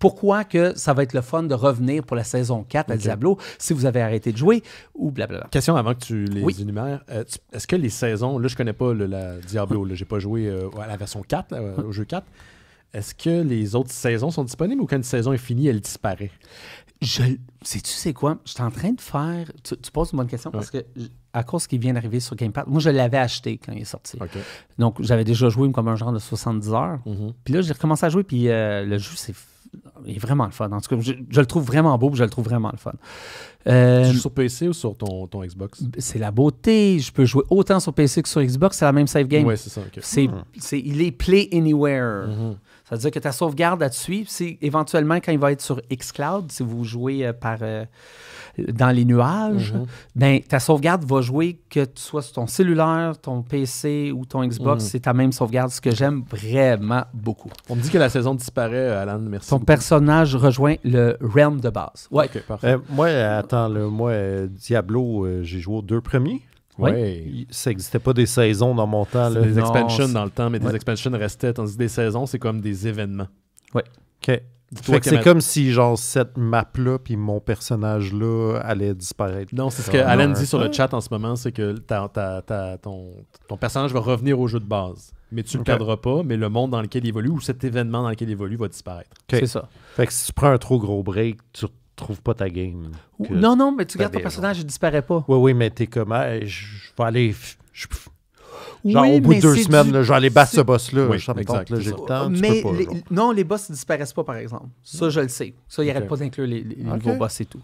pourquoi que ça va être le fun de revenir pour la saison 4 à Diablo si vous avez arrêté de jouer ou blablabla. Question avant que tu les énumères. Est-ce que les saisons. Là, je connais pas le, la Diablo, j'ai pas joué à la version 4, au jeu 4. Est-ce que les autres saisons sont disponibles ou quand une saison est finie, elle disparaît? Je, sais-tu c'est quoi? Je suis en train de faire. Tu, poses une bonne question parce que, à cause qu'il vient d'arriver sur Gamepad, moi, je l'avais acheté quand il est sorti. Donc, j'avais déjà joué comme un genre de 70 heures. Mhm. Puis là, j'ai recommencé à jouer, puis euh, le jeu, c'est est vraiment le fun. En tout cas, je, le trouve vraiment beau, je le trouve vraiment le fun. Euh, tu joues sur PC ou sur ton, Xbox? C'est la beauté. Je peux jouer autant sur PC que sur Xbox. C'est la même save game. Oui, c'est ça. Hmm. C'est, il est play anywhere. Mhm cest à dire que ta sauvegarde là-dessus, c'est éventuellement quand il va être sur xCloud, si vous jouez euh, par, euh, dans les nuages, mhm. ben, ta sauvegarde va jouer que tu sois sur ton cellulaire, ton PC ou ton Xbox. Mhm. C'est ta même sauvegarde, ce que j'aime vraiment beaucoup. On me dit que la saison disparaît, euh, Alan. Merci. Ton personnage rejoint le realm de base. Ouais. parfait. moi, attends, moi, Diablo, j'ai joué aux deux premiers. Ouais. Ça n'existait pas des saisons dans mon temps. Des expansions dans le temps, mais des expansions restaient. Tandis que des saisons, c'est comme des événements. Oui. OK. c'est comme si, genre, cette map-là, puis mon personnage-là allait disparaître. Non, c'est ce que Alan dit sur le ah. chat en ce moment, c'est que ton, ton, personnage va revenir au jeu de base, mais tu ne le perdras pas, mais le monde dans lequel il évolue ou cet événement dans lequel il évolue va disparaître. C'est ça. Fait que si tu prends un trop gros break, tu trouve pas ta game. Non, non, mais tu gardes ton personnage, il disparaît pas. Oui, oui, mais t'es comme, je vais aller. Genre, au bout de deux semaines, je vais aller battre ce boss-là. Mais non, les boss ne disparaissent pas, par exemple. Ça, je le sais. Ça, il n'arrête pas d'inclure les, nouveaux boss et tout. Mm.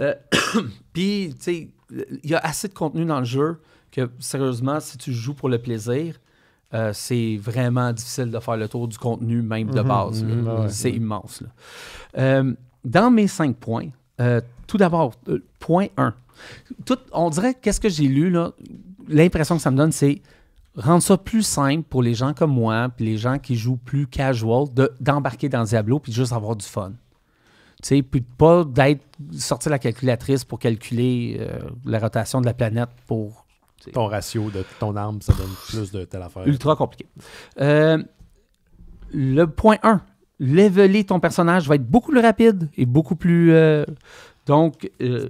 Euh, <coughs> puis, tu sais, il y a assez de contenu dans le jeu que, sérieusement, si tu joues pour le plaisir, euh, c'est vraiment difficile de faire le tour du contenu, même de mm-hmm, base. Mm-hmm. C'est immense. Euh, dans mes cinq points, euh, tout d'abord, euh, point 1. Tout, on dirait, qu'est-ce que j'ai lu, là, l'impression que ça me donne, c'est rendre ça plus simple pour les gens comme moi, puis les gens qui jouent plus casual, d'embarquer dans Diablo, puis juste avoir du fun. Tu sais, puis pas d'être sortir la calculatrice pour calculer euh, la rotation de la planète pour... Ton ratio de ton arme, ça donne plus de telle affaire. Ultra compliqué. le point 1, leveler ton personnage va être beaucoup plus rapide et beaucoup plus. Euh, donc, euh,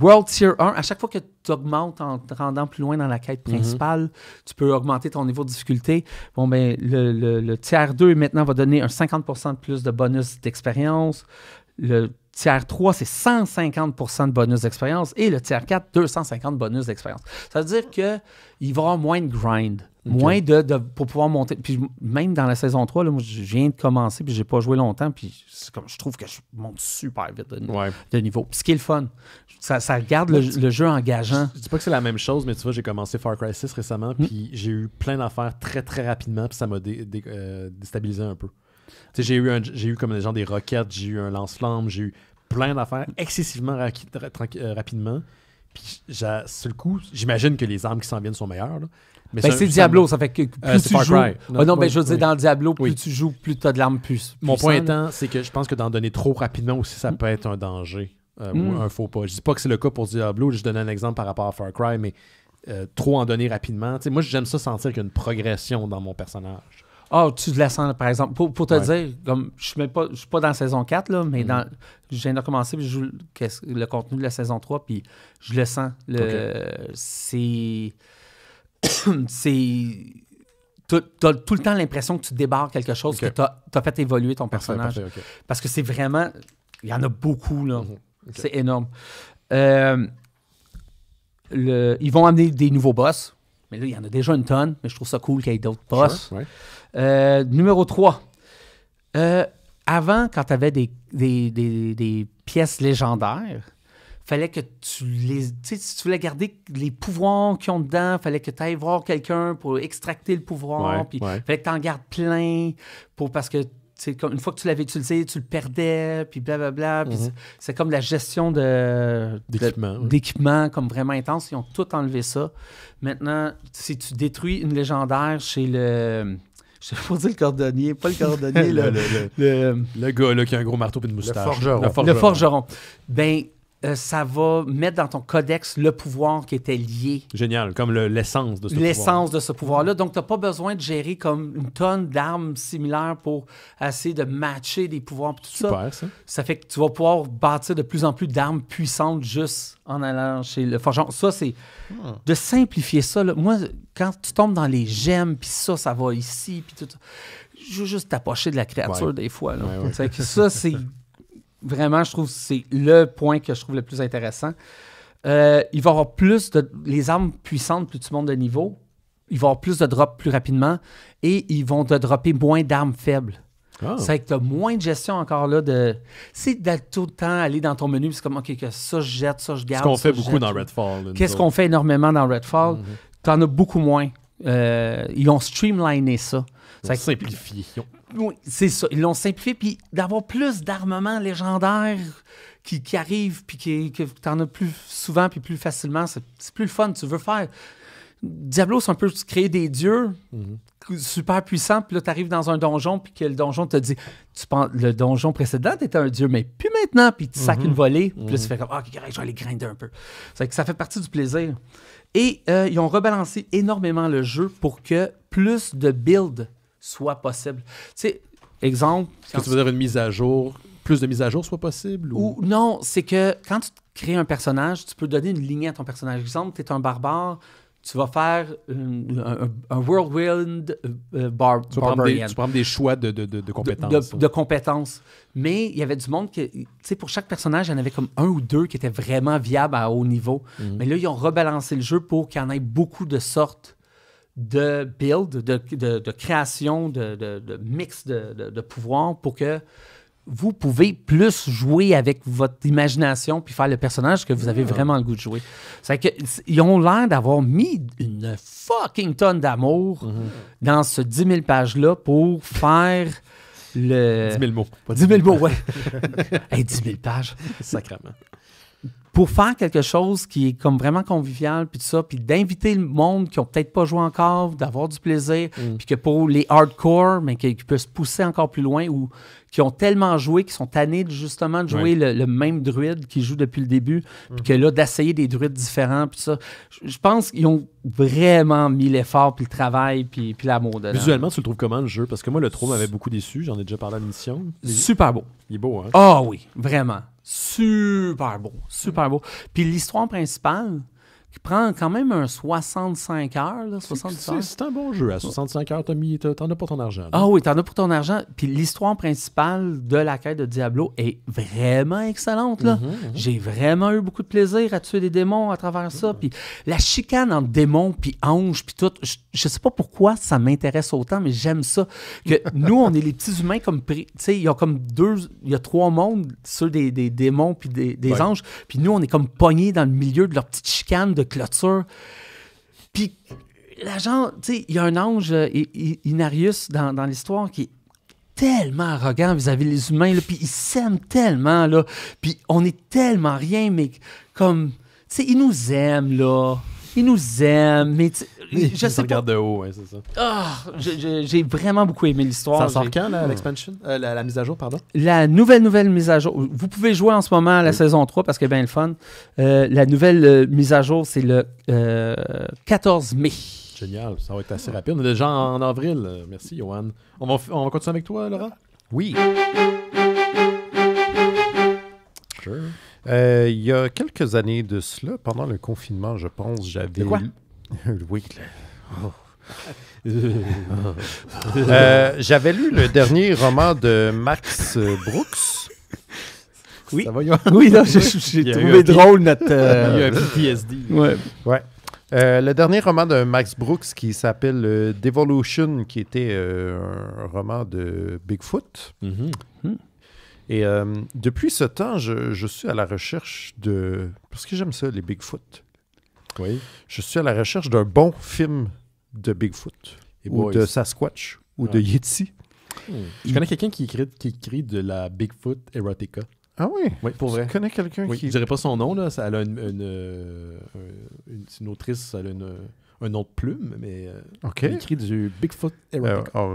World Tier 1, à chaque fois que tu augmentes en te rendant plus loin dans la quête mhm. principale, tu peux augmenter ton niveau de difficulté. Bon, ben, le, le, tiers 2 maintenant va donner un 50% de plus de bonus d'expérience. Le Tier 3, c'est 150 de bonus d'expérience. Et le Tier 4, 250 bonus d'expérience. Ça veut dire qu'il va y avoir moins de grind. Moins de, pour pouvoir monter. Puis même dans la saison 3, là, moi, je viens de commencer, puis j'ai pas joué longtemps, puis comme, je trouve que je monte super vite de, niveau. Puis ce qui est le fun, ça, ça garde le, jeu engageant. Je, dis pas que c'est la même chose, mais tu vois, j'ai commencé Far Cry 6 récemment, hmm. puis j'ai eu plein d'affaires très très rapidement, puis ça m'a euh, déstabilisé un peu. J'ai eu, eu comme des gens des roquettes, j'ai eu un lance-flamme, j'ai eu plein d'affaires excessivement euh, rapidement. Puis, sur le coup, j'imagine que les armes qui s'en viennent sont meilleures. Mais ben, c'est Diablo, ça fait que euh, plus tu joues. Ah ben, je veux dire, dans Diablo, plus tu joues, plus tu de l'arme plus. Mon point étant, c'est que je pense que d'en donner trop rapidement aussi, ça peut être un danger euh, ou mm. un faux pas. Je dis pas que c'est le cas pour Diablo, je donne un exemple par rapport à Far Cry, mais euh, trop en donner rapidement. moi, j'aime ça sentir qu'il y a une progression dans mon personnage. Ah, oh, tu la sens, par exemple. Pour, te dire, comme je ne pas, je suis pas dans la saison 4, là, mais mm. dans, je viens de commencer, puis je joue le, contenu de la saison 3, puis je le sens. Le, C'est <coughs> c'est. Tu tout le temps l'impression que tu débarres quelque chose, que tu as, fait évoluer ton personnage. Parce que c'est vraiment. Il y en a beaucoup, là. Mhm, c'est énorme. Euh, ils vont amener des nouveaux boss. Mais là, il y en a déjà une tonne, mais je trouve ça cool qu'il y ait d'autres boss. Euh, numéro 3. Euh, avant, quand tu avais des, des, des, pièces légendaires, fallait que tu les. Tu sais, si tu voulais garder les pouvoirs qu'ils ont dedans, fallait que tu ailles voir quelqu'un pour extracter le pouvoir. puis fallait que tu en gardes plein pour, parce que une fois que tu l'avais utilisé, tu le perdais, puis blablabla. Bla, bla, mm-hmm. C'est comme la gestion de, d'équipement, comme vraiment intense. Ils ont tout enlevé ça. Maintenant, si tu détruis une légendaire chez le. Je sais pas dire le cordonnier, pas le cordonnier, <laughs> le, le, gars là, qui a un gros marteau et une moustache. Le forgeron. Le forgeron. Ben, euh, ça va mettre dans ton codex le pouvoir qui était lié. Génial, comme l'essence de ce pouvoir. L'essence de ce pouvoir-là. Donc, tu n'as pas besoin de gérer comme une tonne d'armes similaires pour essayer de matcher des pouvoirs. Tout Super, ça. ça. fait que tu vas pouvoir bâtir de plus en plus d'armes puissantes juste en allant chez le forgeron. Ça, c'est. Ah. De simplifier ça, moi, quand tu tombes dans les gemmes, puis ça, ça va ici, puis tout ça je veux juste t'approcher de la créature des fois. ça, c'est Vraiment, je trouve que c'est le point que je trouve le plus intéressant. Euh, il va y avoir plus de. Les armes puissantes, plus tu montes de niveau, il va y avoir plus de drops plus rapidement et ils vont te dropper moins d'armes faibles. Ah. ça C'est que tu as moins de gestion encore là de. C'est d'aller tout le temps aller dans ton menu, c'est comme OK, ça je jette, ça je garde. Ce qu'on fait beaucoup dans Redfall. Qu'est-ce qu'on fait énormément dans Redfall? Tu mhm. en T'en as beaucoup moins. Euh, ils ont streamliné ça. Ils ont simplifié c'est ça. Ils l'ont simplifié. Puis d'avoir plus d'armements légendaires qui, qui arrivent, puis que tu en as plus souvent, puis plus facilement, c'est plus le fun. Tu veux faire. Diablo, c'est un peu créer des dieux mhm. super puissants, puis là, tu arrives dans un donjon, puis que le donjon te dit tu Le donjon précédent, était un dieu, mais plus maintenant, puis tu sacs une mhm. volée, puis tu mhm. fais comme Ah, je vais aller grinder un peu. que ça fait partie du plaisir. Et euh, ils ont rebalancé énormément le jeu pour que plus de builds soit possible. Tu sais, exemple. est que tu veux dire une mise à jour plus de mises à jour soit possible ou, Non, c'est que quand tu crées un personnage, tu peux donner une lignée à ton personnage. Exemple, tu es un barbare, tu vas faire un, « Whirlwind euh, euh, tu Barbarian. tu prends des choix de, de, de, compétences. De, compétences. Mais il y avait du monde que, tu sais, pour chaque personnage, il y en avait comme un ou deux qui étaient vraiment viables à haut niveau. Mhm. Mais là, ils ont rebalancé le jeu pour qu'il y en ait beaucoup de sortes de build, de, création, de, mix de, pouvoir pour que vous pouvez plus jouer avec votre imagination puis faire le personnage que vous avez mm. vraiment le goût de jouer. C'est que ils ont l'air d'avoir mis une fucking tonne d'amour mm-hmm. dans ce 10 000 pages là pour faire le 10 000 mots. 10 000 mots, ouais. 10 <laughs> 000 pages, <laughs> sacrément pour faire quelque chose qui est comme vraiment convivial, puis tout ça, puis d'inviter le monde qui ont peut-être pas joué encore, d'avoir du plaisir, mm. puis que pour les hardcore, mais qui, peuvent se pousser encore plus loin ou qui ont tellement joué, qui sont tannés justement de jouer le, même druide qui joue depuis le début, puis mm. que là, d'essayer des druides différents, puis ça. Je pense qu'ils ont vraiment mis l'effort, puis le travail, puis, puis l'amour dedans. Visuellement, tu le trouves comment le jeu? Parce que moi, le trou m'avait beaucoup déçu, j'en ai déjà parlé à l'émission. Super beau. Il est beau, hein? Ah oh, oui, vraiment super beau, super beau. Puis l'histoire principale, qui prend quand même un 65 heures. C'est un bon jeu. À 65 heures, t'en as pour ton argent. Ah oui, t'en as pour ton argent. Puis l'histoire principale de la quête de Diablo est vraiment excellente. là. Mm-hmm, mm-hmm. J'ai vraiment eu beaucoup de plaisir à tuer des démons à travers ça. Mm-hmm. Puis la chicane entre démons, puis anges, puis tout. Je, sais pas pourquoi ça m'intéresse autant, mais j'aime ça. Que <laughs> nous, on est les petits humains comme... Tu sais, il y a comme deux... Il y a trois mondes, ceux des, démons puis des, anges. Puis nous, on est comme pognés dans le milieu de leur petite chicane de clôture. Puis l'agent, tu sais, il y a un ange, euh, Inarius, dans, dans l'histoire, qui est tellement arrogant vis-à-vis des humains, puis il s'aime tellement, là, puis on est tellement rien, mais comme, tu sais, il nous aime, là, il nous aime, mais je ça. j'ai vraiment beaucoup aimé l'histoire. Ça sort quand, hmm. euh, la- l'expansion la, mise à jour, pardon La nouvelle, nouvelle mise à jour. Vous pouvez jouer en ce moment à la saison 3 parce que c'est bien le fun. Euh, la nouvelle euh, mise à jour, c'est le 14 mai. Génial, ça va être assez rapide. On est déjà en avril. Merci, Johan. On va, on va continuer avec toi, Laurent Oui. il y a quelques années de cela, pendant le confinement, je pense, j'avais. <laughs> oui. Oh. Euh, j'avais lu le dernier roman de Max Brooks. Oui. oui, j'ai trouvé drôle notre. Euh, <laughs> Il y a un PTSD. Ouais. Euh, le dernier roman de Max Brooks qui s'appelle Devolution, qui était un roman de Bigfoot. Mm-hmm. Hmm. Et depuis ce temps, je, je suis à la recherche de. Parce que j'aime ça, les Bigfoot. Oui. Je suis à la recherche d'un bon film de Bigfoot ou de Sasquatch ou de Yeti. Je connais quelqu'un qui écrit, qui écrit de la Bigfoot erotica. Ah oui? Oui, pour vrai. Je connais quelqu'un qui. Je dirais pas son nom, là. Ça, a une, une, euh, une, autrice, elle a une, un nom de plume, mais. Euh, elle écrit du Bigfoot euh, erotica. Oh,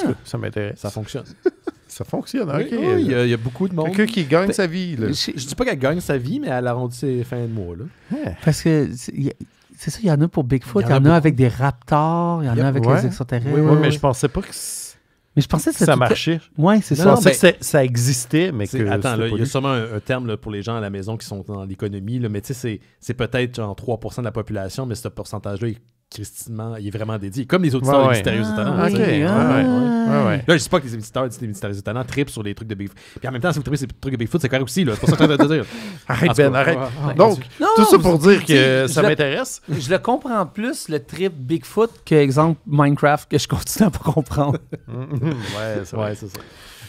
ah. ça m'intéresse. Ça fonctionne. <laughs> Ça fonctionne, hein? ok. il, y a, beaucoup de monde. Quelqu'un qui gagne ben, sa vie. Là. Je, ne dis pas qu'elle gagne sa vie, mais elle a rendu ses fins de mois. Là. Parce que c'est ça, il y en a pour Bigfoot, il y en, a, avec des raptors, il y en a, avec les extraterrestres. Oui, oui, mais je pensais pas que. Mais je pensais ça marchait. Oui, c'est ça. Je pensais que ça existait, mais que. Attends, il y a sûrement un, terme là, pour les gens à la maison qui sont dans l'économie, mais tu sais, c'est peut-être en 3 de la population, mais ce pourcentage-là est Christinement, il est vraiment dédié. Comme les auditeurs ouais, ouais. Mystérieux ah, étonnants. Ah, là, je sais pas que les auditeurs des Mystérieux étonnants tripent sur les trucs de Bigfoot. Puis en même temps, si vous tripez sur les trucs de Bigfoot, c'est correct aussi. C'est pour ça que je te dire. <laughs> arrête, Ben, arrête. Donc, tout ça pour dire que ça m'intéresse. Je le comprends plus, le trip Bigfoot, que, exemple, Minecraft, que je continue à pas comprendre. <laughs> ouais, c'est ça.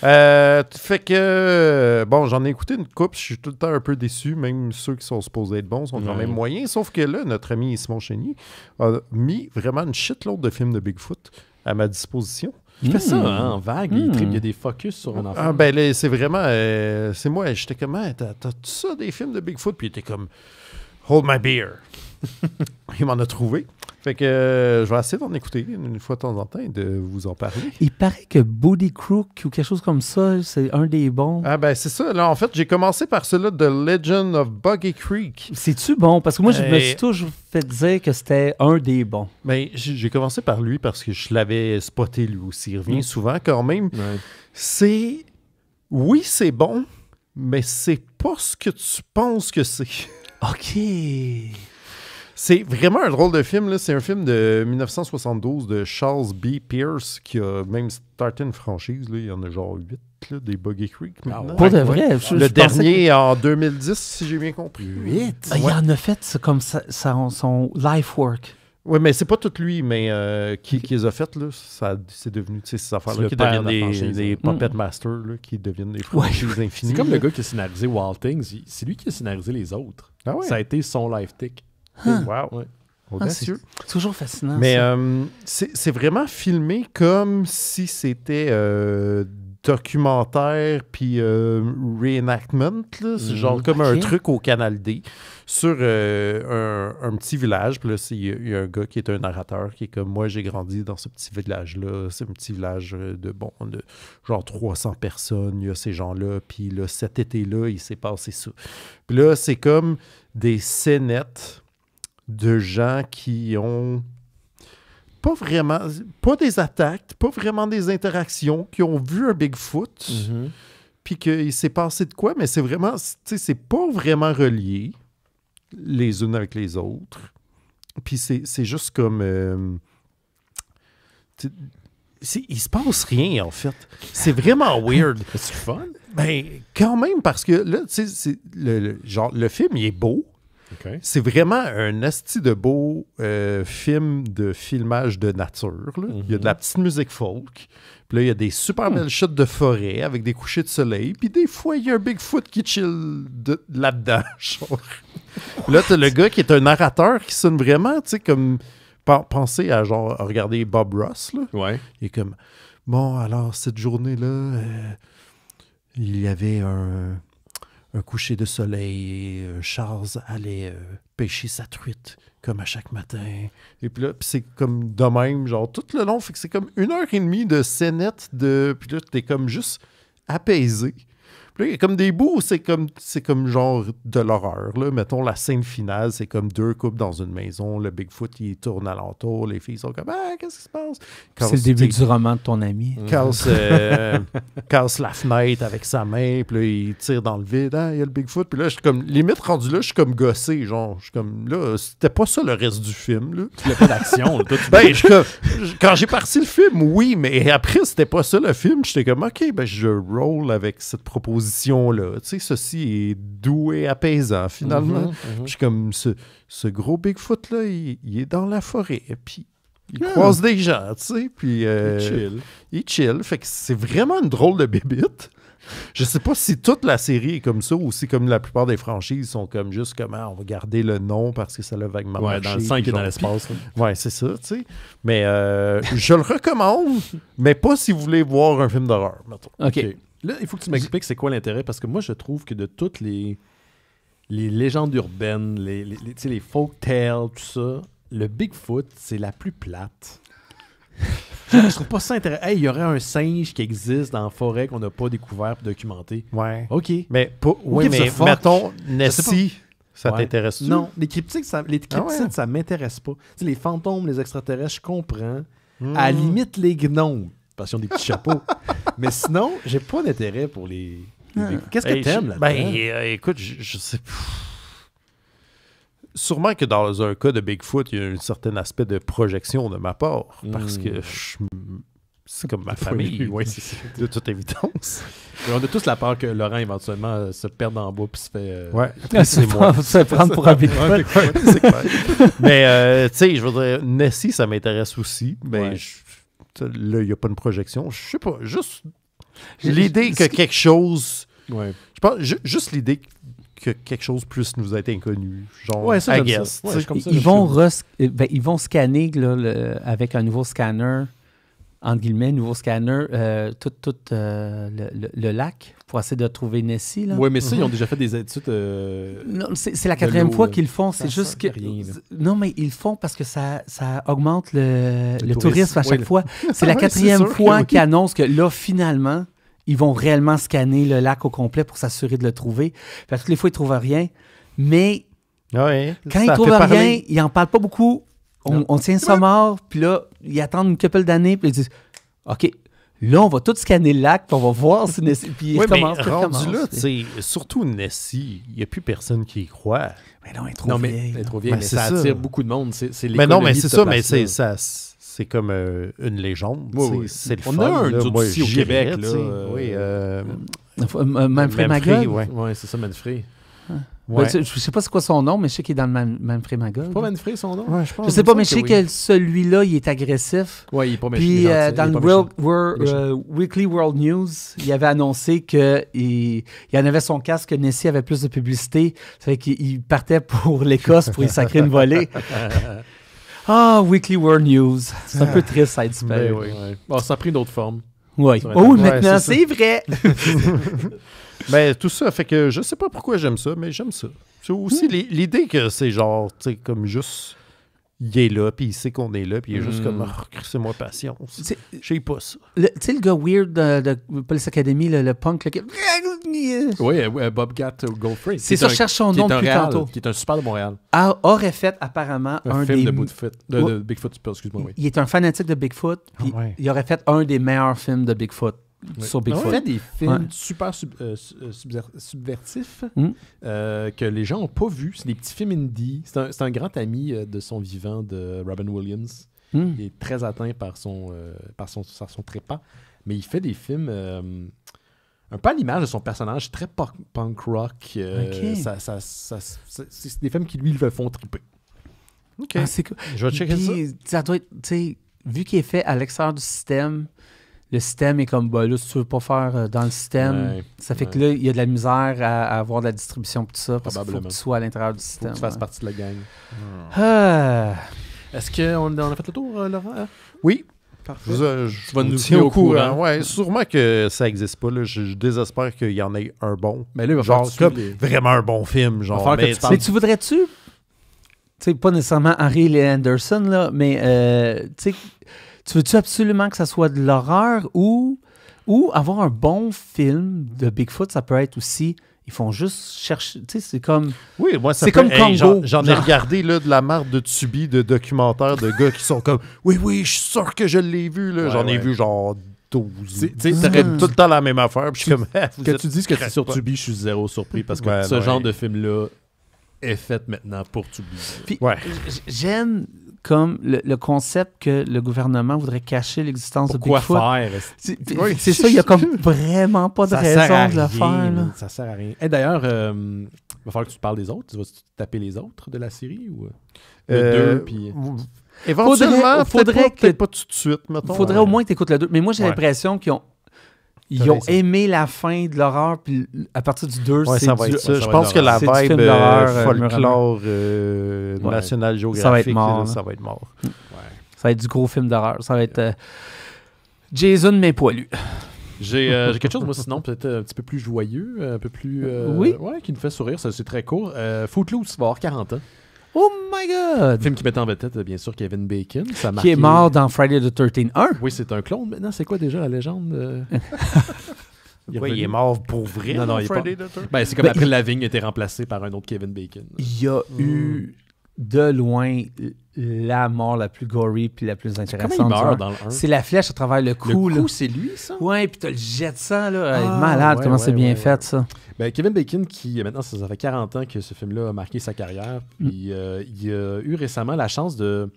Euh, fait que, euh, bon, j'en ai écouté une coupe, je suis tout le temps un peu déçu, même ceux qui sont supposés être bons sont quand même moyens. Sauf que là, notre ami Simon Chénier a mis vraiment une shitload de films de Bigfoot à ma disposition. il fait ça hmm. en hein, vague, il, y a hmm. des focus sur un enfant. Ah, ben là, c'est vraiment. Euh, c'est moi, j'étais comme, ah, t'as tout ça des films de Bigfoot? Puis il était comme, hold my beer. <laughs> il m'en a trouvé. Fait que euh, je vais essayer d'en écouter une fois de temps en temps et de vous en parler. Il paraît que Body Crook ou quelque chose comme ça, c'est un des bons. Ah ben c'est ça. Là, en fait, j'ai commencé par celui-là de Legend of Buggy Creek. C'est-tu bon? Parce que moi, je me suis toujours fait dire que c'était un des bons. Mais j'ai commencé par lui parce que je l'avais spoté lui aussi. Il revient mm. souvent quand même. C'est. Oui, c'est bon, mais c'est pas ce que tu penses que c'est. OK. C'est vraiment un drôle de film. C'est un film de 1972 de Charles B. Pierce qui a même starté une franchise. Là. Il y en a genre 8 des Buggy Creek Pas ah de vrai. le dernier en 2010, si j'ai bien compris. Huit? Ah, il en a fait comme ça, son life work. Oui, mais c'est pas tout lui, mais euh, qui, les a faites, là, ça, c'est devenu, ces affaires-là qui deviennent des, Puppet Masters, qui deviennent des franchises infinies. C'est comme le gars qui a scénarisé Wild Things, c'est lui qui a scénarisé les autres. Ah ça a été son life tick. Hein. Wow. Ah, Audacieux. toujours fascinant. Mais euh, c'est vraiment filmé comme si c'était euh, documentaire puis euh, reenactment, là, mhm. genre comme un truc au Canal D sur un, petit village. Puis là, il y, a un gars qui est un narrateur qui est comme moi, j'ai grandi dans ce petit village-là. C'est un petit village de bon, de genre 300 personnes. Il y a ces gens-là. Puis là, cet été-là, il s'est passé ça. Puis là, c'est comme des scénettes de gens qui ont pas vraiment, pas des attaques, pas vraiment des interactions, qui ont vu un Bigfoot, mhm. que puis qu'il s'est passé de quoi, mais c'est vraiment, tu sais, c'est pas vraiment relié les unes avec les autres. Puis c'est juste comme. Euh, il se passe rien, en fait. C'est vraiment <laughs> weird. c'est fun? Mais ben, quand même, parce que là, tu sais, le, le, genre, le film, il est beau. C'est vraiment un asti de beau euh, film de filmage de nature. Il y a de la mhm. petite musique folk. Puis là, il y a des super hmm. belles shots de forêt avec des couchers de soleil. Puis des fois, il y a un Bigfoot qui chill là-dedans. <laughs> là, t'as le gars qui est un narrateur qui sonne vraiment, tu sais, comme... Pensez à, genre, regarder Bob Ross, là. Ouais. Il est comme... Bon, alors, cette journée-là, euh, il y avait un un coucher de soleil, euh, Charles allait euh, pêcher sa truite comme à chaque matin. Et puis là, c'est comme de même, genre tout le long, fait que c'est comme une heure et demie de scénette de. Puis là, t'es comme juste apaisé. Puis il y comme des bouts, c'est comme, c'est comme genre de l'horreur. Là. Mettons, la scène finale, c'est comme deux couples dans une maison. Le Bigfoot, il tourne alentour. Les filles sont comme Ah, qu'est-ce qui se passe C'est le début du roman de ton ami. Mm. Casse, euh, casse la fenêtre avec sa main, puis là, il tire dans le vide. Ah, il y a le Bigfoot. Puis là, je suis comme, limite rendu là, je suis comme gossé. Genre, je suis comme, là, c'était pas ça le reste du film. Là. Il ben, quand j'ai parti le film, oui, mais après, c'était pas ça le film. J'étais comme, OK, ben, je roll avec cette proposition position-là. Tu sais, ceci est doux et apaisant, finalement. Je mhm, mhm. comme, ce, gros Bigfoot-là, il, est dans la forêt, puis il ah. croise des gens, tu sais, puis... il euh, chill. Il chill, fait que c'est vraiment une drôle de bébite. Je sais pas si toute la série est comme ça ou si, comme la plupart des franchises, sont comme juste comment ah, on va garder le nom parce que ça l'a vaguement ouais, dans le 5 et dans l'espace. Ouais, c'est ça, tu sais. Mais euh, je le recommande, mais pas si vous voulez voir un film d'horreur, OK. Là, il faut que tu m'expliques c'est quoi l'intérêt, parce que moi, je trouve que de toutes les, les légendes urbaines, les, les, folk tales, tout ça, le Bigfoot, c'est la plus plate. <laughs> je trouve pas ça intéressant. il y aurait un singe qui existe dans la forêt qu'on n'a pas découvert et documenté. Ouais. OK. Mais, oui, mais mettons, Nessie, ça tintéresse t'intéresse Non, les cryptiques, ça, les ah cryptides, ça m'intéresse pas. les fantômes, les extraterrestres, je comprends. Hmm. À limite, les gnomes des petits chapeaux. <laughs> Mais sinon, j'ai pas d'intérêt pour les. Ah. Qu'est-ce que t'aimes là Ben, euh, écoute, je, sais sûrement que dans un cas de Bigfoot, il y a un certain aspect de projection de ma part, parce que hmm. c'est comme ma <laughs> famille, oui, <laughs> de toute évidence. on a tous la peur que Laurent, éventuellement, euh, se perde en bois puis se fait... Euh, ouais, c'est moi. Se prendre pour un Bigfoot. Mais, tu sais, je voudrais... Nessie, ça m'intéresse aussi, mais Là, il n'y a pas une projection. Je sais pas. Juste l'idée que quelque chose. Je pense, juste l'idée que quelque chose plus nous a inconnu. Genre, ils, vont ben, ils vont scanner avec un nouveau scanner entre guillemets, nouveau scanner, euh, tout, tout euh, le, lac pour essayer de trouver Nessie. Oui, mais ça, ils ont <laughs> déjà fait des études. Euh, non, c'est la quatrième fois qu'ils le font. C'est juste que. non, mais ils le font parce que ça, ça augmente le, tourisme. à chaque fois. <laughs> C'est la quatrième fois <laughs> qu'ils annoncent que là, finalement, ils vont réellement scanner le lac au complet pour s'assurer de le trouver. toutes les fois, ils ne trouvent rien. Mais quand ils trouvent rien, ils n'en parlent pas beaucoup. On, on, tient ça mort, puis là, ils attendent une couple d'années, puis ils disent OK, là, on va tout scanner le lac, puis on va voir si Nessie. Puis commence, mais rendu là, c'est surtout Nessie, il n'y a plus personne qui y croit. Mais non, elle est trop non, vieille. Mais, elle est trop vieille, ben, mais ça, attire beaucoup de monde. C'est, c'est mais ben non, mais c'est ça, mais c'est ça. C'est comme euh, une légende. Oui, oui. C'est le On a un tout au Québec. Là, euh, oui, euh, Manfred c'est ça, Manfred. Ben, je, ne sais pas c'est quoi son nom, mais je sais qu'il est dans le Manfred Magog. pas Manfred son nom? je, sais pas, mais je sais que, celui-là, il est agressif. Oui, il est pas méchant. Puis euh, dans le euh, Weekly World News, il avait annoncé qu'il il en avait son casque, que Nessie avait plus de publicité. Ça fait qu'il partait pour l'Écosse pour y sacrer une volée. <laughs> ah, Weekly World News. C'est un peu triste, ça a ben Bon, ça a pris d'autres formes. Oh oui. Oh, maintenant, c'est vrai! <laughs> Mais ben, tout ça, fait que je sais pas pourquoi j'aime ça, mais j'aime ça. C'est aussi hmm. l'idée que c'est genre, tu sais, comme juste il est là, puis il sait qu'on est là, puis il est juste hmm. comme oh, c'est moi passion. Je sais pas ça. Tu sais, le gars weird de, Police Academy, le, punk, le... Oui, euh, Bob Bobcat euh, Goldfrey. C'est ça, je cherche son nom depuis tantôt. Qui est un super de Montréal. A, aurait fait apparemment un, un film de, Bigfoot. de, Bigfoot, excuse-moi. Oui. Il est un fanatique de Bigfoot, puis ah il aurait fait un des meilleurs films de Bigfoot. Ah il fait des films super euh, euh, subversifs hmm. euh, que les gens n'ont pas vus. C'est des petits films indie. C'est un, grand ami de son vivant, de Robin Williams. Hmm. Il est très atteint par son, par son, son, trépas. Mais il fait des films un peu à l'image de son personnage, très punk rock. ça, ça, c'est des films qui, lui, le font triper. OK. Ah, Je vais checker ça. vu qu'il est fait à l'extérieur du système, le système est comme, bah, là, si tu veux pas faire euh, dans le système, ça fait que là, il y a de la misère à, avoir de la distribution tout ça, parce qu'il faut que tu sois à l'intérieur du système. tu fasses partie de la gang. Ah. Ah. Est-ce qu'on on a fait le tour, euh, Laurent? Oui. Parfait. Je, euh, vais nous tenir au courant. Ouais, sûrement que ça n'existe pas. Là. Je, désespère qu'il y en ait un bon. Mais là, genre, vraiment un bon film. Genre, mais, tu, voudrais-tu tu sais, pas nécessairement Harry Lee Anderson, là, mais tu sais, tu veux-tu absolument que ça soit de l'horreur ou, ou avoir un bon film de Bigfoot, ça peut être aussi ils font juste chercher. Tu sais, c'est comme. Oui, moi, C'est comme J'en ai regardé là, de la marque de Tubi de documentaires de gars qui sont comme Oui, oui, je suis sûr que je l'ai vu. J'en ai vu genre 12. Tu sais, tout le temps la même affaire. Puis je suis comme. <laughs> tu dis que c'est sur Tubi, je suis zéro surpris parce que ce genre de film-là est fait maintenant pour Tubi. Puis j'aime comme le, concept que le gouvernement voudrait cacher l'existence de Bigfoot. faire? C'est ça, il n'y a comme <laughs> vraiment pas de raison de le faire. Là. Ça sert à rien. Et D'ailleurs, il euh, va falloir que tu parles des autres. Tu vas taper les autres de la série ou euh, deux, euh, puis... Éventuellement, faudrait, faudrait peut-être pas, tout de suite, mettons. Faudrait au euh. moins que tu écoutes le deux. Mais moi, j'ai l'impression qu'ils ont ils ont aimé la fin de l'horreur, puis à partir du 2, c'est Je pense que la vibe euh, euh, folklore euh, national géographique, ça va être mort. Ça va être, mort. Mm. Ça va être du gros film d'horreur. Ça va être Jason mais poilu. J'ai quelque chose, moi, sinon, peut-être un petit peu plus joyeux, un peu plus. oui. Ouais, qui me fait sourire. C'est très court. Euh, Footloose va avoir 40 ans. Oh my God! Film qui mettait en vedette, bien sûr, Kevin Bacon. Qui est mort dans Friday the 13th 1. Oui, c'est un clone. Maintenant, c'est quoi déjà la légende? Euh? <laughs> Il, il est mort pour vrai. Non, non, il Friday est pas... ben, c'est comme ben, après il... vigne a été remplacé par un autre Kevin Bacon. Il y a eu hmm. de loin la mort la plus gory puis la plus intéressante. C'est la flèche à travers le cou. Le cou, c'est lui, ça? Ouais, puis t'as le jet de sang, là. Ah, est malade, comment c'est bien fait, ça. Ben, Kevin Bacon, qui euh, maintenant, ça, fait 40 ans que ce film-là a marqué sa carrière, mm. euh, il a eu récemment la chance de.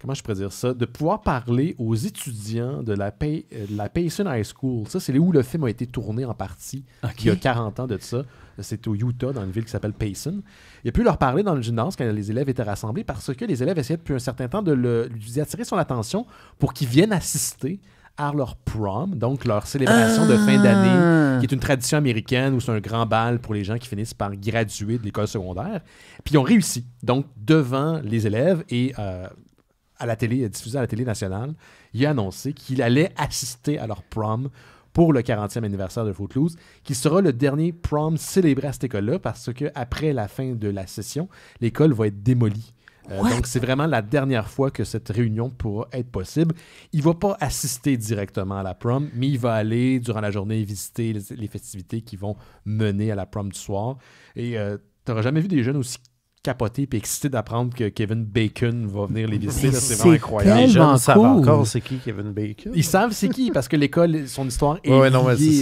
Comment je pourrais dire ça? De pouvoir parler aux étudiants de la, Pay, la Payson High School. Ça, c'est où le film a été tourné en partie, il y a 40 ans de ça. C'est au Utah, dans une ville qui s'appelle Payson. Il a pu leur parler dans le gymnase quand les élèves étaient rassemblés parce que les élèves essayaient depuis un certain temps de, le, lui attirer son attention pour qu'ils viennent assister à leur prom, donc leur célébration de fin d'année, ah! qui est une tradition américaine où c'est un grand bal pour les gens qui finissent par graduer de l'école secondaire. Puis ils ont réussi, donc devant les élèves et euh, à la télé, diffusé à la télé nationale, il a annoncé qu'il allait assister à leur prom pour le 40e anniversaire de Footloose, qui sera le dernier prom célébré à cette école-là, parce que après la fin de la session, l'école va être démolie. Euh, donc, c'est vraiment la dernière fois que cette réunion pourra être possible. Il va pas assister directement à la prom, mais il va aller durant la journée visiter les, festivités qui vont mener à la prom du soir. Et euh, tu n'auras jamais vu des jeunes aussi capoté et excité d'apprendre que Kevin Bacon va venir les visiter. C'est vraiment incroyable. Les gens savent encore c'est qui Kevin Bacon. Ils savent c'est qui parce que l'école, son histoire est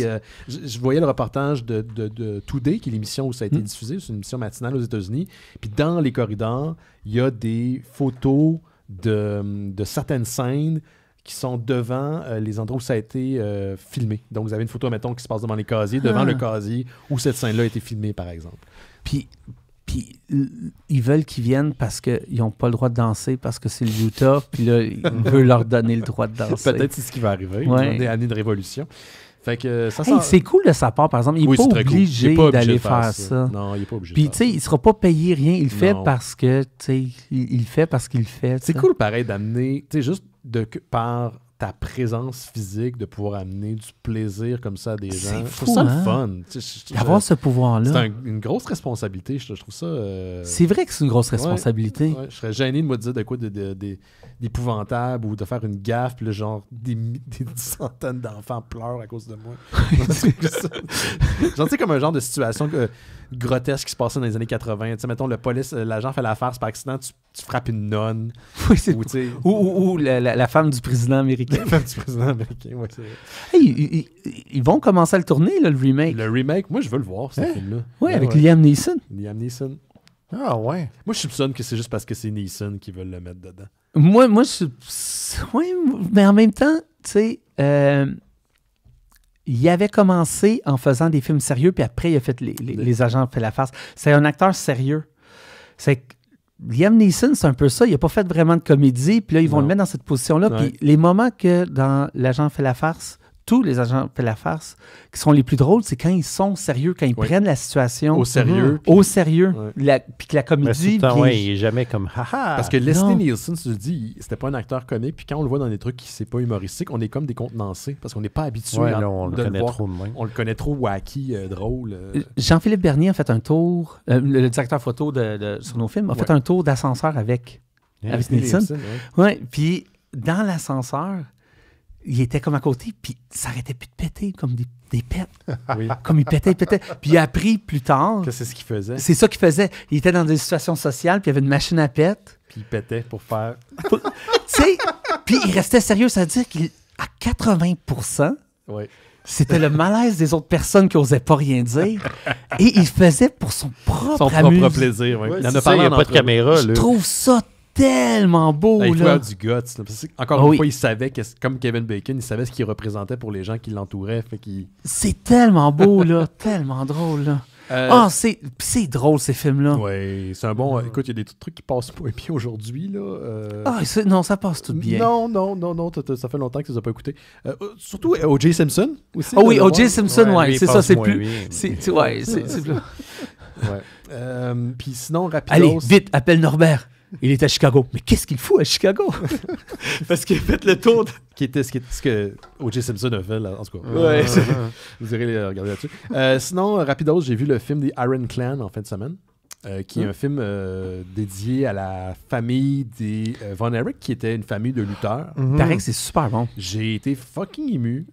euh, je, voyais le reportage de, de, de Today, qui est l'émission où ça a été hmm. diffusé, c'est une émission matinale aux États-Unis. Puis dans les corridors, il y a des photos de, de certaines scènes qui sont devant euh, les endroits où ça a été euh, filmé. Donc, vous avez une photo, mettons, qui se passe devant les casiers, devant ah. le casier où cette scène-là a été filmée, par exemple. Puis, ils veulent qu'ils viennent parce qu'ils n'ont pas le droit de danser parce que c'est le Utah, puis là, on <laughs> veut leur donner le droit de danser. Peut-être c'est ce qui va arriver, des années de révolution. Euh, c'est cool de sa part, par exemple. Il n'est pas, obligé d'aller faire, ça. Non, il n'est pas obligé. Puis, tu sais, il ne sera pas payé rien. Il fait parce que, tu sais, il, fait parce qu'il fait. C'est cool, pareil, d'amener, tu sais, juste de, par présence physique, de pouvoir amener du plaisir comme ça à des gens. C'est ça le hein? fun. D'avoir ce pouvoir-là. C'est une grosse responsabilité, je, trouve ça. Euh, c'est vrai que c'est une grosse responsabilité. je serais gêné de me dire de quoi d'épouvantable de, ou de faire une gaffe, puis le genre des, <laughs> des centaines d'enfants pleurent à cause de moi. J'en <laughs> <laughs> sais comme un genre de situation que grotesque qui se passait dans les années 80. sais, mettons, le police, euh, l'agent fait la farce par accident, tu, frappes une nonne. <laughs> ou, ou, la, femme du président américain. La femme du président américain, oui, c'est Hey, ils, vont commencer à le tourner, là, le remake. Le remake, moi, je veux le voir, ce hein? film-là. Oui, avec Liam Neeson. Liam Neeson. Ah ouais. Moi, je soupçonne que c'est juste parce que c'est Neeson qui veulent le mettre dedans. Moi, moi je soupçonne... Ouais, mais en même temps, tu sais... Euh il avait commencé en faisant des films sérieux, puis après, il a fait Les, Agents fait la farce. C'est un acteur sérieux. C'est Liam Neeson, c'est un peu ça. Il n'a pas fait vraiment de comédie, puis là, ils vont le mettre dans cette position-là. Puis les moments que dans L'Agent fait la farce, tous les agents de la farce, qui sont les plus drôles, c'est quand ils sont sérieux, quand ils prennent la situation au sérieux. Mhm. Au sérieux. Puis que la comédie. Mais il est jamais comme haha. Parce que Leslie Nielsen, tu le dis, c'était pas un acteur connu. Puis quand on le voit dans des trucs qui c'est pas humoristiques, on est comme décontenancé parce qu'on n'est pas habitué à on le, connaît trop On le connaît trop wacky, euh, drôle. Euh. Euh, Jean-Philippe Bernier a fait un tour, le directeur photo de, sur nos films, a fait un tour d'ascenseur avec, hein? avec Nielsen. Oui, puis dans l'ascenseur, il était comme à côté, puis ça arrêtait plus de péter, comme des, des pètes. <laughs> Comme il pétait, il pétait. Puis il a appris plus tard. Que c'est ce qu'il faisait. C'est ça qu'il faisait. Il était dans des situations sociales, puis il y avait une machine à pète. Puis il pétait pour faire. tu sais, puis il restait sérieux, c'est-à-dire qu'à 80 C'était le malaise des autres personnes qui n'osaient pas rien dire. Et il faisait pour son propre, son propre plaisir. Oui. il en a parlé, il de caméra. Je trouve ça tellement beau. Là, il faut du guts. encore ah une fois, il savait, que, comme Kevin Bacon, il savait ce qu'il représentait pour les gens qui l'entouraient. C'est tellement beau, là. <laughs> tellement drôle, là. Oh, c'est drôle ces films-là. Oui, c'est un bon. Écoute, il y a des trucs qui passent pas bien aujourd'hui. là. Euh. Ah, non, ça passe tout bien. Non, non, non, non, ça fait longtemps que tu as pas écouté. Euh, surtout O.J. Simpson aussi. Ah oh, oui, O.J. Simpson, ouais, c'est ça, c'est plus. C'est ouais, c'est <laughs> plus. puis sinon, rapidement. Allez, vite, appelle Norbert. Il est à Chicago. Mais qu'est-ce qu'il fout à Chicago? <laughs> Parce qu'il a fait le tour. De... Qui était ce, que O.J. Simpson a fait, en tout cas. <laughs> Vous irez regarder là-dessus. Euh, sinon, euh, rapidos, j'ai vu le film des Iron Clan en fin de semaine. Euh, qui est un hein? film euh, dédié à la famille des euh, Von Erich, qui était une famille de lutteurs. Mm que c'est super bon. J'ai été fucking ému.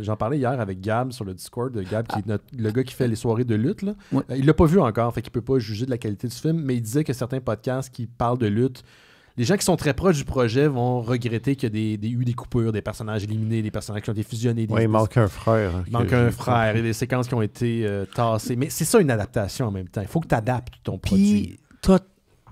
J'en parlais hier avec Gab sur le Discord. Gab, qui est ah. le gars qui fait les soirées de lutte, là. il l'a pas vu encore, fait qu'il peut pas juger de la qualité du film, mais il disait que certains podcasts qui parlent de lutte les gens qui sont très proches du projet vont regretter qu'il y ait des, eu des coupures, des personnages éliminés, des personnages qui ont été fusionnés. oui, il manque un frère. Il hein, manque un frère et des séquences qui ont été euh, tassées. Mais c'est ça une adaptation en même temps. Il faut que tu adaptes ton Puis, produit.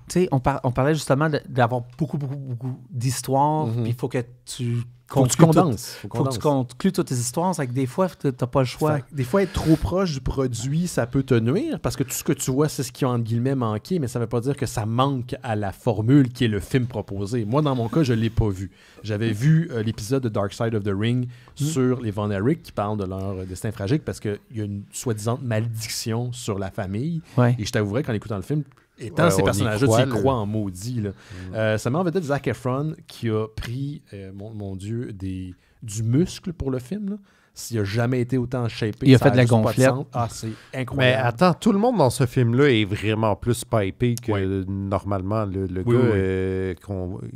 Puis, on, par, on parlait justement d'avoir beaucoup, beaucoup, beaucoup d'histoires. Mhm. il faut que tu faut que tu condenses. faut, que tu conclues toutes tes histoires. C'est que des fois, tu n'as pas le choix. des fois, être trop proche du produit, ça peut te nuire parce que tout ce que tu vois, c'est ce qui a entre guillemets manqué, mais ça ne veut pas dire que ça manque à la formule qui est le film proposé. Moi, dans mon cas, je ne l'ai pas vu. J'avais vu euh, l'épisode de Dark Side of the Ring mm. sur les Von Eric qui parlent de leur euh, destin fragile parce qu'il y a une soi-disant malédiction sur la famille. Et je t'avouerais qu'en écoutant le film, étant ouais, ces personnages-là, tu crois en maudit. Mm. Euh, ça m'a envie de Zach Efron qui a pris, euh, mon, mon, Dieu, des, du muscle pour le film. Là s'il a jamais été autant shapé. Il a fait de la gonflette. ah, c'est incroyable. Mais attends, tout le monde dans ce film-là est vraiment plus pipé que normalement le, gars euh,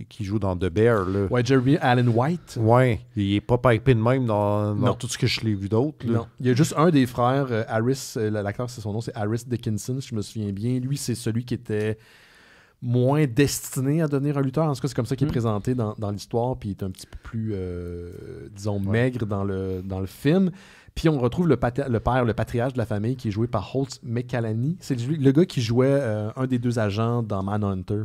qui joue dans The Bear. Là. Ouais, Jeremy Allen White. Ouais, il n'est pas pipé de même dans, tout ce que je l'ai vu d'autre. Non, il y a juste un des frères, euh, Harris, euh, l'acteur, c'est son nom, c'est Harris Dickinson, si je me souviens bien. Lui, c'est celui qui était moins destiné à devenir un lutteur. En tout cas, c'est comme ça qu'il est hmm. présenté dans, l'histoire, puis il est un petit peu plus, euh, disons, maigre dans le, dans le film. Puis on retrouve le, le, père, le patriarche de la famille, qui est joué par Holt McCallany. C'est le, gars qui jouait euh, un des deux agents dans Manhunter.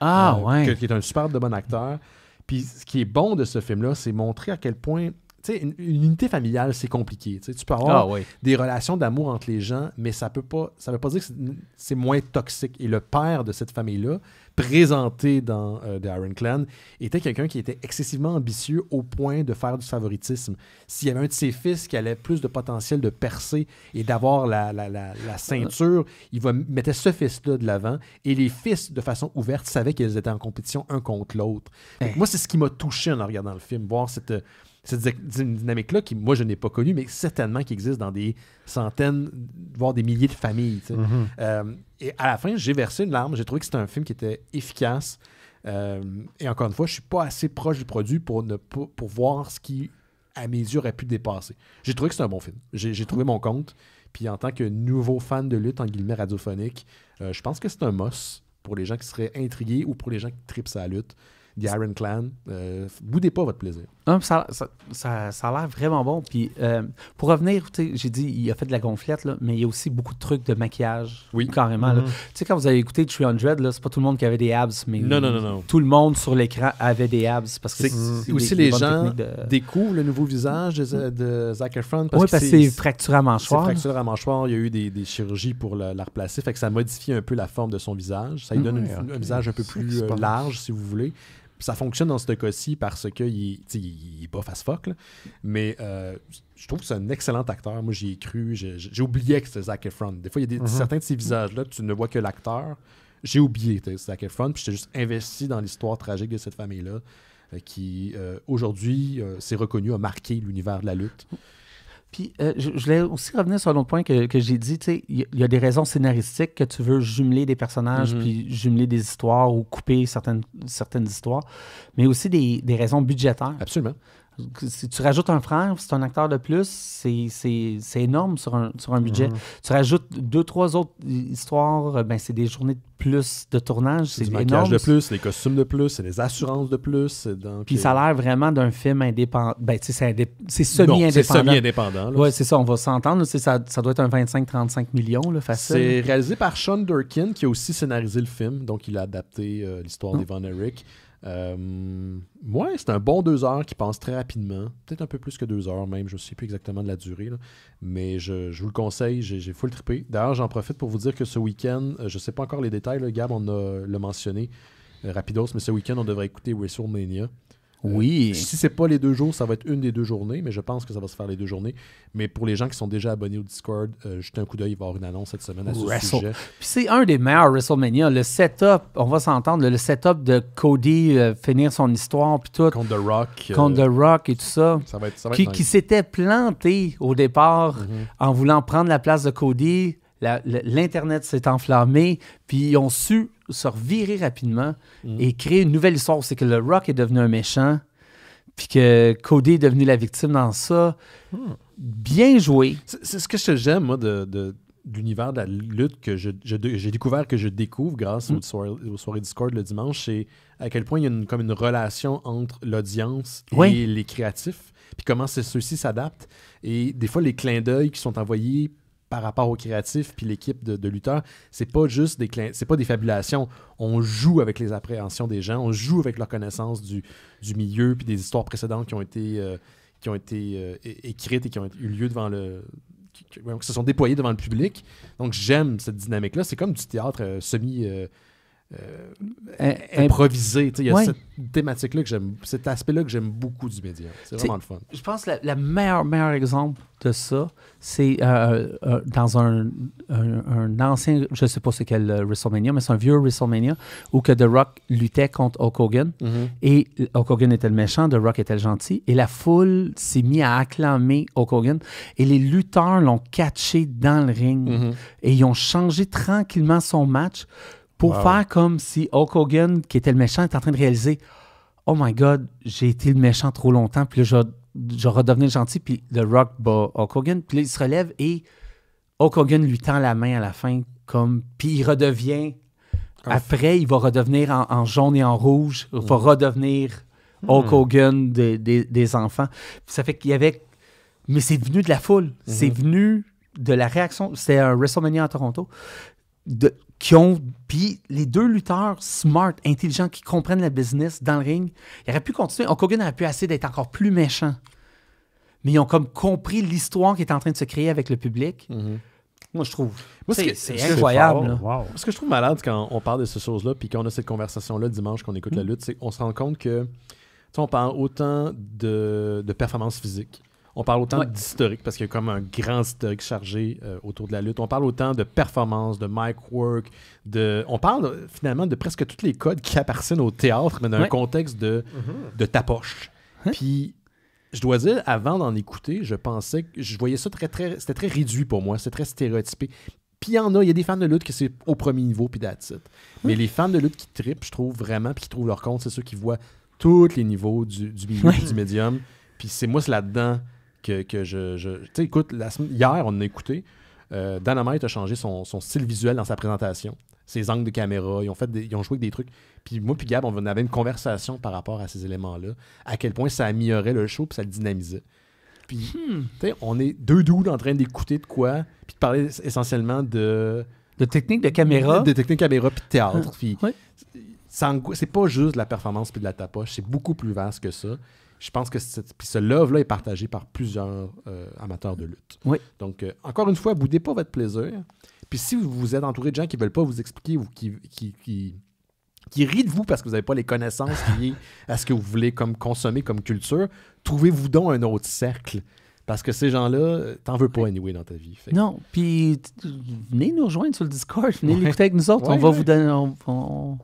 Ah, euh, ouais. qui est un super de bon acteur. Puis ce qui est bon de ce film-là, c'est montrer à quel point une, une, unité familiale, c'est compliqué. Tu peux avoir ah des relations d'amour entre les gens, mais ça peut pas, ça veut pas dire que c'est moins toxique. Et le père de cette famille-là, présenté dans euh, The Iron Clan, était quelqu'un qui était excessivement ambitieux au point de faire du favoritisme. S'il y avait un de ses fils qui avait plus de potentiel de percer et d'avoir la, la, la, ceinture, il va, mettait ce fils-là de l'avant et les fils, de façon ouverte, savaient qu'ils étaient en compétition un contre l'autre. Eh. Moi, c'est ce qui m'a touché en regardant le film, voir cette une dynamique-là qui, moi, je n'ai pas connue, mais certainement qui existe dans des centaines, voire des milliers de familles. Mhm. Euh, et à la fin, j'ai versé une larme. J'ai trouvé que c'était un film qui était efficace. Euh, et encore une fois, je suis pas assez proche du produit pour, ne, pour, voir ce qui, à mes yeux, aurait pu dépasser. J'ai trouvé que c'est un bon film. J'ai trouvé mon compte. Puis en tant que nouveau fan de lutte, en guillemets, radiophonique, euh, je pense que c'est un mos pour les gens qui seraient intrigués ou pour les gens qui tripent sa lutte. The Iron Clan. Euh, boudez pas votre plaisir. ça, ça, ça, a l'air vraiment bon. Puis euh, pour revenir, j'ai dit, il a fait de la gonflette, là, mais il y a aussi beaucoup de trucs de maquillage. Oui. Carrément. Mm-hmm. Tu sais, quand vous avez écouté 300, c'est pas tout le monde qui avait des abs, mais non, non, non, tout le monde sur l'écran avait des abs. Parce que aussi les gens découvrent le nouveau visage de, de Zac Efron. oui, parce que c'est fracturé à mâchoire. C'est fracturé à mâchoire. Il y a eu des, chirurgies pour la, la, replacer. Fait que ça modifie un peu la forme de son visage. Ça lui donne un visage un peu plus euh, large, si vous voulez ça fonctionne dans ce cas-ci parce qu'il il, est pas face fuck. Mais euh, je trouve que c'est un excellent acteur. Moi, j'y ai cru. J'ai oublié que c'était Zac Efron. Des fois, il y a mm-hmm. certains de ces visages-là, tu ne vois que l'acteur. J'ai oublié que Zac Efron. Puis j'étais juste investi dans l'histoire tragique de cette famille-là euh, qui, euh, aujourd'hui, s'est reconnue, a marqué l'univers de la lutte. Puis, euh, je, voulais aussi revenir sur un autre point que, j'ai dit. Il y, a des raisons scénaristiques que tu veux jumeler des personnages, mhm. puis jumeler des histoires ou couper certaines, certaines histoires, mais aussi des raisons budgétaires. Absolument. Si tu rajoutes un frère, c'est un acteur de plus, c'est énorme sur un, sur un budget. Mm-hmm. Tu rajoutes deux, trois autres histoires, euh, ben c'est des journées de plus de tournage, c'est énorme. maquillage de plus, les costumes de plus, c'est des assurances de plus. Puis euh, ça a l'air vraiment d'un film indépendant. Ben, c'est semi-indépendant. C'est semi-indépendant. Oui, c'est ça, on va s'entendre. Ça, ça doit être un 25-35 millions, là, facile. C'est réalisé par Sean Durkin, qui a aussi scénarisé le film, donc il a adapté euh, l'histoire d'Ivan d'Evan Eric moi euh, c'est un bon deux heures qui passe très rapidement. Peut-être un peu plus que deux heures même, je ne sais plus exactement de la durée. Mais je, vous le conseille, j'ai full trippé. D'ailleurs, j'en profite pour vous dire que ce week-end, euh, je ne sais pas encore les détails, Gab, on l'a mentionné, euh, rapidos, mais ce week-end, on devrait écouter WrestleMania. Euh, oui. si c'est pas les deux jours, ça va être une des deux journées, mais je pense que ça va se faire les deux journées. Mais pour les gens qui sont déjà abonnés au Discord, euh, jetez un coup d'œil, il va y avoir une annonce cette semaine à ce sujet. c'est un des meilleurs WrestleMania. Le setup, on va s'entendre, le setup de Cody euh, finir son histoire, puis tout. Contre The Rock. Contre The Rock et tout ça. Ça va être, ça qui, s'était planté au départ mm-hmm. en voulant prendre la place de Cody. L'Internet s'est enflammé, puis ils ont su se revirer rapidement mm. et créer une nouvelle histoire. C'est que le Rock est devenu un méchant, puis que Cody est devenu la victime dans ça. Hmm. Bien joué. C'est ce que j'aime, moi, de, l'univers de la lutte que j'ai découvert, que je découvre grâce hmm. aux, soirées, Discord le dimanche, c'est à quel point il y a une, comme une relation entre l'audience et les créatifs, puis comment ceux-ci s'adaptent. Et des fois, les clins d'œil qui sont envoyés par rapport aux créatifs puis l'équipe de, de c'est pas juste des c'est pas des fabulations. On joue avec les appréhensions des gens, on joue avec leur connaissance du, milieu puis des histoires précédentes qui ont été euh, qui ont été euh, écrites et qui ont eu lieu devant le qui, se sont déployées devant le public. Donc j'aime cette dynamique là, c'est comme du théâtre euh, semi euh, improvisé. Il y a cette thématique-là que j'aime, cet aspect-là que j'aime beaucoup du média. C'est vraiment le fun. Je pense que le meilleur, meilleur exemple de ça, c'est euh, euh, dans un, un, ancien, je sais pas c'est le WrestleMania, mais c'est un vieux WrestleMania où que The Rock luttait contre Hulk Hogan. Mm-hmm. Et Hulk Hogan était le méchant, The Rock était le gentil. Et la foule s'est mise à acclamer Hulk Hogan. Et les lutteurs l'ont catché dans le ring. Mm-hmm. Et ils ont changé tranquillement son match pour ah faire comme si Hulk Hogan, qui était le méchant, était en train de réaliser Oh my God, j'ai été le méchant trop longtemps, puis là, je, je le gentil, puis The Rock bat Hulk Hogan, puis il se relève et Hulk Hogan lui tend la main à la fin, comme, puis il redevient. Après, il va redevenir en, jaune et en rouge, il va mm. redevenir Hulk mm. Hogan des, enfants. ça fait qu'il y avait. Mais c'est venu de la foule, c'est mm-hmm. venu de la réaction. c'est un WrestleMania à Toronto. De, qui ont. Puis les deux lutteurs smart, intelligents, qui comprennent la business dans le ring, ils auraient pu continuer. Hulk aurait pu essayer d'être encore plus méchant. Mais ils ont comme compris l'histoire qui est en train de se créer avec le public. Mhm. Moi, je trouve. c'est incroyable. Ce que je trouve malade quand on parle de ces choses-là, puis qu'on a cette conversation-là dimanche, qu'on écoute la mhm. lutte, c'est qu'on se rend compte que on parle autant de, de performance physique. On parle autant d'historique, parce qu'il y a comme un grand historique chargé euh, autour de la lutte. On parle autant de performance, de mic work, de... On parle euh, finalement de presque tous les codes qui appartiennent au théâtre, mais dans un contexte de, mm-hmm. de ta poche. Hein? Puis, je dois dire, avant d'en écouter, je pensais que je voyais ça très, très... C'était très réduit pour moi, c'était très stéréotypé. Puis il y en a, il y a des fans de lutte qui c'est au premier niveau, puis that's hein? Mais les fans de lutte qui tripent, je trouve vraiment, puis qui trouvent leur compte, c'est ceux qui voient tous les niveaux du, milieu, du médium. Puis c'est moi, c'est là-dedans que, je. tu sais, écoute, hier, on a écouté. Euh, Dynamite a changé son, style visuel dans sa présentation, ses angles de caméra, ils ont, fait ils ont joué avec des trucs. Puis moi, puis Gab, on avait une conversation par rapport à ces éléments-là, à quel point ça améliorait le show puis ça le dynamisait. Puis, hmm. sais, on est deux doux en train d'écouter de quoi, puis de parler essentiellement de. De technique de caméra. De, technique de caméra, puis de théâtre. Ah, puis, c'est pas juste de la performance puis de la tapoche, c'est beaucoup plus vaste que ça. Je pense que ce love-là est partagé par plusieurs euh, amateurs de lutte. Oui. Donc, euh, encore une fois, boudez pas votre plaisir. Puis si vous êtes entouré de gens qui ne veulent pas vous expliquer ou qui, qui, qui rit de vous parce que vous n'avez pas les connaissances liées <laughs> à ce que vous voulez comme consommer comme culture, trouvez-vous donc un autre cercle. Parce que ces gens-là, euh, t'en veux pas anyway dans ta vie. Non, puis venez nous rejoindre sur le Discord, venez l'écouter avec nous autres, on va vous donner... Tout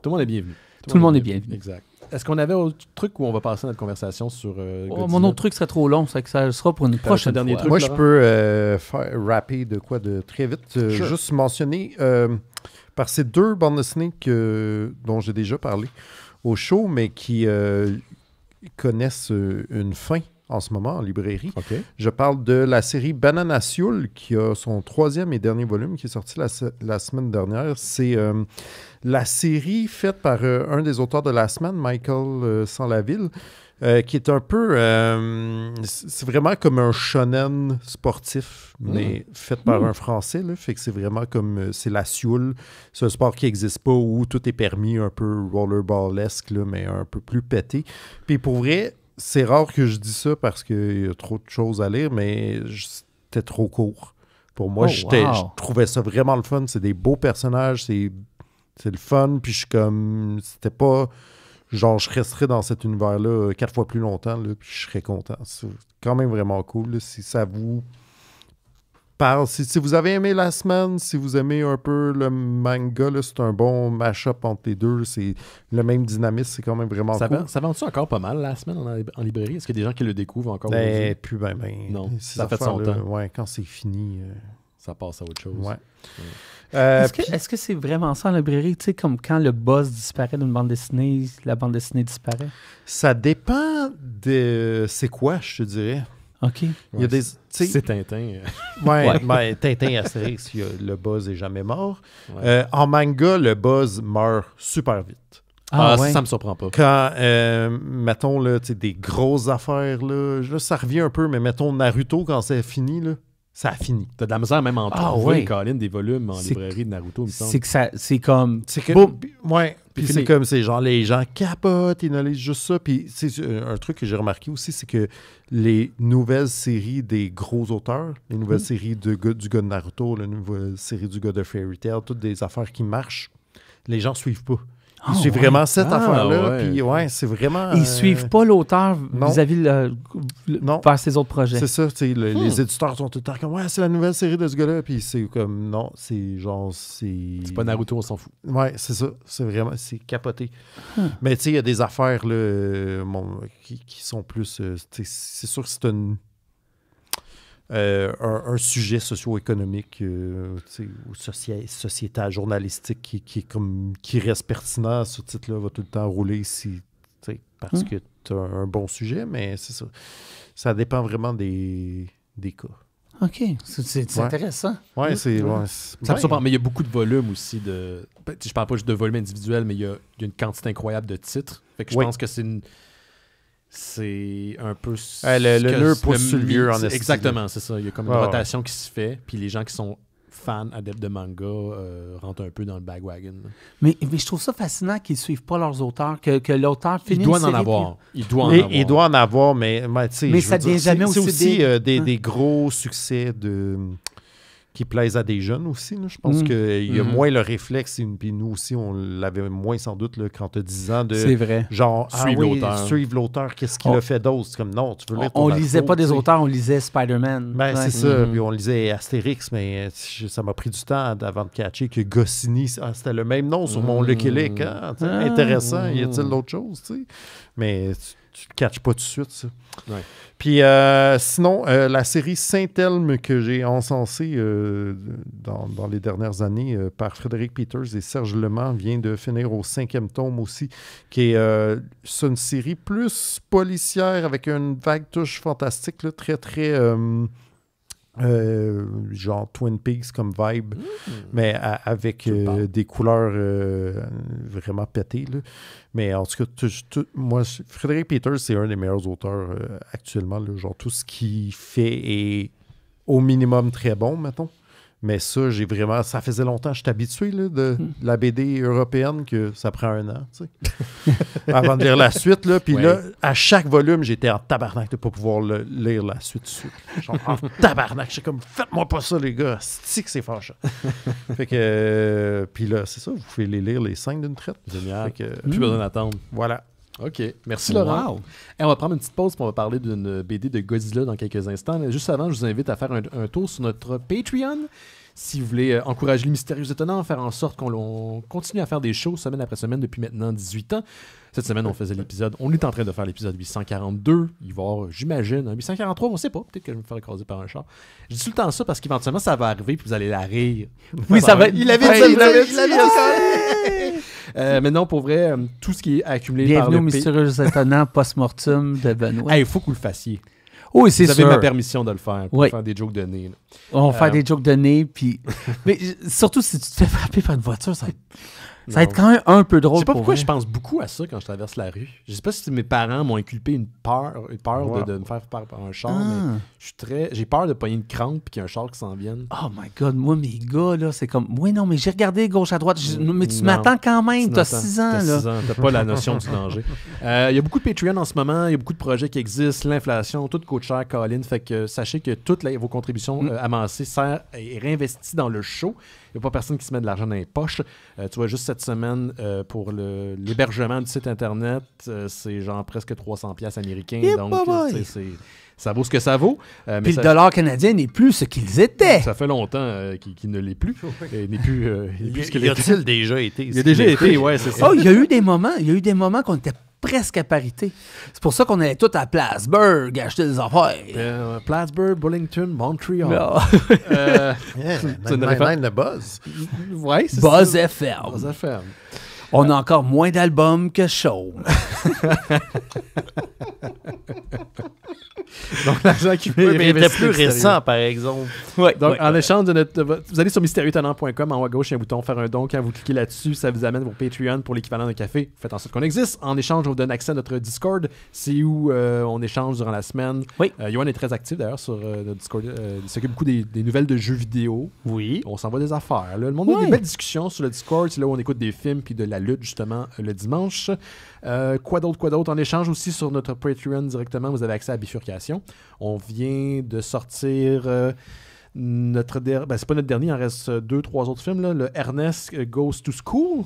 le monde est bienvenu. Tout, le monde est bienvenu. Exact. Est-ce qu'on avait autre truc où on va passer notre conversation sur. Euh, oh, mon autre truc serait trop long, ça que ça sera pour une prochaine dernière fois. Moi, je peux euh, faire rapper de quoi de très vite. Euh, juste mentionner par ces deux bandes de dont j'ai déjà parlé au show, mais qui connaissent une fin en ce moment en librairie. Je parle de la série Banana Sioule, qui a son troisième et dernier volume qui est sorti la, semaine dernière. C'est euh, la série faite par euh, un des auteurs de la semaine, Michael euh, la ville qui est un peu. c'est vraiment comme un shonen sportif, hmm. mais faite fait par hmm. un Français. fait que c'est vraiment comme. c'est la Sioule. C'est un sport qui n'existe pas où tout est permis, un peu rollerball-esque, mais un peu plus pété. Puis pour vrai c'est rare que je dis ça parce qu'il y a trop de choses à lire, mais c'était trop court. Pour moi, oh, je trouvais ça vraiment le fun. C'est des beaux personnages, c'est, le fun. Puis je suis comme, c'était pas. Genre, je resterais dans cet univers-là euh, quatre fois plus longtemps, là, puis je serais content. C'est quand même vraiment cool. si ça vous si, vous avez aimé la semaine, si vous aimez un peu le manga, c'est un bon mash-up entre les deux. C'est le même dynamisme, c'est quand même vraiment ça ça vend-tu encore pas mal la semaine en, librairie? Est-ce qu'il y a des gens qui le découvrent encore? Ben, plus ben, ben, non, ça fait son temps. quand c'est fini... Euh, ça passe à autre chose. Euh, est-ce que c'est vraiment ça en librairie? Tu sais, comme quand le boss disparaît d'une bande dessinée, la bande dessinée disparaît? Ça dépend de c'est quoi, je te dirais. OK. Il C'est Tintin. <laughs> ouais, ben, Tintin Astérix, le buzz est jamais mort. Euh, en manga, le buzz meurt super vite. Ah, ah ça me surprend pas. Quand, euh, mettons, là, des grosses affaires, là, ça revient un peu, mais mettons Naruto, quand c'est fini, là, ça a fini. T'as de la misère même en ah, trouver, des volumes en librairie de Naruto, me semble. C'est que ça, c'est comme... C'est Ouais. Puis c'est comme, c'est genre, les gens capotent, ils analysent juste ça. Puis c'est euh, un truc que j'ai remarqué aussi, c'est que les nouvelles séries des gros auteurs, les nouvelles mm. séries de, du gars de Naruto, la nouvelle série du gars de Fairy Tail, toutes des affaires qui marchent, les gens suivent pas. Ils ah, vraiment cette ah, affaire-là. Puis, ouais, c'est vraiment. Ils euh, suivent pas l'auteur vis-à-vis le, vers ses autres projets. C'est ça. Hmm. Les éditeurs sont tout le temps comme, ouais, c'est la nouvelle série de ce gars-là. Puis c'est comme, non, c'est genre, c'est. C'est pas Naruto, on s'en fout. Ouais, c'est ça. C'est vraiment, c'est capoté. Hmm. Mais tu sais, il y a des affaires, là, euh, qui, qui, sont plus. Euh, c'est sûr que c'est une euh, un, sujet socio-économique euh, ou sociétal, journalistique qui, reste pertinent. Ce titre-là va tout le temps rouler si, parce hmm. que tu un bon sujet, mais c'est ça. Ça dépend vraiment des, des cas. OK. C'est intéressant. Oui, c'est. mais il y a beaucoup de volume aussi. De... Ben, je parle pas juste de volume individuel, mais il y a, une quantité incroyable de titres. Fait je pense que c'est une c'est un peu le, nœud pour le Exactement, c'est ça. Il y a comme une rotation qui se fait, puis les gens qui sont fans, adeptes de manga, euh, rentrent un peu dans le bagwagon. Mais, mais je trouve ça fascinant qu'ils ne suivent pas leurs auteurs, que, que l'auteur finisse. Il doit en avoir. Il doit en avoir. mais, mais, ça jamais aussi. des, gros succès de qui plaisent à des jeunes aussi. Je pense mmh. qu'il y a mmh. moins le réflexe, puis nous aussi, on l'avait moins sans doute quand tu as 10 ans de. vrai. Genre, ah suivre l'auteur. qu'est-ce qu'il a fait d'autre? comme non, On, lisait pas des auteurs, on lisait Spider-Man. Ben, c'est ça. Mmh. Puis on lisait Astérix, mais euh, ça m'a pris du temps avant de catcher que Goscinny, ah, c'était le même nom sur mon Lucky Lick. Hein, ah. Intéressant, y a-t-il d'autres chose? Mais tu ne catches pas tout de suite. Ça. Puis euh, sinon, euh, la série Saint-Elme que j'ai encensée euh, dans, les dernières années par Frédéric Peters et Serge Mans vient de finir au cinquième tome aussi, qui est une série plus policière avec une vague touche fantastique, là, très très euh, genre Twin Peaks comme vibe, mmh. mais avec euh, des couleurs euh, vraiment pétées. Mais en tout cas, moi, Frédéric Peters, c'est un des meilleurs auteurs actuellement. genre tout ce qu'il fait est au minimum très bon, mettons. Mais ça, j'ai vraiment. Ça faisait longtemps, je suis habitué de, hmm. la BD européenne que ça prend un an, tu sais, <laughs> avant de lire la suite. Là, puis là, à chaque volume, j'étais en tabarnak de ne pas pouvoir lire la suite dessus. en <laughs> tabarnak. suis comme, faites-moi pas ça, les gars. C'est que c'est fâchant. <laughs> fait que. Euh, puis là, c'est ça, vous pouvez les lire les cinq d'une traite. Génial. Plus hmm. besoin d'attendre. Voilà. OK. Merci, Laurent. Et eh, on va prendre une petite pause pour parler d'une BD de Godzilla dans quelques instants. juste avant, je vous invite à faire un tour sur notre Patreon si vous voulez euh, encourager les mystérieux étonnants, faire en sorte qu'on continue à faire des shows semaine après semaine depuis maintenant 18 ans. Cette semaine, on faisait l'épisode, on est en train de faire l'épisode 842. Il va y avoir, j'imagine, 843, on sait pas. Peut-être que je vais me faire écraser par un chat. Je dis tout le temps ça parce qu'éventuellement, ça va arriver puis vous allez la rire. Oui, ça, va. Il l'avait dit, il l'avait euh, mais non, pour vrai, euh, tout ce qui est accumulé Bienvenue par le Mystérieux Étonnant Post-Mortem de Benoît. Il faut que vous le fassiez. Oui, c'est ça. Vous avez ma permission de le faire pour faire des jokes de nez. On va faire euh, des jokes de nez, puis... <laughs> mais surtout si tu te fais frapper par une voiture, ça... Ça va être quand même un peu drôle. Je sais pas pourquoi je pense beaucoup à ça quand je traverse la rue. Je sais pas si mes parents m'ont inculpé une peur, une peur de, de, me faire faire un char, ah. mais je suis très. J'ai peur de pogner une crampe et qu'il y un char qui s'en vienne. Oh my god, moi mes gars, là, c'est comme. Oui, non, mais j'ai regardé gauche à droite. Mais tu m'attends quand même, as 6 ans. T'as n'as pas la notion du danger. <laughs> Euh, il y a beaucoup de Patreon en ce moment, il y a beaucoup de projets qui existent, l'inflation, tout coûte cher, Colin. Fait que sachez que toutes vos contributions mm. euh, amassées servent et réinvesties dans le show. Il n'y a pas personne qui se met de l'argent dans les poches. Euh, tu vois, juste cette semaine euh, pour l'hébergement du site Internet. Euh, c'est genre presque 300 pièces américains. donc, ça vaut ce que ça vaut. Euh, Puis mais le dollar canadien n'est plus ce qu'ils étaient. Ça fait longtemps qu'il ne l'est plus. <laughs> Il n'est plus, il, a déjà été? Il a déjà été, ouais oh, il y a eu des moments, il y a eu des moments qu'on était presque à parité. C'est pour ça qu'on allait tous à Plattsburgh acheter des affaires. Euh, Plattsburgh, Burlington, Montreal. <laughs> euh, <laughs> yeah, même, le Buzz. Buzz ça. FM. Buzz FM. On a encore moins d'albums que Show. <laughs> Donc, l'argent qui oui, mais était plus récent, par exemple. Ouais, Donc, en échange de notre. Vous allez sur mystérieuxtalent.com, en haut à gauche, il y a un bouton faire un don. Quand vous cliquez là-dessus, ça vous amène vos Patreon pour l'équivalent d'un café. Faites en sorte qu'on existe. En échange, on vous donne accès à notre Discord. C'est où euh, on échange durant la semaine. Oui. Yoann euh, est très actif d'ailleurs sur euh, notre Discord. il s'occupe beaucoup des, nouvelles de jeux vidéo. Oui. On s'envoie des affaires. Là. Le monde a des belles discussions sur le Discord. C'est là où on écoute des films puis de la lutte, justement, le dimanche. Euh, quoi d'autre, quoi d'autre? En échange aussi sur notre Patreon directement, vous avez accès à Bifurcation. On vient de sortir. Euh, notre dernier. ben, c'est pas notre dernier, il en reste euh, deux, trois autres films. Là. Le Ernest Goes to School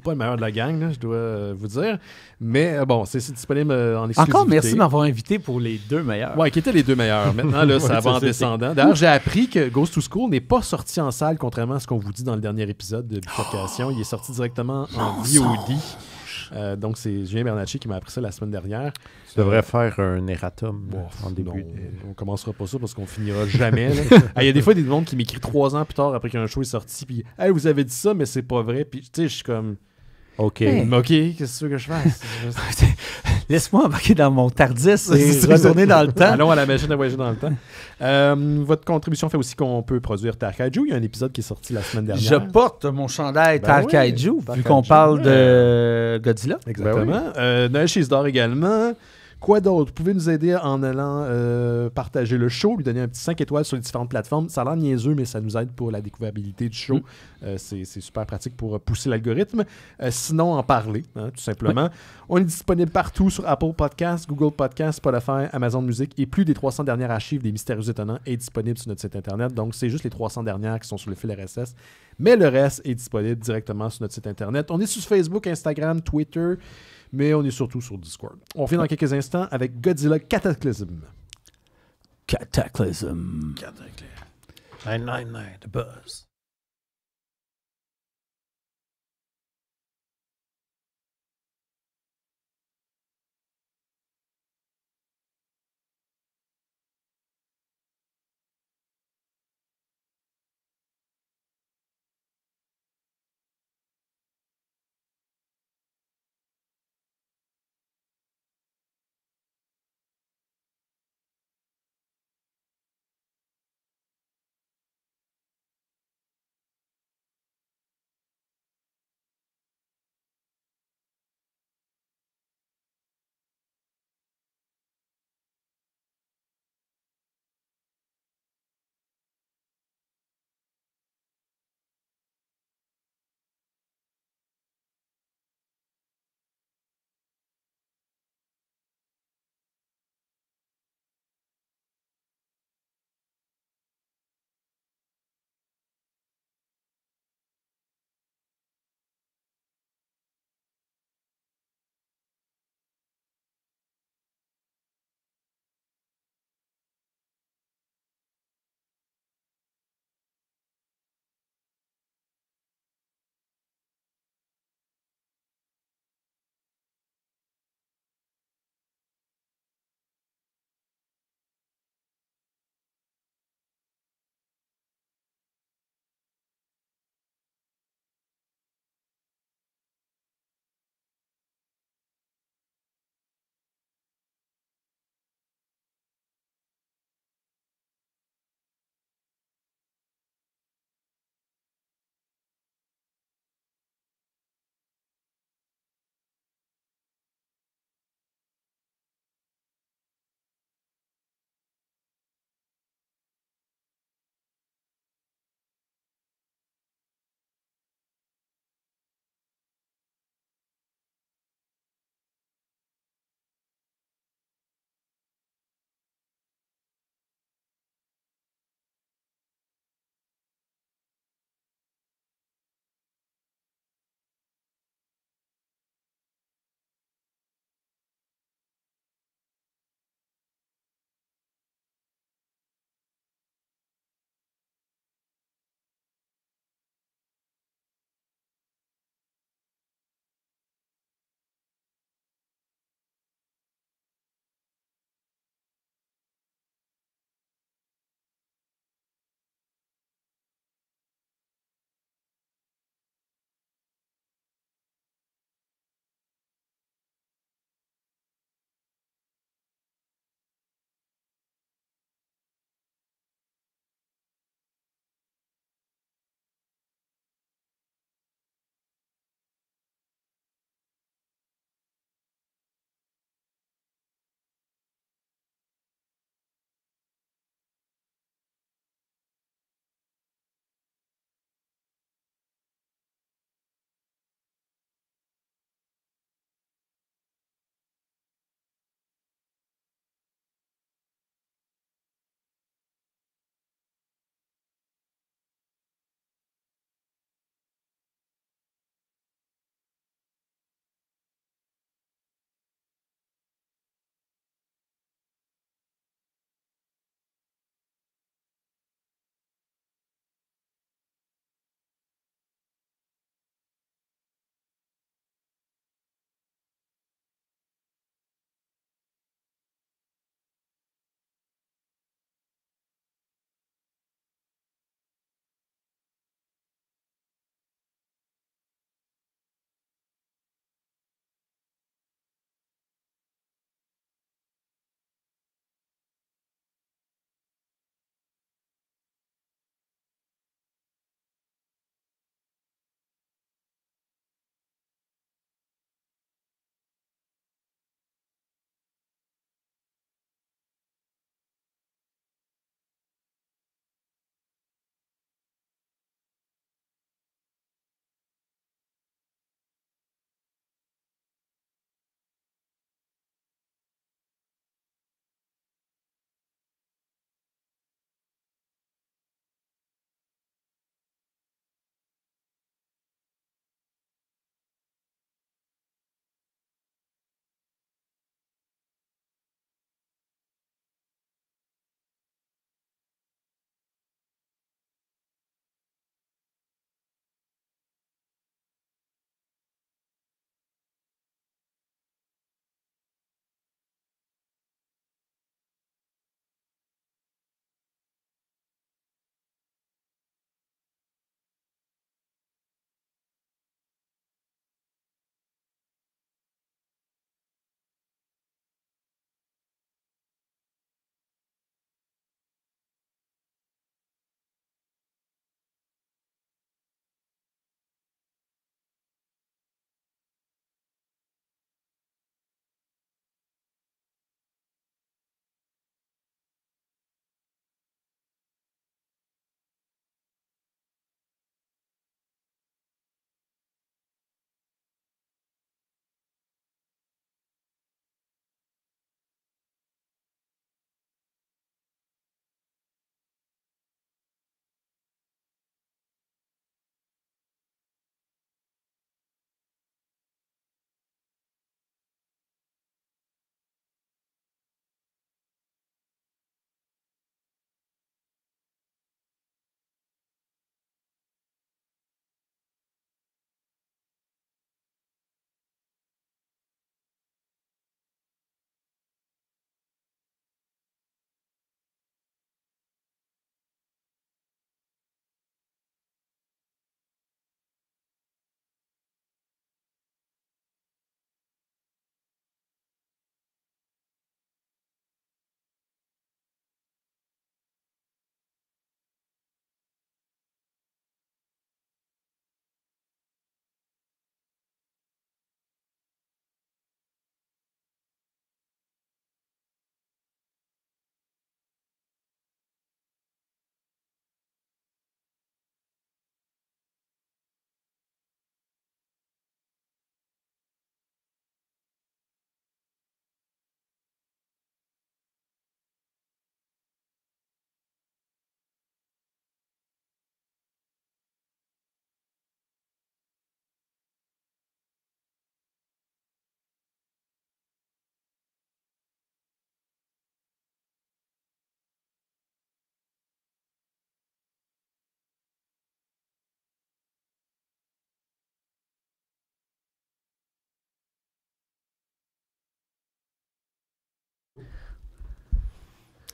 pas le meilleur de la gang, je dois euh, vous dire. Mais euh, bon, c'est disponible euh, en exclusivité. Encore merci de m'avoir invité pour les deux meilleurs. Ouais, qui étaient les deux meilleurs. Maintenant, là, <laughs> ça va en descendant. D'ailleurs, j'ai appris que Ghost to School n'est pas sorti en salle, contrairement à ce qu'on vous dit dans le dernier épisode de Bifurcation. Il est sorti directement en VOD. donc, c'est Julien Bernacci qui m'a appris ça la semaine dernière. Tu devrais faire un erratum en début. on commencera pas ça parce qu'on finira jamais. <laughs> Ah, il y a des fois des gens qui m'écrit trois ans plus tard après qu'un show est sorti, puis hey, vous avez dit ça, mais c'est pas vrai. Puis, tu sais, je suis comme. OK. OK, qu'est-ce que tu veux que je fasse? <laughs> <laughs> Laisse-moi embarquer dans mon TARDIS et retourner dans le temps. Allons à la machine à voyager dans le temps. Euh, votre contribution fait aussi qu'on peut produire Tarkaiju. Il y a un épisode qui est sorti la semaine dernière. Je porte mon chandail ben Tarkaiju, vu qu'on parle de Godzilla. Exactement. Ben oui. Ben euh, Noël également. Quoi d'autre? Vous pouvez nous aider en allant euh, partager le show, lui donner un petit 5 étoiles sur les différentes plateformes. Ça a l'air niaiseux, mais ça nous aide pour la découvrabilité du show. Mm. Euh, c'est super pratique pour euh, pousser l'algorithme. sinon, en parler, hein, tout simplement. On est disponible partout sur Apple Podcasts, Google Podcasts, Spotify, Amazon Music et plus des 300 dernières archives des Mystérieux Étonnants est disponible sur notre site Internet. Donc, c'est juste les 300 dernières qui sont sur le fil RSS. Mais le reste est disponible directement sur notre site Internet. On est sur Facebook, Instagram, Twitter mais on est surtout sur Discord. On revient dans quelques instants avec Godzilla Cataclysm. Cataclysm. Cataclysm. Nine, the buzz.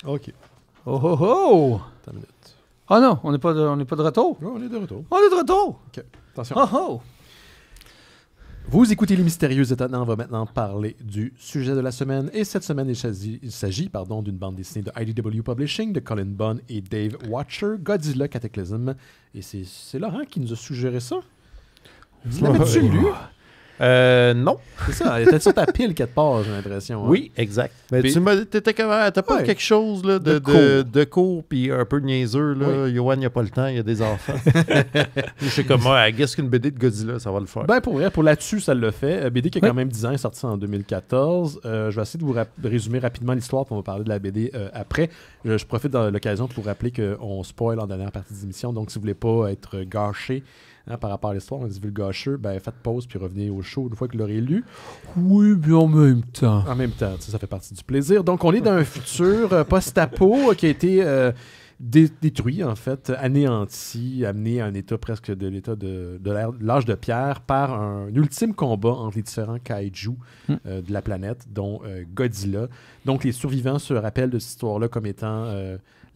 OK. Oh, oh, oh! Attends une minute. Ah non, on n'est pas, de- pas de retour. Non, on est de retour. On est de retour! OK. Attention. Oh, oh! Vous écoutez Les Mystérieux Étonnants. On va maintenant parler du sujet de la semaine. Et cette semaine, il s'agit, pardon, d'une bande dessinée de IDW Publishing de Colin Bunn et Dave Watcher, Godzilla Cataclysm. Et c'est, c'est Laurent qui nous a suggéré ça. Vous l'avez-tu lu? Euh, non. C'est ça, t'as sur ta pile quelque part, j'ai l'impression. Hein. Oui, exact. tu t'étais comme, ah, t'as pas quelque chose de, de, puis un peu niaiseux, là. Johan, a pas le temps, il y a des enfants. <laughs> Je sais comme, moi, ce qu'une BD de Godzilla, ça va le faire. Ben, pour vrai, pour là-dessus, ça le fait. Euh, BD qui a quand même 10 ans, est sortie en 2014. Euh, je vais essayer de vous résumer rapidement l'histoire puis on va parler de la BD euh, après. Je, profite de l'occasion pour vous rappeler qu'on spoil en dernière partie de l'émission, donc si vous voulez pas être gâché, Hein, par rapport à l'histoire. On a dit ben faites pause puis revenez au show une fois que vous l'aurez lu. Oui, mais en même temps. En même temps, ça fait partie du plaisir. Donc on est dans un <laughs> futur euh, post-apo euh, qui a été euh, détruit, en fait, anéanti, amené à un état presque de l'état de, l'âge de pierre par un ultime combat entre les différents kaiju hmm. de la planète, dont Godzilla. Donc les survivants se rappellent de cette histoire-là comme étant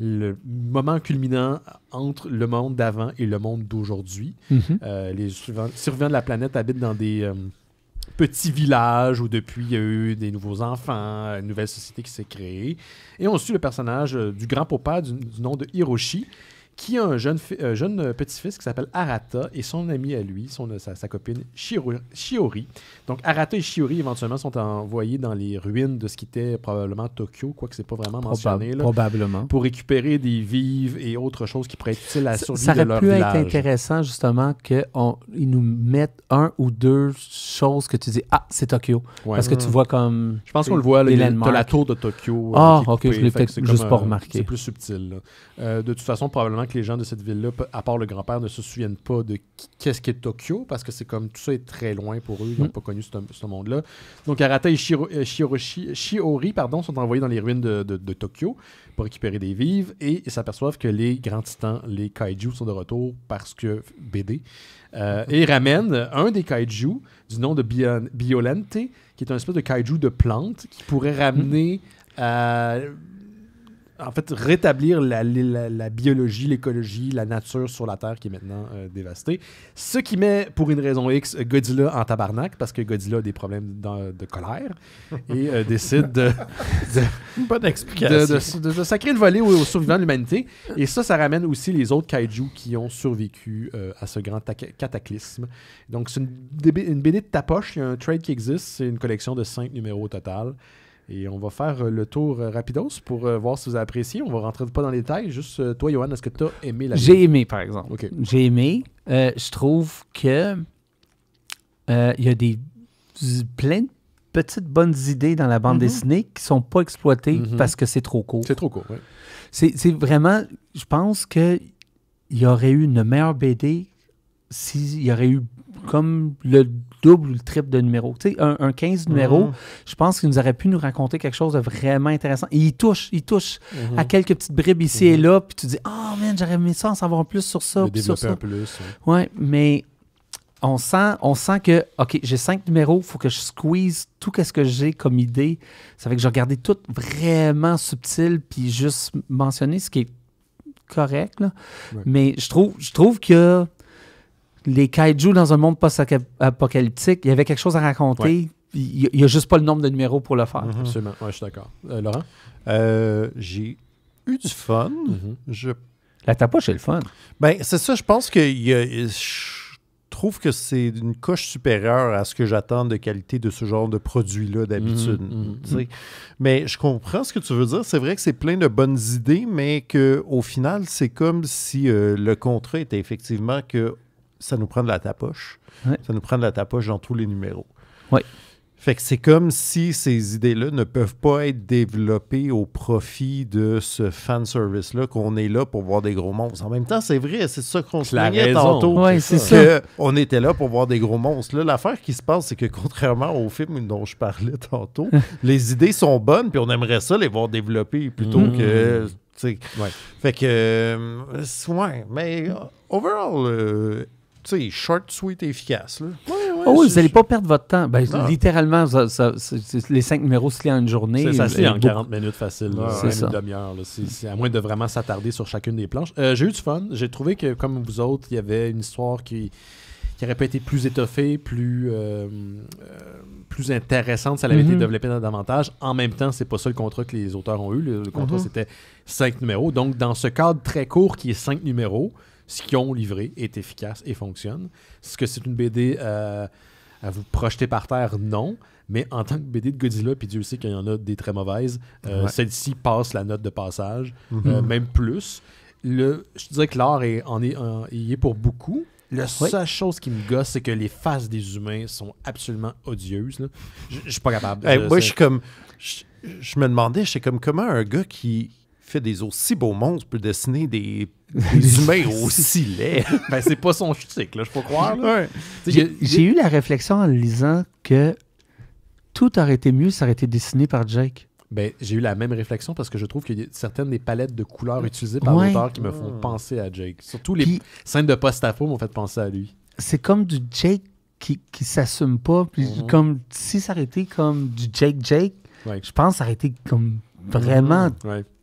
le moment culminant entre le monde d'avant et le monde d'aujourd'hui. Mhm. Euh, les survivants de la planète habitent dans des euh, petits villages où depuis il y a eu des nouveaux enfants, une nouvelle société qui s'est créée. Et on suit le personnage euh, du grand papa du nom de Hiroshi qui a un jeune, euh, jeune euh, petit-fils qui s'appelle Arata et son ami à lui, son, euh, sa, copine Shiori. Donc Arata et Shiori éventuellement sont envoyés dans les ruines de ce qui était probablement Tokyo, quoique c'est pas vraiment mentionné. là, probablement. Pour récupérer des vives et autres choses qui pourraient être utiles à la survie ça, de leur aurait pu être intéressant justement qu'ils nous mettent un ou deux choses que tu dis « Ah, c'est Tokyo Parce que tu vois comme... Je pense qu'on le voit, là, de la tour de Tokyo. Ah, ok, je l'ai peut-être juste pas remarqué. C'est plus subtil. de toute façon, probablement les gens de cette ville-là, à part le grand-père, ne se souviennent pas de qu'est-ce qu'est Tokyo, parce que c'est comme tout ça est très loin pour eux, ils n'ont hmm. pas connu ce, monde-là. Donc Arata et euh, Shiori pardon, sont envoyés dans les ruines de, Tokyo pour récupérer des vives et ils s'aperçoivent que les grands titans, les kaiju, sont de retour parce que BD. Euh, et et ramène un des kaiju du nom de Bion Biolente, qui est un espèce de kaiju de plante qui pourrait hmm. ramener. Euh, en fait, rétablir la, biologie, l'écologie, la nature sur la Terre qui est maintenant euh, dévastée. Ce qui met, pour une raison X, Godzilla en tabarnak, parce que Godzilla a des problèmes de, colère <laughs> et euh, décide de, de, sacrer le volet aux, survivants de l'humanité. Et ça, ça ramène aussi les autres kaiju qui ont survécu euh, à ce grand cataclysme. Donc, c'est une, une BD de poche. Il y a un trade qui existe. C'est une collection de cinq numéros au total. Et on va faire euh, le tour euh, rapidos pour euh, voir si vous avez apprécié. On va rentrer pas dans les détails. Juste, toi, Johan, est-ce que tu as aimé la J'ai aimé, par exemple. J'ai aimé. je trouve que il y a des plein de petites bonnes idées dans la bande mhm. dessinée qui sont pas exploitées mhm. parce que c'est trop court. C'est trop court, oui. C'est vraiment, je pense que il y aurait eu une meilleure BD s'il y aurait eu comme le double ou triple de numéros. Tu sais, un, 15 numéros, mhm. je pense qu'il nous aurait pu nous raconter quelque chose de vraiment intéressant. Et il touche, il touche mhm. à quelques petites bribes ici et mhm. là, puis tu dis, ah, oh man, j'aurais aimé ça en savoir plus sur ça. Puis sur ça. plus. Ouais. mais on sent, on sent que, OK, j'ai cinq numéros, il faut que je squeeze tout ce que j'ai comme idée. Ça fait que je regardais tout vraiment subtil, puis juste mentionner ce qui est correct. Là. Mais je trouve, je trouve que les kaiju dans un monde post-apocalyptique, il y avait quelque chose à raconter. Il n'y a juste pas le nombre de numéros pour le faire. Mhm. Absolument. Ouais, je suis d'accord. Euh, Laurent? Euh, j'ai eu du fun. Mhm. je... La tapoche c'est le fun. Ben, c'est ça. Je pense que je trouve que c'est une coche supérieure à ce que j'attends de qualité de ce genre de produit-là d'habitude. Mhm, mais je comprends ce que tu veux dire. C'est vrai que c'est plein de bonnes idées, mais qu'au final, c'est comme si euh, le contrat était effectivement que ça nous prend de la tapoche. Ça nous prend de la tapoche dans tous les numéros. Fait que c'est comme si ces idées-là ne peuvent pas être développées au profit de ce fan service-là, qu'on est là pour voir des gros monstres. En même temps, c'est vrai, c'est ça qu'on se disait tantôt. c'est on était là pour voir des gros monstres. Là, l'affaire qui se passe, c'est que contrairement au film dont je parlais <laughs> tantôt, <laughs> les idées sont bonnes, puis on aimerait ça les voir développer plutôt mm. que mm. Ouais. Fait que, euh, mais euh, overall, euh, short, sweet, efficace. oh vous n'allez pas perdre votre temps. Ben, littéralement, les cinq numéros se lient en une journée. Ça se lit en 40 minutes facile, C'est une demi-heure. à moins de vraiment s'attarder sur chacune des planches. Euh, j'ai eu du fun. J'ai trouvé que, comme vous autres, il y avait une histoire qui, qui aurait pas été plus étoffée, plus, euh, euh, plus intéressante Ça elle avait été mm-hmm. développée davantage. En même temps, c'est pas ça le contrat que les auteurs ont eu. Le, contrat, mm-hmm. c'était cinq numéros. Donc, dans ce cadre très court qui est cinq numéros, ce qu'ils ont livré est efficace et fonctionne. Est-ce que c'est une BD euh, à vous projeter par terre? Non. Mais en tant que BD de Godzilla, puis Dieu sait qu'il y en a des très mauvaises, euh, celle-ci passe la note de passage, mhm. euh, même plus. Le, je dirais que l'art est, est pour beaucoup. La seule chose qui me gosse, c'est que les faces des humains sont absolument odieuses. Je, suis pas capable. de... je comme. Je, me demandais, je comme comment un gars qui, fait des aussi beaux monstres peut dessiner des, <laughs> humains aussi laids. <laughs> ben, c'est pas son chic, là, je peux croire. J'ai eu la réflexion en lisant que tout aurait été mieux si ça aurait été dessiné par Jake. Ben, j'ai eu la même réflexion parce que je trouve que certaines des palettes de couleurs utilisées par l'auteur qui me font penser à Jake. Surtout les scènes de post-apo m'ont fait penser à lui. C'est comme du Jake qui, qui s'assume pas. Puis mhm. comme si ça aurait été comme du Jake Jake, je pense que ça aurait été comme vraiment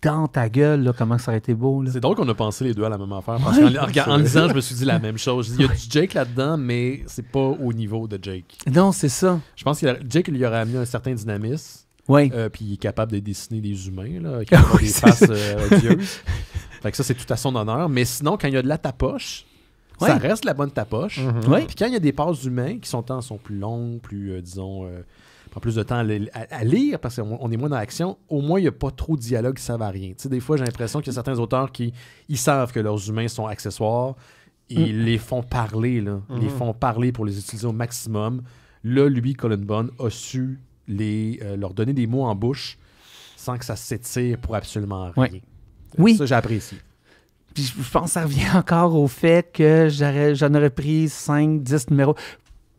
dans ta gueule, là, comment ça aurait été beau. Là. C'est drôle qu'on a pensé les deux à la même affaire. Parce qu'en en, <laughs> je me suis dit la même chose. Il y a du Jake là-dedans, mais c'est pas au niveau de Jake. Non, c'est ça. Je pense que Jake lui aurait amené un certain dynamisme. Oui. Euh, puis il est capable de dessiner des humains, là, <laughs> qui ont des faces euh, fait ça, c'est tout à son honneur. Mais sinon, quand il y a de la tapoche, ça reste la bonne tapoche. Mhm. Puis quand il y a des passes humains qui sont sont plus longues, plus, euh, disons en plus de temps à, lire parce qu'on est moins dans l'action, au moins, il n'y a pas trop de dialogue qui ne sert à rien. des fois, j'ai l'impression qu'il y a certains auteurs qui ils savent que leurs humains sont accessoires. Ils mm. les font parler, là. Mm-hmm. les font parler pour les utiliser au maximum. Là, lui, Colin Bond, a su euh, leur donner des mots en bouche sans que ça s'étire pour absolument rien. Euh, oui. Ça, j'apprécie. Puis je pense que ça revient <laughs> encore au fait que j'en aurais, pris 5, 10 numéros.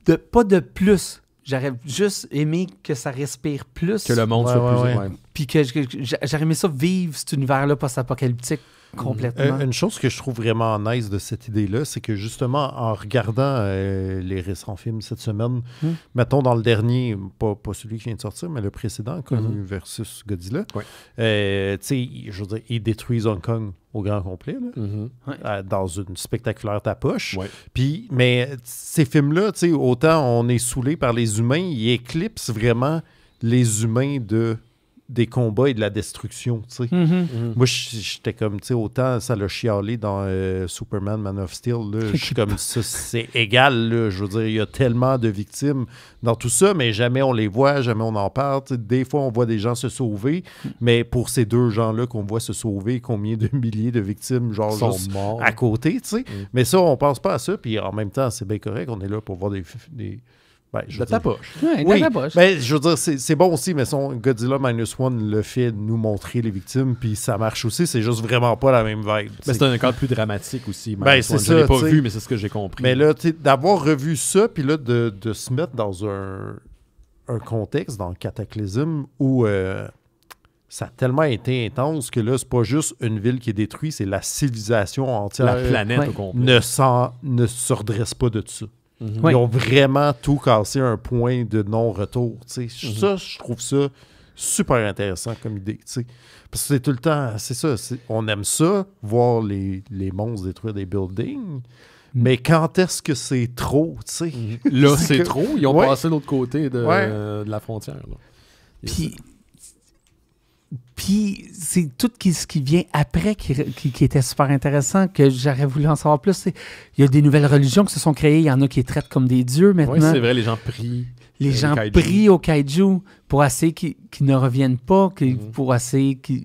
De, pas de plus j'aurais juste aimé que ça respire plus. Que le monde soit plus. Ouais. Puis que j'aurais aimé ça vivre cet univers-là post-apocalyptique complètement. Euh, une chose que je trouve vraiment nice de cette idée-là, c'est que justement, en regardant euh, les récents films cette semaine, hmm. mettons dans le dernier, pas, celui qui vient de sortir, mais le précédent, comme versus Godzilla, euh, tu sais, je veux ils détruisent Hong Kong au grand complet, mm-hmm. euh, dans une spectaculaire tapoche. poche Puis, mais ces films-là, autant on est saoulé par les humains, ils éclipsent vraiment les humains de des combats et de la destruction. Mm-hmm. Mm-hmm. Moi, j'étais comme, tu sais, autant ça l'a chialé dans euh, Superman, Man of Steel. Je suis comme, ça, c'est égal. Je veux dire, il y a tellement de victimes dans tout ça, mais jamais on les voit, jamais on en parle. des fois, on voit des gens se sauver, mais pour ces deux gens-là qu'on voit se sauver, combien de <laughs> milliers de victimes, genre, sont morts. à côté, tu sais. Mm. Mais ça, on pense pas à ça. Puis en même temps, c'est bien correct. On est là pour voir des ben, je de ta poche. je veux dire, c'est bon aussi, mais son Godzilla Minus One le fait nous montrer les victimes, puis ça marche aussi. C'est juste vraiment pas la même vibe. c'est un cadre plus dramatique aussi. Ben, c'est l'ai pas vu, mais c'est ce que j'ai compris. Mais là, d'avoir revu ça, puis là, de, de, se mettre dans un, un contexte, dans le cataclysme, où euh, ça a tellement été intense que là, c'est pas juste une ville qui est détruite, c'est la civilisation entière. La planète au complet. Ne, ne se redresse pas de ça. Mhm. Ils ont vraiment tout cassé un point de non-retour. Mhm. Ça, je trouve ça super intéressant comme idée. Parce que c'est tout le temps, c'est ça, on aime ça, voir les, les monstres détruire des buildings. Mhm. Mais quand est-ce que c'est trop, <laughs> Là, c'est trop. Ils ont passé l'autre côté de, de, la frontière. Puis c'est tout ce qui vient après qui, était super intéressant, que j'aurais voulu en savoir plus. Il y a des nouvelles religions qui se sont créées. Il y en a qui les traitent comme des dieux maintenant. Oui, c'est vrai, les gens prient. Euh, les, gens prient aux kaiju pour assez qu'ils ne reviennent pas, mhm. pour assez qu'ils.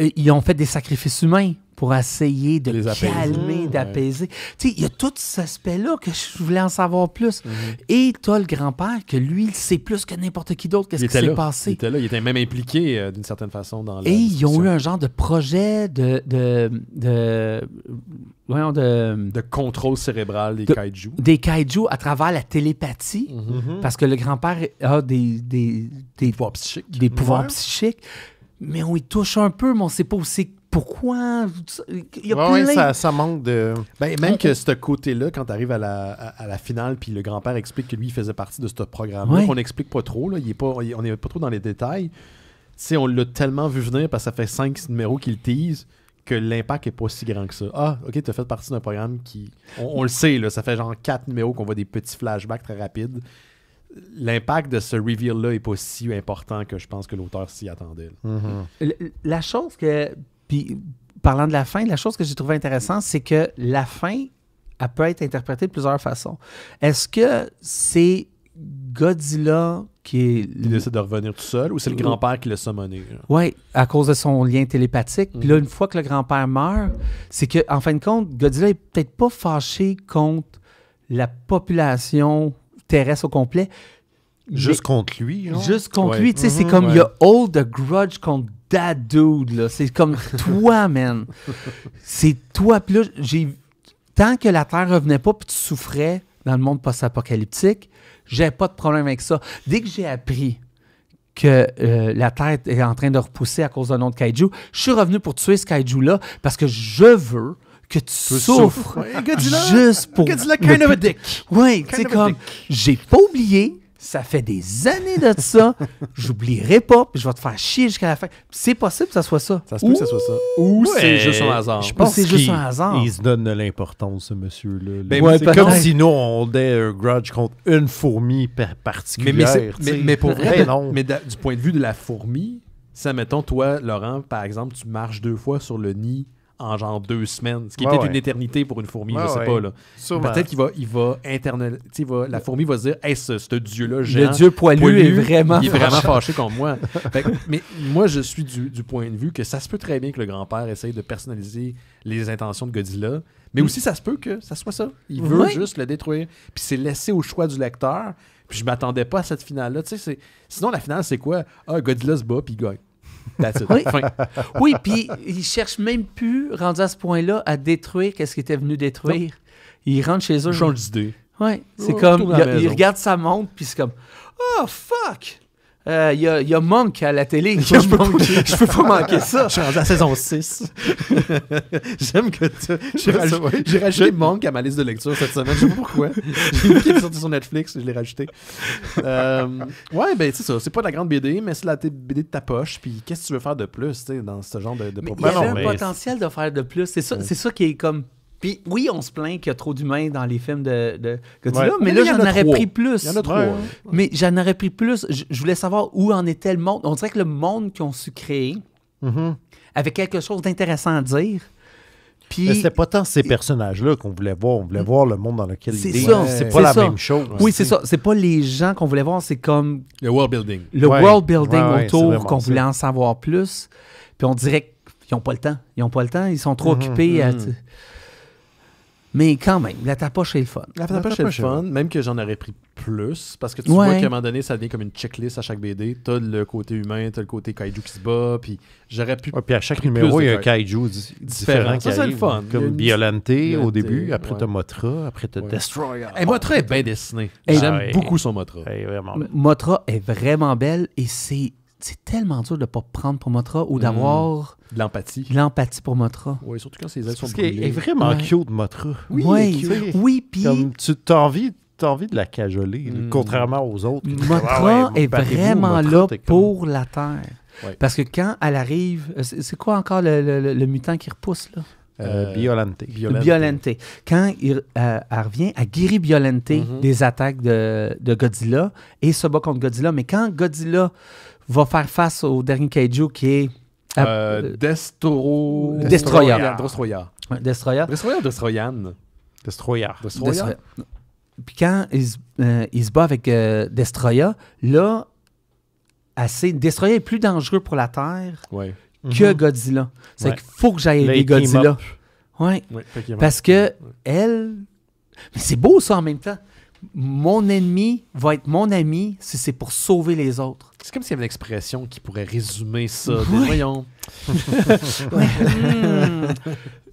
Euh, ils ont fait des sacrifices humains pour essayer de calmer, d'apaiser. il y a tout cet aspect-là que je voulais en savoir plus. Mhm. Et toi, le grand-père, que lui, il sait plus que n'importe qui d'autre qu'est-ce qui s'est passé. Il était là, il était même impliqué euh, d'une certaine façon dans la Et ils ont eu un genre de projet de... de, de... de... contrôle cérébral des de, kaiju. Des kaiju à travers la télépathie, mhm. parce que le grand-père a des, des, des, pouvoirs psychiques mais on y touche un peu, mais on sait pas aussi pourquoi. Il y a ça, manque de. Ben, même que ce côté-là, quand tu arrives à la, à, la, finale, puis le grand-père explique que lui faisait partie de ce programme-là, on n'explique pas trop, est pas, on n'est pas trop dans les détails. on l'a tellement vu venir parce que ça fait 5 numéros qu'il tease que l'impact n'est pas si grand que ça. Ah, ok, tu as fait partie d'un programme qui. On, le sait, là, ça fait genre quatre numéros qu'on voit des petits flashbacks très rapides l'impact de ce reveal-là n'est pas si important que je pense que l'auteur s'y attendait. Mm-hmm. La chose que. Puis, parlant de la fin, la chose que j'ai trouvée intéressante, c'est que la fin, elle peut être interprétée de plusieurs façons. Est-ce que c'est Godzilla qui est. Il décide de revenir tout seul ou c'est le grand-père qui l'a summoné? Oui, à cause de son lien télépathique. Puis là, mm-hmm. une fois que le grand-père meurt, c'est que, en fin de compte, Godzilla est peut-être pas fâché contre la population terrestre au complet. Juste contre lui. Juste contre lui. c'est mhm, comme il y a all the Grudge contre that dude. Là. C'est comme <laughs> toi, man. C'est toi. Puis j'ai... tant que la Terre revenait pas, puis tu souffrais dans le monde post-apocalyptique, j'avais pas de problème avec ça. Dès que j'ai appris que euh, la Terre est en train de repousser à cause d'un autre kaiju, je suis revenu pour tuer ce kaiju-là parce que je veux que tu souffres juste pour. Godzilla kind of a dick. Oui, c'est comme, j'ai pas oublié, ça fait des années de ça. <laughs> J'oublierai pas, puis je vais te faire chier jusqu'à la fin. C'est possible que ça soit ça. Ça se peut que ça soit ça. Ou c'est juste un hasard. Je pense c'est juste un hasard. Il se donne de l'importance, ce monsieur-là. Ben, c'est comme si nous, on avait un grudge contre une fourmi particulière. Mais, mais, mais pour vrai, non. Mais du point de vue de la fourmi, ça, mettons, toi, Laurent, par exemple, tu marches deux fois sur le nid en genre deux semaines, ce qui est peut-être une éternité pour une fourmi, je sais pas. Là. Peut-être qu'il va, il va, la fourmi va se dire Hey, ce, ce dieu-là, Le dieu poilu, est vraiment, il est vraiment fâché contre moi. <laughs> mais moi, je suis du, point de vue que ça se peut très bien que le grand-père essaye de personnaliser les intentions de Godzilla, mais mm. aussi ça se peut que ça soit ça. Il veut juste le détruire. Puis c'est laissé au choix du lecteur. Puis je m'attendais pas à cette finale-là. Sinon, la finale, c'est quoi Ah, Godzilla se bat, puis il oui, puis ils cherchent même plus, rendu à ce point-là, à détruire qu'est-ce qu'ils étaient venus détruire. Ils rentrent chez eux. Ils d'idée. Ouais, c'est comme, il, regarde sa montre, puis c'est comme, oh fuck! il euh, y, a, Monk à la télé. Je, <laughs> peux pas, manquer <laughs> ça. Je suis rendu à saison 6. <laughs> J'aime que tu. J'ai rajouté, Monk à ma liste de lecture cette semaine. Je sais pas pourquoi. J'ai sorti sur Netflix, je l'ai rajouté. Euh, ouais, ben c'est ça. C'est pas de la grande BD, mais c'est la BD de ta poche. Puis qu'est-ce que tu veux faire de plus dans ce genre de, de Il y un potentiel de faire de plus. C'est ça qui est comme puis oui, on se plaint qu'il y a trop d'humains dans les films de, de mais, là, j'en aurais pris plus. Il y en a trois. Mais j'en aurais pris plus. Je, voulais savoir où en était le monde. On dirait que le monde qu'ils ont su créer mm-hmm. avait quelque chose d'intéressant à dire. Puis, mais c'était pas tant ces personnages-là qu'on voulait voir. On voulait voir le monde dans lequel ils vivent. Ce C'est pas la même chose. Oui, c'est ça. C'est pas les gens qu'on voulait voir, c'est comme. Le world building. Le world building autour qu'on voulait en savoir plus. Puis on dirait qu'ils n'ont pas le temps. Ils n'ont pas le temps. Ils sont trop mm-hmm. occupés à. Mm-hmm. Mais quand même, la tapoche est le fun. La tapoche est le fun, même que j'en aurais pris plus, parce que tu vois qu'à un moment donné, ça devient comme une checklist à chaque BD. T'as le côté humain, t'as le côté kaiju qui se bat, puis j'aurais pu. puis à chaque numéro, il y a un kaiju différent. Ça, c'est le fun. Comme Biolante au début, après t'as Motra, après t'as Destroyer. Et Motra est bien dessiné. J'aime beaucoup son Motra. Motra est vraiment belle et c'est c'est tellement dur de ne pas prendre pour Motra ou hmm. d'avoir. De l'empathie. l'empathie pour Motra. Oui, surtout quand ses ailes sont brûlées. est vraiment cute, Motra. Oui, oui, oui, tu as envie, de la cajoler, hmm. contrairement aux autres. Motra ah est vraiment là pour la Terre. Parce que quand elle arrive, euh, c'est quoi encore le, mutant qui repousse, là? Euh, euh Biolante. Quand euh, elle revient, elle guérit Violente mhm. des attaques de, de Godzilla et se bat contre Godzilla. Mais quand Godzilla va faire face au dernier kaiju qui est. Euh, Destro... Destroyer. Destroyer. Destroya Destroyer Destroyan. Destroyer. Destroyer. Puis quand il, se euh, bat avec euh, Destroya, Destroyer, là, assez... Destroyer est plus dangereux pour la Terre que mm-hmm. Godzilla. C'est qu'il faut que j'aille aider Godzilla. Oui, parce que elle. Mais c'est beau ça en même temps mon ennemi va être mon ami si c'est pour sauver les autres. C'est comme s'il y avait une expression qui pourrait résumer ça. voyons. <laughs>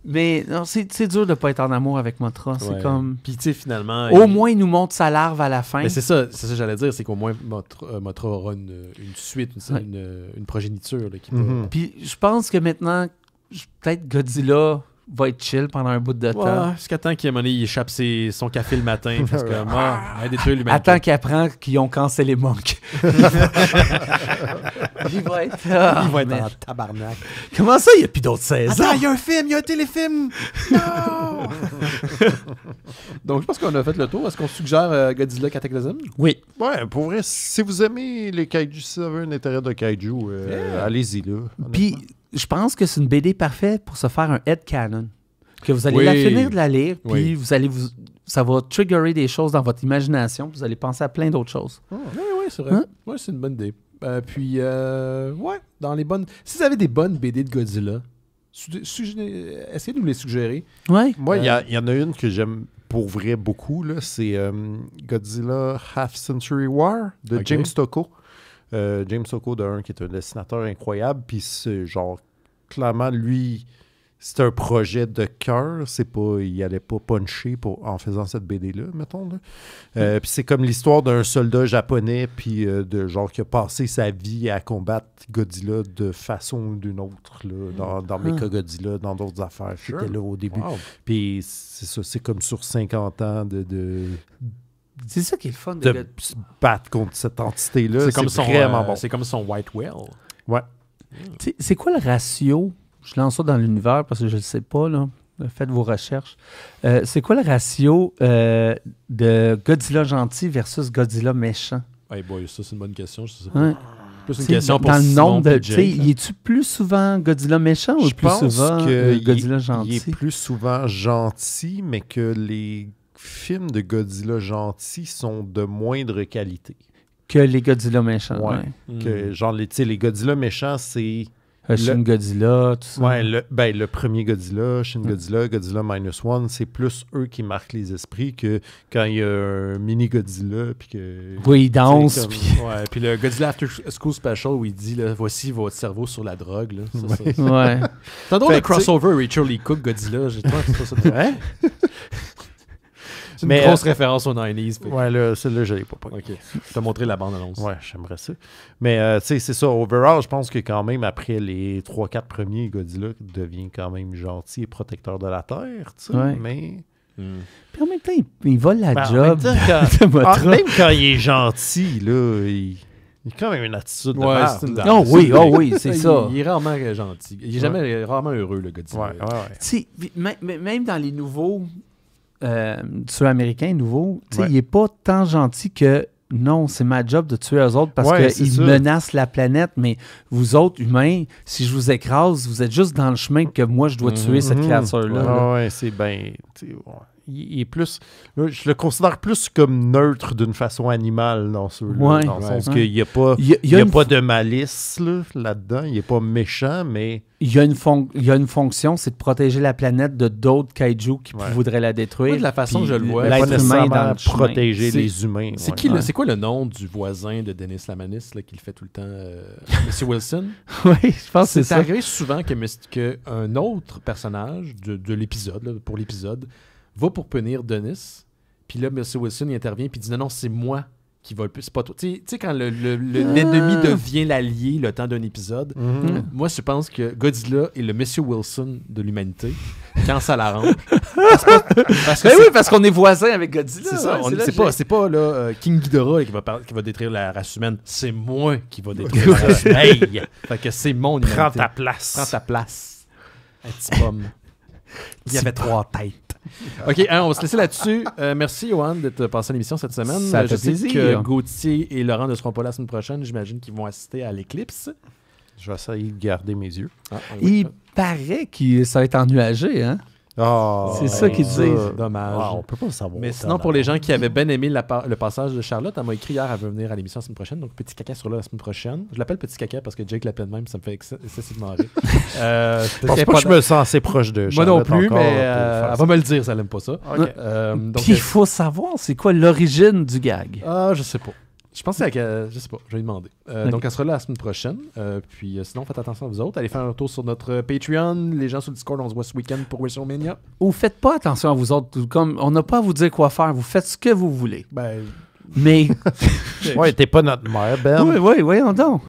Hmm. Mais c'est dur de ne pas être en amour avec Motra. C'est comme. Puis finalement. Au moins, il nous montre sa larve à la fin. c'est ça, ça que j'allais dire, c'est qu'au moins Motra, euh, aura une, suite, une, progéniture. Mm-hmm. Puis je pense que maintenant, peut-être Godzilla va être chill pendant un bout de temps. Jusqu'à temps qu'il échappe son café le matin. <laughs> parce que, détruit Attends qu'il apprend qu'ils ont les monks. <laughs> Ah, être ah, hein. tabarnak. Comment ça, il n'y a plus d'autres 16 ans il y a un film, il y a un téléfilm. Non! <laughs> Donc, je pense qu'on a fait le tour. Est-ce qu'on suggère euh, Godzilla Cataclysm? Oui. Ouais, pour vrai, si vous aimez les kaiju, si vous avez un intérêt de kaiju, euh, allez-y Puis, je pense que c'est une BD parfaite pour se faire un head canon. Que vous allez la finir de la lire, puis vous allez vous. Ça va triggerer des choses dans votre imagination, vous allez penser à plein d'autres choses. Ah. oui, c'est vrai. Hein? Oui, c'est une bonne idée. Euh, puis, euh, ouais, dans les bonnes. Si vous avez des bonnes BD de Godzilla, essayez de nous les suggérer. Ouais. Moi, euh, il y, en a une que j'aime pour vrai beaucoup. C'est euh, Godzilla Half Century War de James Tocco. James Tocco, de qui est un dessinateur incroyable. Puis, c'est genre, clairement, lui c'est un projet de cœur, c'est pas, il allait pas puncher pour, en faisant cette BD-là, mettons. Là. Euh, mm. Puis c'est comme l'histoire d'un soldat japonais, puis euh, de genre qui a passé sa vie à combattre Godzilla de façon ou d'une autre, là, dans, dans ah. Godzilla, dans d'autres affaires. J'étais là au début. Puis c'est ça, c'est comme sur 50 ans de, c'est ça qui est le fun de, battre contre cette entité-là. C'est comme, son, vraiment euh, C'est comme son White Whale. Ouais. C'est quoi le ratio je lance ça dans l'univers parce que je ne sais pas, là. Faites vos recherches. Euh, c'est quoi le ratio euh, de Godzilla gentil versus Godzilla méchant? ça, c'est une bonne question. Je sais pas. une question pour dans le nombre de. Tu y est-tu plus souvent Godzilla méchant ou plus pense souvent que Godzilla y, gentil? Il est plus souvent gentil, mais que les films de Godzilla gentil sont de moindre qualité. Que les Godzilla méchants. Ouais. Que, hmm. genre, les Godzilla méchants, c'est euh, Shin Godzilla, tout ça. Ouais, le, ben, le premier Godzilla, Shin Godzilla, Godzilla Minus One, c'est plus eux qui marquent les esprits que quand il y a un mini Godzilla. Puis que, oui, il danse. puis... puis le Godzilla After School Special où il dit voici votre cerveau sur la drogue. Là. Ça, le crossover Richard Lee Cook, Godzilla. J'ai trouvé ça. c'est hein? <laughs> une grosse euh, référence au 90s. Ouais, là, celle-là, je l'ai pas. pas. Ok. T'as montré la bande-annonce. Ouais, j'aimerais ça. Mais, euh, tu sais, c'est ça. Overall, je pense que quand même, après les 3-4 premiers, Godzilla devient quand même gentil et protecteur de la Terre, tu sais. Mais. Hmm. Puis en même temps, il, vole la ben, job. <laughs> Même, quand, quand il est gentil, là, il. a quand même une attitude de ouais, Oh oui, oh oui, c'est <laughs> ça. Il, est rarement gentil. Il est jamais rarement heureux, le Godzilla. Ouais, ouais, ouais. Même dans les nouveaux, euh, américain nouveau, il n'est pas tant gentil que non, c'est ma job de tuer eux autres parce que qu'ils menacent la planète, mais vous autres, humains, si je vous écrase, vous êtes juste dans le chemin que moi, je dois mhm, tuer cette mhm. créature-là. Oui, ouais, c'est bien il plus. Je le considère plus comme neutre d'une façon animale dans ce ouais, dans n'y a pas, pas de malice là-dedans. il n'est pas méchant, mais. Il y a une, il y a une fonction, c'est de protéger la planète de d'autres kaiju qui voudraient la détruire. de la façon que je le vois, protéger les humains. C'est qui quoi le nom du voisin de Dennis Lamanis qui le fait tout le temps euh, <laughs> M. Wilson Oui, je pense c'est ça. C'est arrivé souvent qu'un que autre personnage de l'épisode, pour l'épisode, va pour punir Dennis. Puis là, Monsieur Wilson intervient puis dit non, non, c'est moi qui va plus. C'est pas toi. Tu sais, quand ah. l'ennemi devient l'allié le temps d'un épisode, mm-hmm. Mm-hmm. moi, je pense que Godzilla est le Monsieur Wilson de l'humanité quand ça la parce que, ben oui, parce qu'on est voisins avec Godzilla. C'est ça. Hein, c'est pas, pas euh, King Ghidorah qui va, qui va détruire la race humaine. C'est moi qui va détruire la race humaine. Fait que c'est mon humanité. Prends ta place. Prends ta place. Un petit pomme. <laughs> Il y avait trois têtes. <laughs> OK, hein, on va se laisser là-dessus. Euh, merci, Johan, d'être passé à l'émission cette semaine. Je sais que Gauthier et Laurent ne seront pas là la semaine prochaine. J'imagine qu'ils vont assister à l'éclipse. Je vais essayer de garder mes yeux. Ah, Il paraît que ça va être ennuagé, hein? Ah, c'est ça qu'ils disent. Dommage. Ah, on peut pas le savoir. Mais sinon, pour les gens qui avaient bien aimé le passage de Charlotte, elle m'a écrit hier, elle veut venir à l'émission la semaine prochaine. Donc, petit caca sur la semaine prochaine. Je l'appelle petit caca parce que Jake l'appelle même, ça me fait excessivement rire. <laughs> je euh, pense pas je me sens assez proche de Moi non plus, mais euh, elle va me le dire, ça n'aime pas ça. Euh, Puis il faut savoir, c'est quoi l'origine du gag Ah, je sais pas. Je pensais à. je sais pas, je vais lui demander. Euh, donc, elle sera là la semaine prochaine. Euh, puis, euh, sinon, faites attention à vous autres. Allez faire un tour sur notre Patreon. Les gens sur le Discord, on se voit ce week-end pour WrestleMania. Ou faites pas attention à vous autres. Comme on n'a pas à vous dire quoi faire, vous faites ce que vous voulez. Ben. Mais. <laughs> ouais, t'es pas notre mère, Ben. Oui, oui, voyons donc.